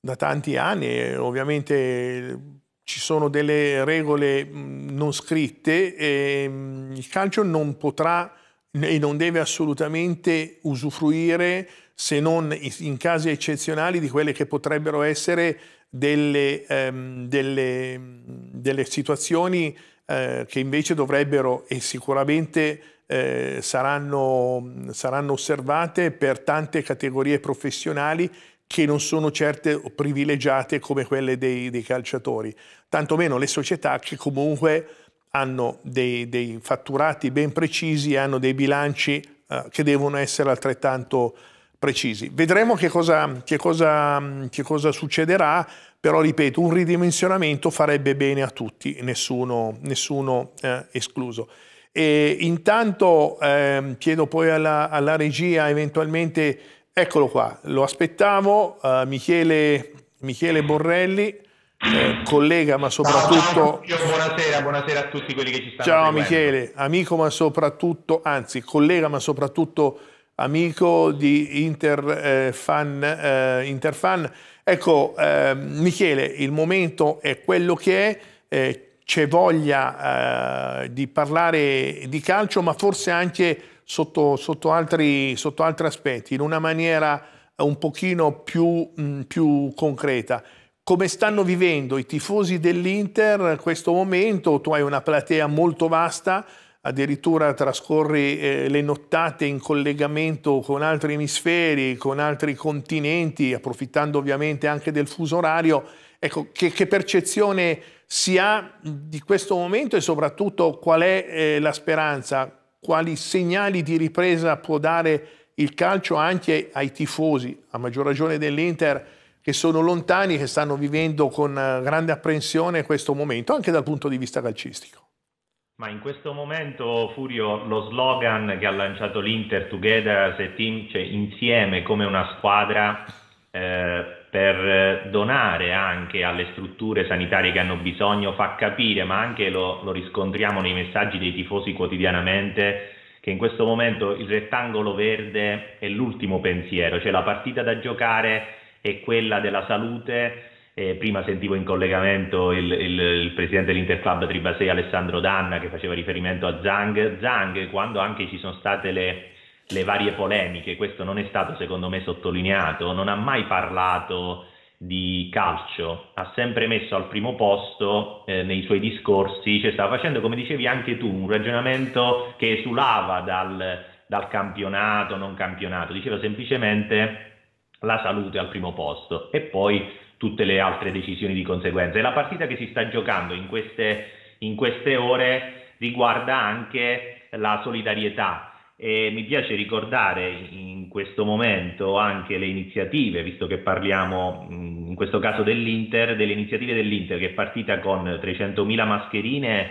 da tanti anni, ovviamente ci sono delle regole mm, non scritte, e ehm, il calcio non potrà e non deve assolutamente usufruire, se non in casi eccezionali, di quelle che potrebbero essere delle, ehm, delle, delle situazioni eh, che invece dovrebbero e sicuramente eh, saranno, saranno osservate per tante categorie professionali che non sono certe privilegiate come quelle dei, dei calciatori, tantomeno le società che comunque hanno dei, dei fatturati ben precisi e hanno dei bilanci eh, che devono essere altrettanto precisi. Vedremo che cosa, che, cosa, che cosa, succederà, però ripeto, un ridimensionamento farebbe bene a tutti, nessuno, nessuno eh, escluso. E intanto eh, chiedo poi alla, alla regia eventualmente Eccolo qua, lo aspettavo, uh, Michele, Michele, Borrelli, eh, collega ma soprattutto... Ciao, buonasera, buonasera a tutti quelli che ci stanno Ciao seguendo. Michele, amico ma soprattutto, anzi collega ma soprattutto amico di Interfan. Eh, eh, Interfan. Ecco eh, Michele, il momento è quello che è, eh, c'è voglia di parlare di calcio ma forse anche sotto, sotto, altri, sotto altri aspetti, in una maniera eh, un pochino più, mh, mm, più concreta come stanno vivendo i tifosi dell'Inter questo momento, tu hai una platea molto vasta, addirittura trascorri eh, le nottate in collegamento con altri emisferi, con altri continenti, approfittando ovviamente anche del fuso orario. Ecco, che, che percezione si ha di questo momento e soprattutto qual è eh, la speranza? quali segnali di ripresa può dare il calcio anche ai tifosi, a maggior ragione dell'Inter, che sono lontani, che stanno vivendo con eh, grande apprensione questo momento, anche dal punto di vista calcistico. Ma in questo momento, Furio, lo slogan che ha lanciato l'Inter, Together as a team, cioè insieme come una squadra, eh, per donare anche alle strutture sanitarie che hanno bisogno, fa capire, ma anche lo, lo, riscontriamo nei messaggi dei tifosi quotidianamente, che in questo momento il rettangolo verde è l'ultimo pensiero, cioè la partita da giocare è quella della salute. Eh, prima sentivo in collegamento il, il, il presidente dell'Interclub Tribasei Alessandro Danna che faceva riferimento a Zhang. Zhang, quando anche ci sono state le le varie polemiche, questo non è stato secondo me sottolineato, non ha mai parlato di calcio, ha sempre messo al primo posto eh, nei suoi discorsi, cioè stava facendo come dicevi anche tu un ragionamento che esulava dal, dal campionato, non campionato, diceva semplicemente la salute al primo posto e poi tutte le altre decisioni di conseguenza. E la partita che si sta giocando in queste, in queste ore riguarda anche la solidarietà e mi piace ricordare in questo momento anche le iniziative, visto che parliamo mm, in questo caso dell'Inter, delle iniziative dell'Inter che è partita con 300.000 mascherine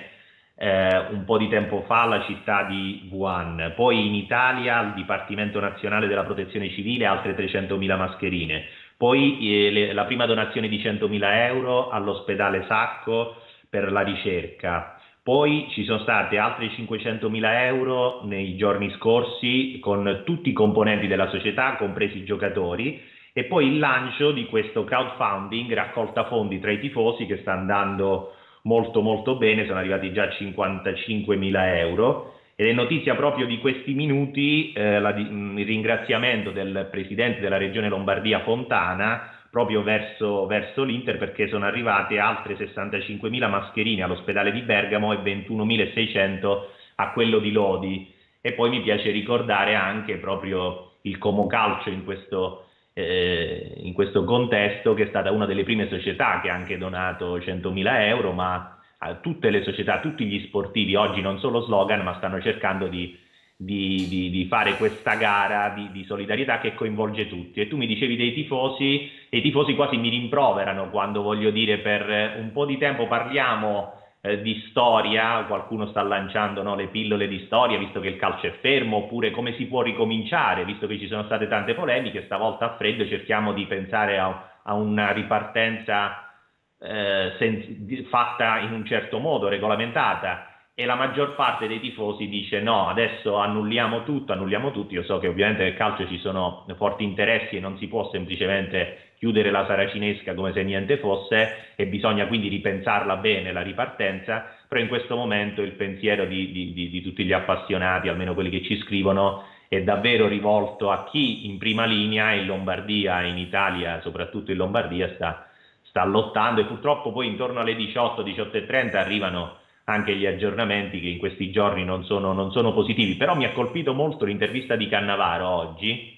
eh, un po' di tempo fa alla città di Wuhan, poi in Italia al Dipartimento Nazionale della Protezione Civile altre 300.000 mascherine, poi eh, le, la prima donazione di 100.000 euro all'ospedale Sacco per la ricerca, poi ci sono stati altri 500.000 euro nei giorni scorsi con tutti i componenti della società, compresi i giocatori, e poi il lancio di questo crowdfunding, raccolta fondi tra i tifosi che sta andando molto molto bene, sono arrivati già a 55.000 euro ed è notizia proprio di questi minuti eh, la, mm, il ringraziamento del presidente della regione Lombardia Fontana proprio verso, verso l'Inter perché sono arrivate altre 65.000 mascherine all'ospedale di Bergamo e 21.600 a quello di Lodi. E poi mi piace ricordare anche proprio il Como Calcio in questo, eh, in questo contesto, che è stata una delle prime società che ha anche donato 100.000 euro, ma eh, tutte le società, tutti gli sportivi oggi non solo slogan, ma stanno cercando di di, di, di, fare questa gara di, di, solidarietà che coinvolge tutti. E tu mi dicevi dei tifosi, e i tifosi quasi mi rimproverano quando voglio dire per eh, un po' di tempo parliamo eh, di storia, qualcuno sta lanciando no, le pillole di storia visto che il calcio è fermo, oppure come si può ricominciare visto che ci sono state tante polemiche, stavolta a freddo cerchiamo di pensare a, a una ripartenza eh, sen- fatta in un certo modo, regolamentata e la maggior parte dei tifosi dice no, adesso annulliamo tutto, annulliamo tutto, Io so che ovviamente nel calcio ci sono forti interessi e non si può semplicemente chiudere la saracinesca come se niente fosse e bisogna quindi ripensarla bene la ripartenza, però in questo momento il pensiero di, di, di, di tutti gli appassionati, almeno quelli che ci scrivono, è davvero rivolto a chi in prima linea in Lombardia, in Italia, soprattutto in Lombardia, sta, sta lottando e purtroppo poi intorno alle 18, 18.30 arrivano anche gli aggiornamenti che in questi giorni non sono, non sono positivi, però mi ha colpito molto l'intervista di Cannavaro oggi,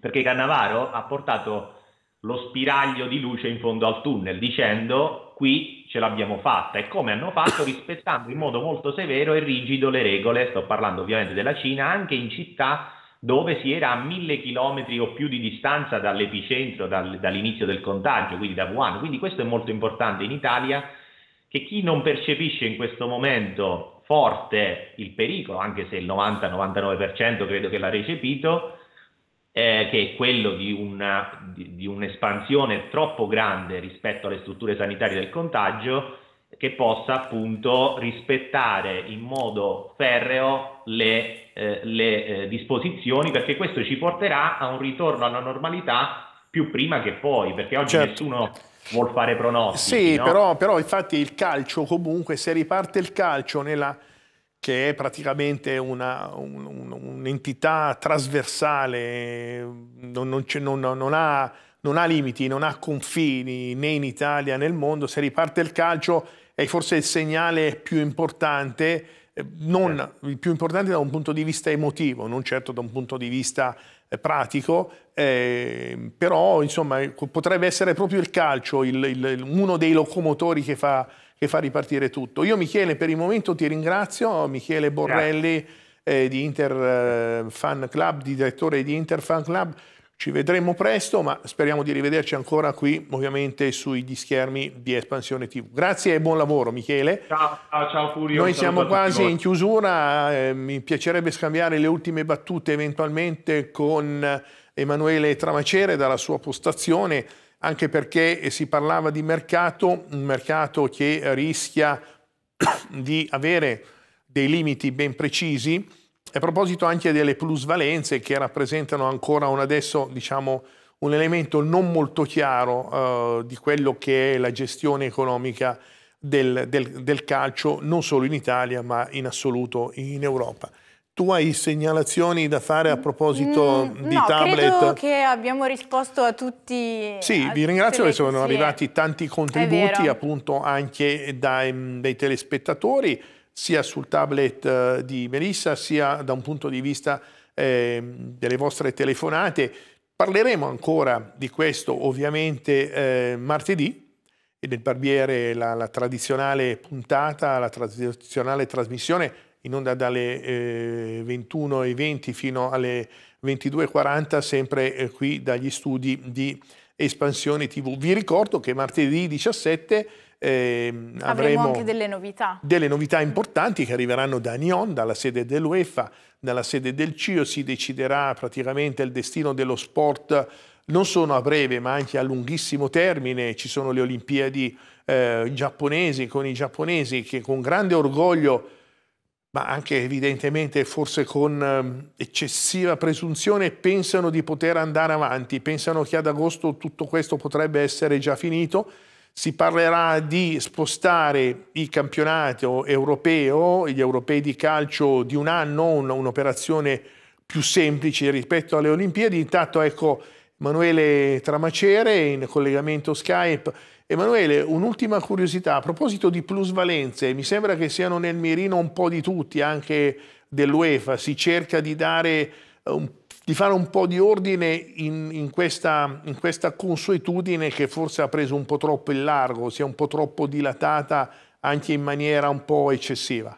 perché Cannavaro ha portato lo spiraglio di luce in fondo al tunnel dicendo qui ce l'abbiamo fatta e come hanno fatto rispettando in modo molto severo e rigido le regole, sto parlando ovviamente della Cina, anche in città dove si era a mille chilometri o più di distanza dall'epicentro, dal, dall'inizio del contagio, quindi da Wuhan. Quindi questo è molto importante in Italia che chi non percepisce in questo momento forte il pericolo, anche se il 90-99% credo che l'ha recepito, eh, che è quello di, una, di, di un'espansione troppo grande rispetto alle strutture sanitarie del contagio, che possa appunto rispettare in modo ferreo le, eh, le eh, disposizioni, perché questo ci porterà a un ritorno alla normalità più prima che poi, perché oggi certo. nessuno vuol fare pronostici. Sì, no? però, però, infatti il calcio comunque, se riparte il calcio nella, che è praticamente un'entità un, un trasversale, non, non, non, ha, non, ha, limiti, non ha confini né in Italia né nel mondo, se riparte il calcio è forse il segnale più importante, eh, non certo. il più importante da un punto di vista emotivo, non certo da un punto di vista eh, pratico, eh, però insomma, potrebbe essere proprio il calcio il, il, uno dei locomotori che fa, che fa, ripartire tutto. Io Michele per il momento ti ringrazio, Michele Borrelli eh, di Inter eh, Fan Club, di direttore di Inter Fan Club. Ci vedremo presto, ma speriamo di rivederci ancora qui, ovviamente sugli schermi di Espansione TV. Grazie e buon lavoro Michele. Ciao, ciao, ciao Furio. Noi siamo quasi in chiusura, eh, mi piacerebbe scambiare le ultime battute eventualmente con Emanuele Tramacere dalla sua postazione, anche perché si parlava di mercato, un mercato che rischia di avere dei limiti ben precisi a proposito anche delle plusvalenze che rappresentano ancora un adesso, diciamo, un elemento non molto chiaro eh, di quello che è la gestione economica del, del, del, calcio, non solo in Italia, ma in assoluto in Europa. Tu hai segnalazioni da fare a proposito mm, di no, tablet? Credo che abbiamo risposto a tutti. Sì, a vi ringrazio che sono arrivati tanti contributi appunto anche dai, mm, dai telespettatori sia sul tablet eh, di Melissa sia da un punto di vista eh, delle vostre telefonate. Parleremo ancora di questo ovviamente eh, martedì e del barbiere la, la, tradizionale puntata, la tradizionale trasmissione in onda dalle eh, 21.20 fino alle 22.40 sempre eh, qui dagli studi di Espansione TV. Vi ricordo che martedì 17 Ehm, avremo, avremo, anche delle novità. Delle novità importanti che arriveranno da Nyon, dalla sede dell'UEFA, dalla sede del CIO, si deciderà praticamente il destino dello sport non solo a breve ma anche a lunghissimo termine. Ci sono le Olimpiadi eh, giapponesi con i giapponesi che con grande orgoglio ma anche evidentemente forse con ehm, eccessiva presunzione, pensano di poter andare avanti, pensano che ad agosto tutto questo potrebbe essere già finito si parlerà di spostare il campionato europeo, gli europei di calcio di un anno, un'operazione più semplice rispetto alle Olimpiadi. Intanto ecco Emanuele Tramacere in collegamento Skype. Emanuele, un'ultima curiosità, a proposito di plusvalenze, mi sembra che siano nel mirino un po' di tutti, anche dell'UEFA, si cerca di dare un di fare un po' di ordine in, in, questa, in questa consuetudine che forse ha preso un po' troppo il largo, si è un po' troppo dilatata anche in maniera un po' eccessiva.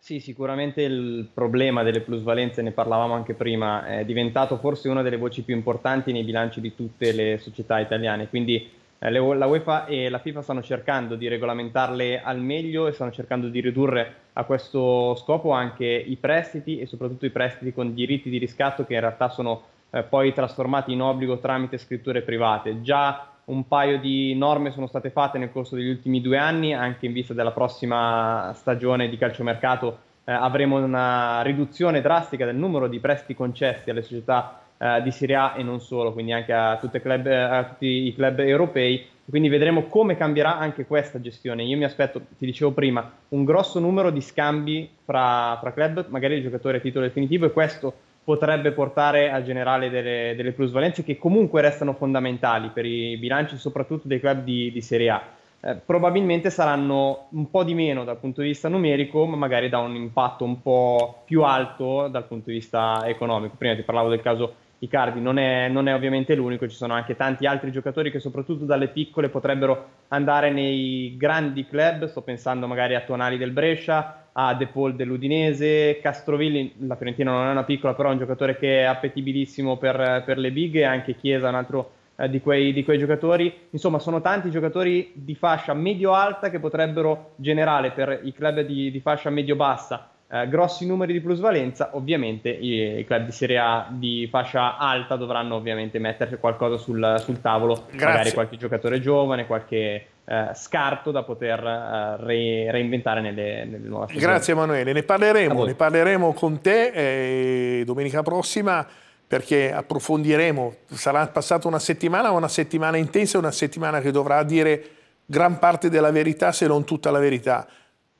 Sì, sicuramente il problema delle plusvalenze, ne parlavamo anche prima, è diventato forse una delle voci più importanti nei bilanci di tutte le società italiane, quindi eh, la UEFA e la FIFA stanno cercando di regolamentarle al meglio e stanno cercando di ridurre a questo scopo anche i prestiti e soprattutto i prestiti con diritti di riscatto che in realtà sono eh, poi trasformati in obbligo tramite scritture private. Già un paio di norme sono state fatte nel corso degli ultimi due anni, anche in vista della prossima stagione di calciomercato eh, avremo una riduzione drastica del numero di prestiti concessi alle società eh, di Serie A e non solo, quindi anche a, club, eh, a tutti i club europei quindi vedremo come cambierà anche questa gestione. Io mi aspetto, ti dicevo prima, un grosso numero di scambi fra, fra club, magari il giocatore a titolo definitivo, e questo potrebbe portare a generare delle, delle plusvalenze che comunque restano fondamentali per i bilanci, soprattutto dei club di, di Serie A. Eh, probabilmente saranno un po' di meno dal punto di vista numerico, ma magari da un impatto un po' più alto dal punto di vista economico. Prima ti parlavo del caso Icardi non è, non è, ovviamente l'unico, ci sono anche tanti altri giocatori che soprattutto dalle piccole potrebbero andare nei grandi club, sto pensando magari a Tonali del Brescia, a De Paul dell'Udinese, Castrovilli, la Fiorentina non è una piccola però è un giocatore che è appetibilissimo per, per le bighe, anche Chiesa è un altro eh, di, quei, di quei giocatori, insomma sono tanti giocatori di fascia medio-alta che potrebbero generare per i club di, di fascia medio-bassa eh, grossi numeri di plusvalenza, ovviamente i, club di Serie A di fascia alta dovranno ovviamente metterci qualcosa sul, sul tavolo, Grazie. magari qualche giocatore giovane, qualche eh, scarto da poter eh, re, reinventare nelle, nelle nuove stagioni. Grazie Emanuele, ne parleremo, ne parleremo con te eh, domenica prossima perché approfondiremo, sarà passata una settimana, una settimana intensa, una settimana che dovrà dire gran parte della verità se non tutta la verità.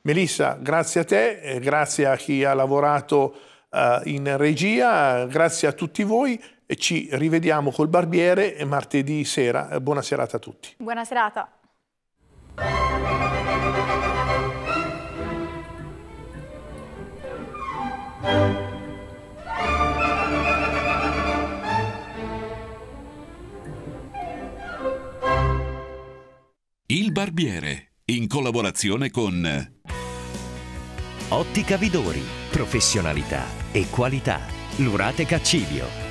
Melissa, grazie a te, eh, grazie a chi ha lavorato eh, in regia, grazie a tutti voi e ci rivediamo col barbiere martedì sera. Eh, buona serata a tutti. Buona serata. Il barbiere in collaborazione con Ottica Vidori, professionalità e qualità. Lurate Caccivio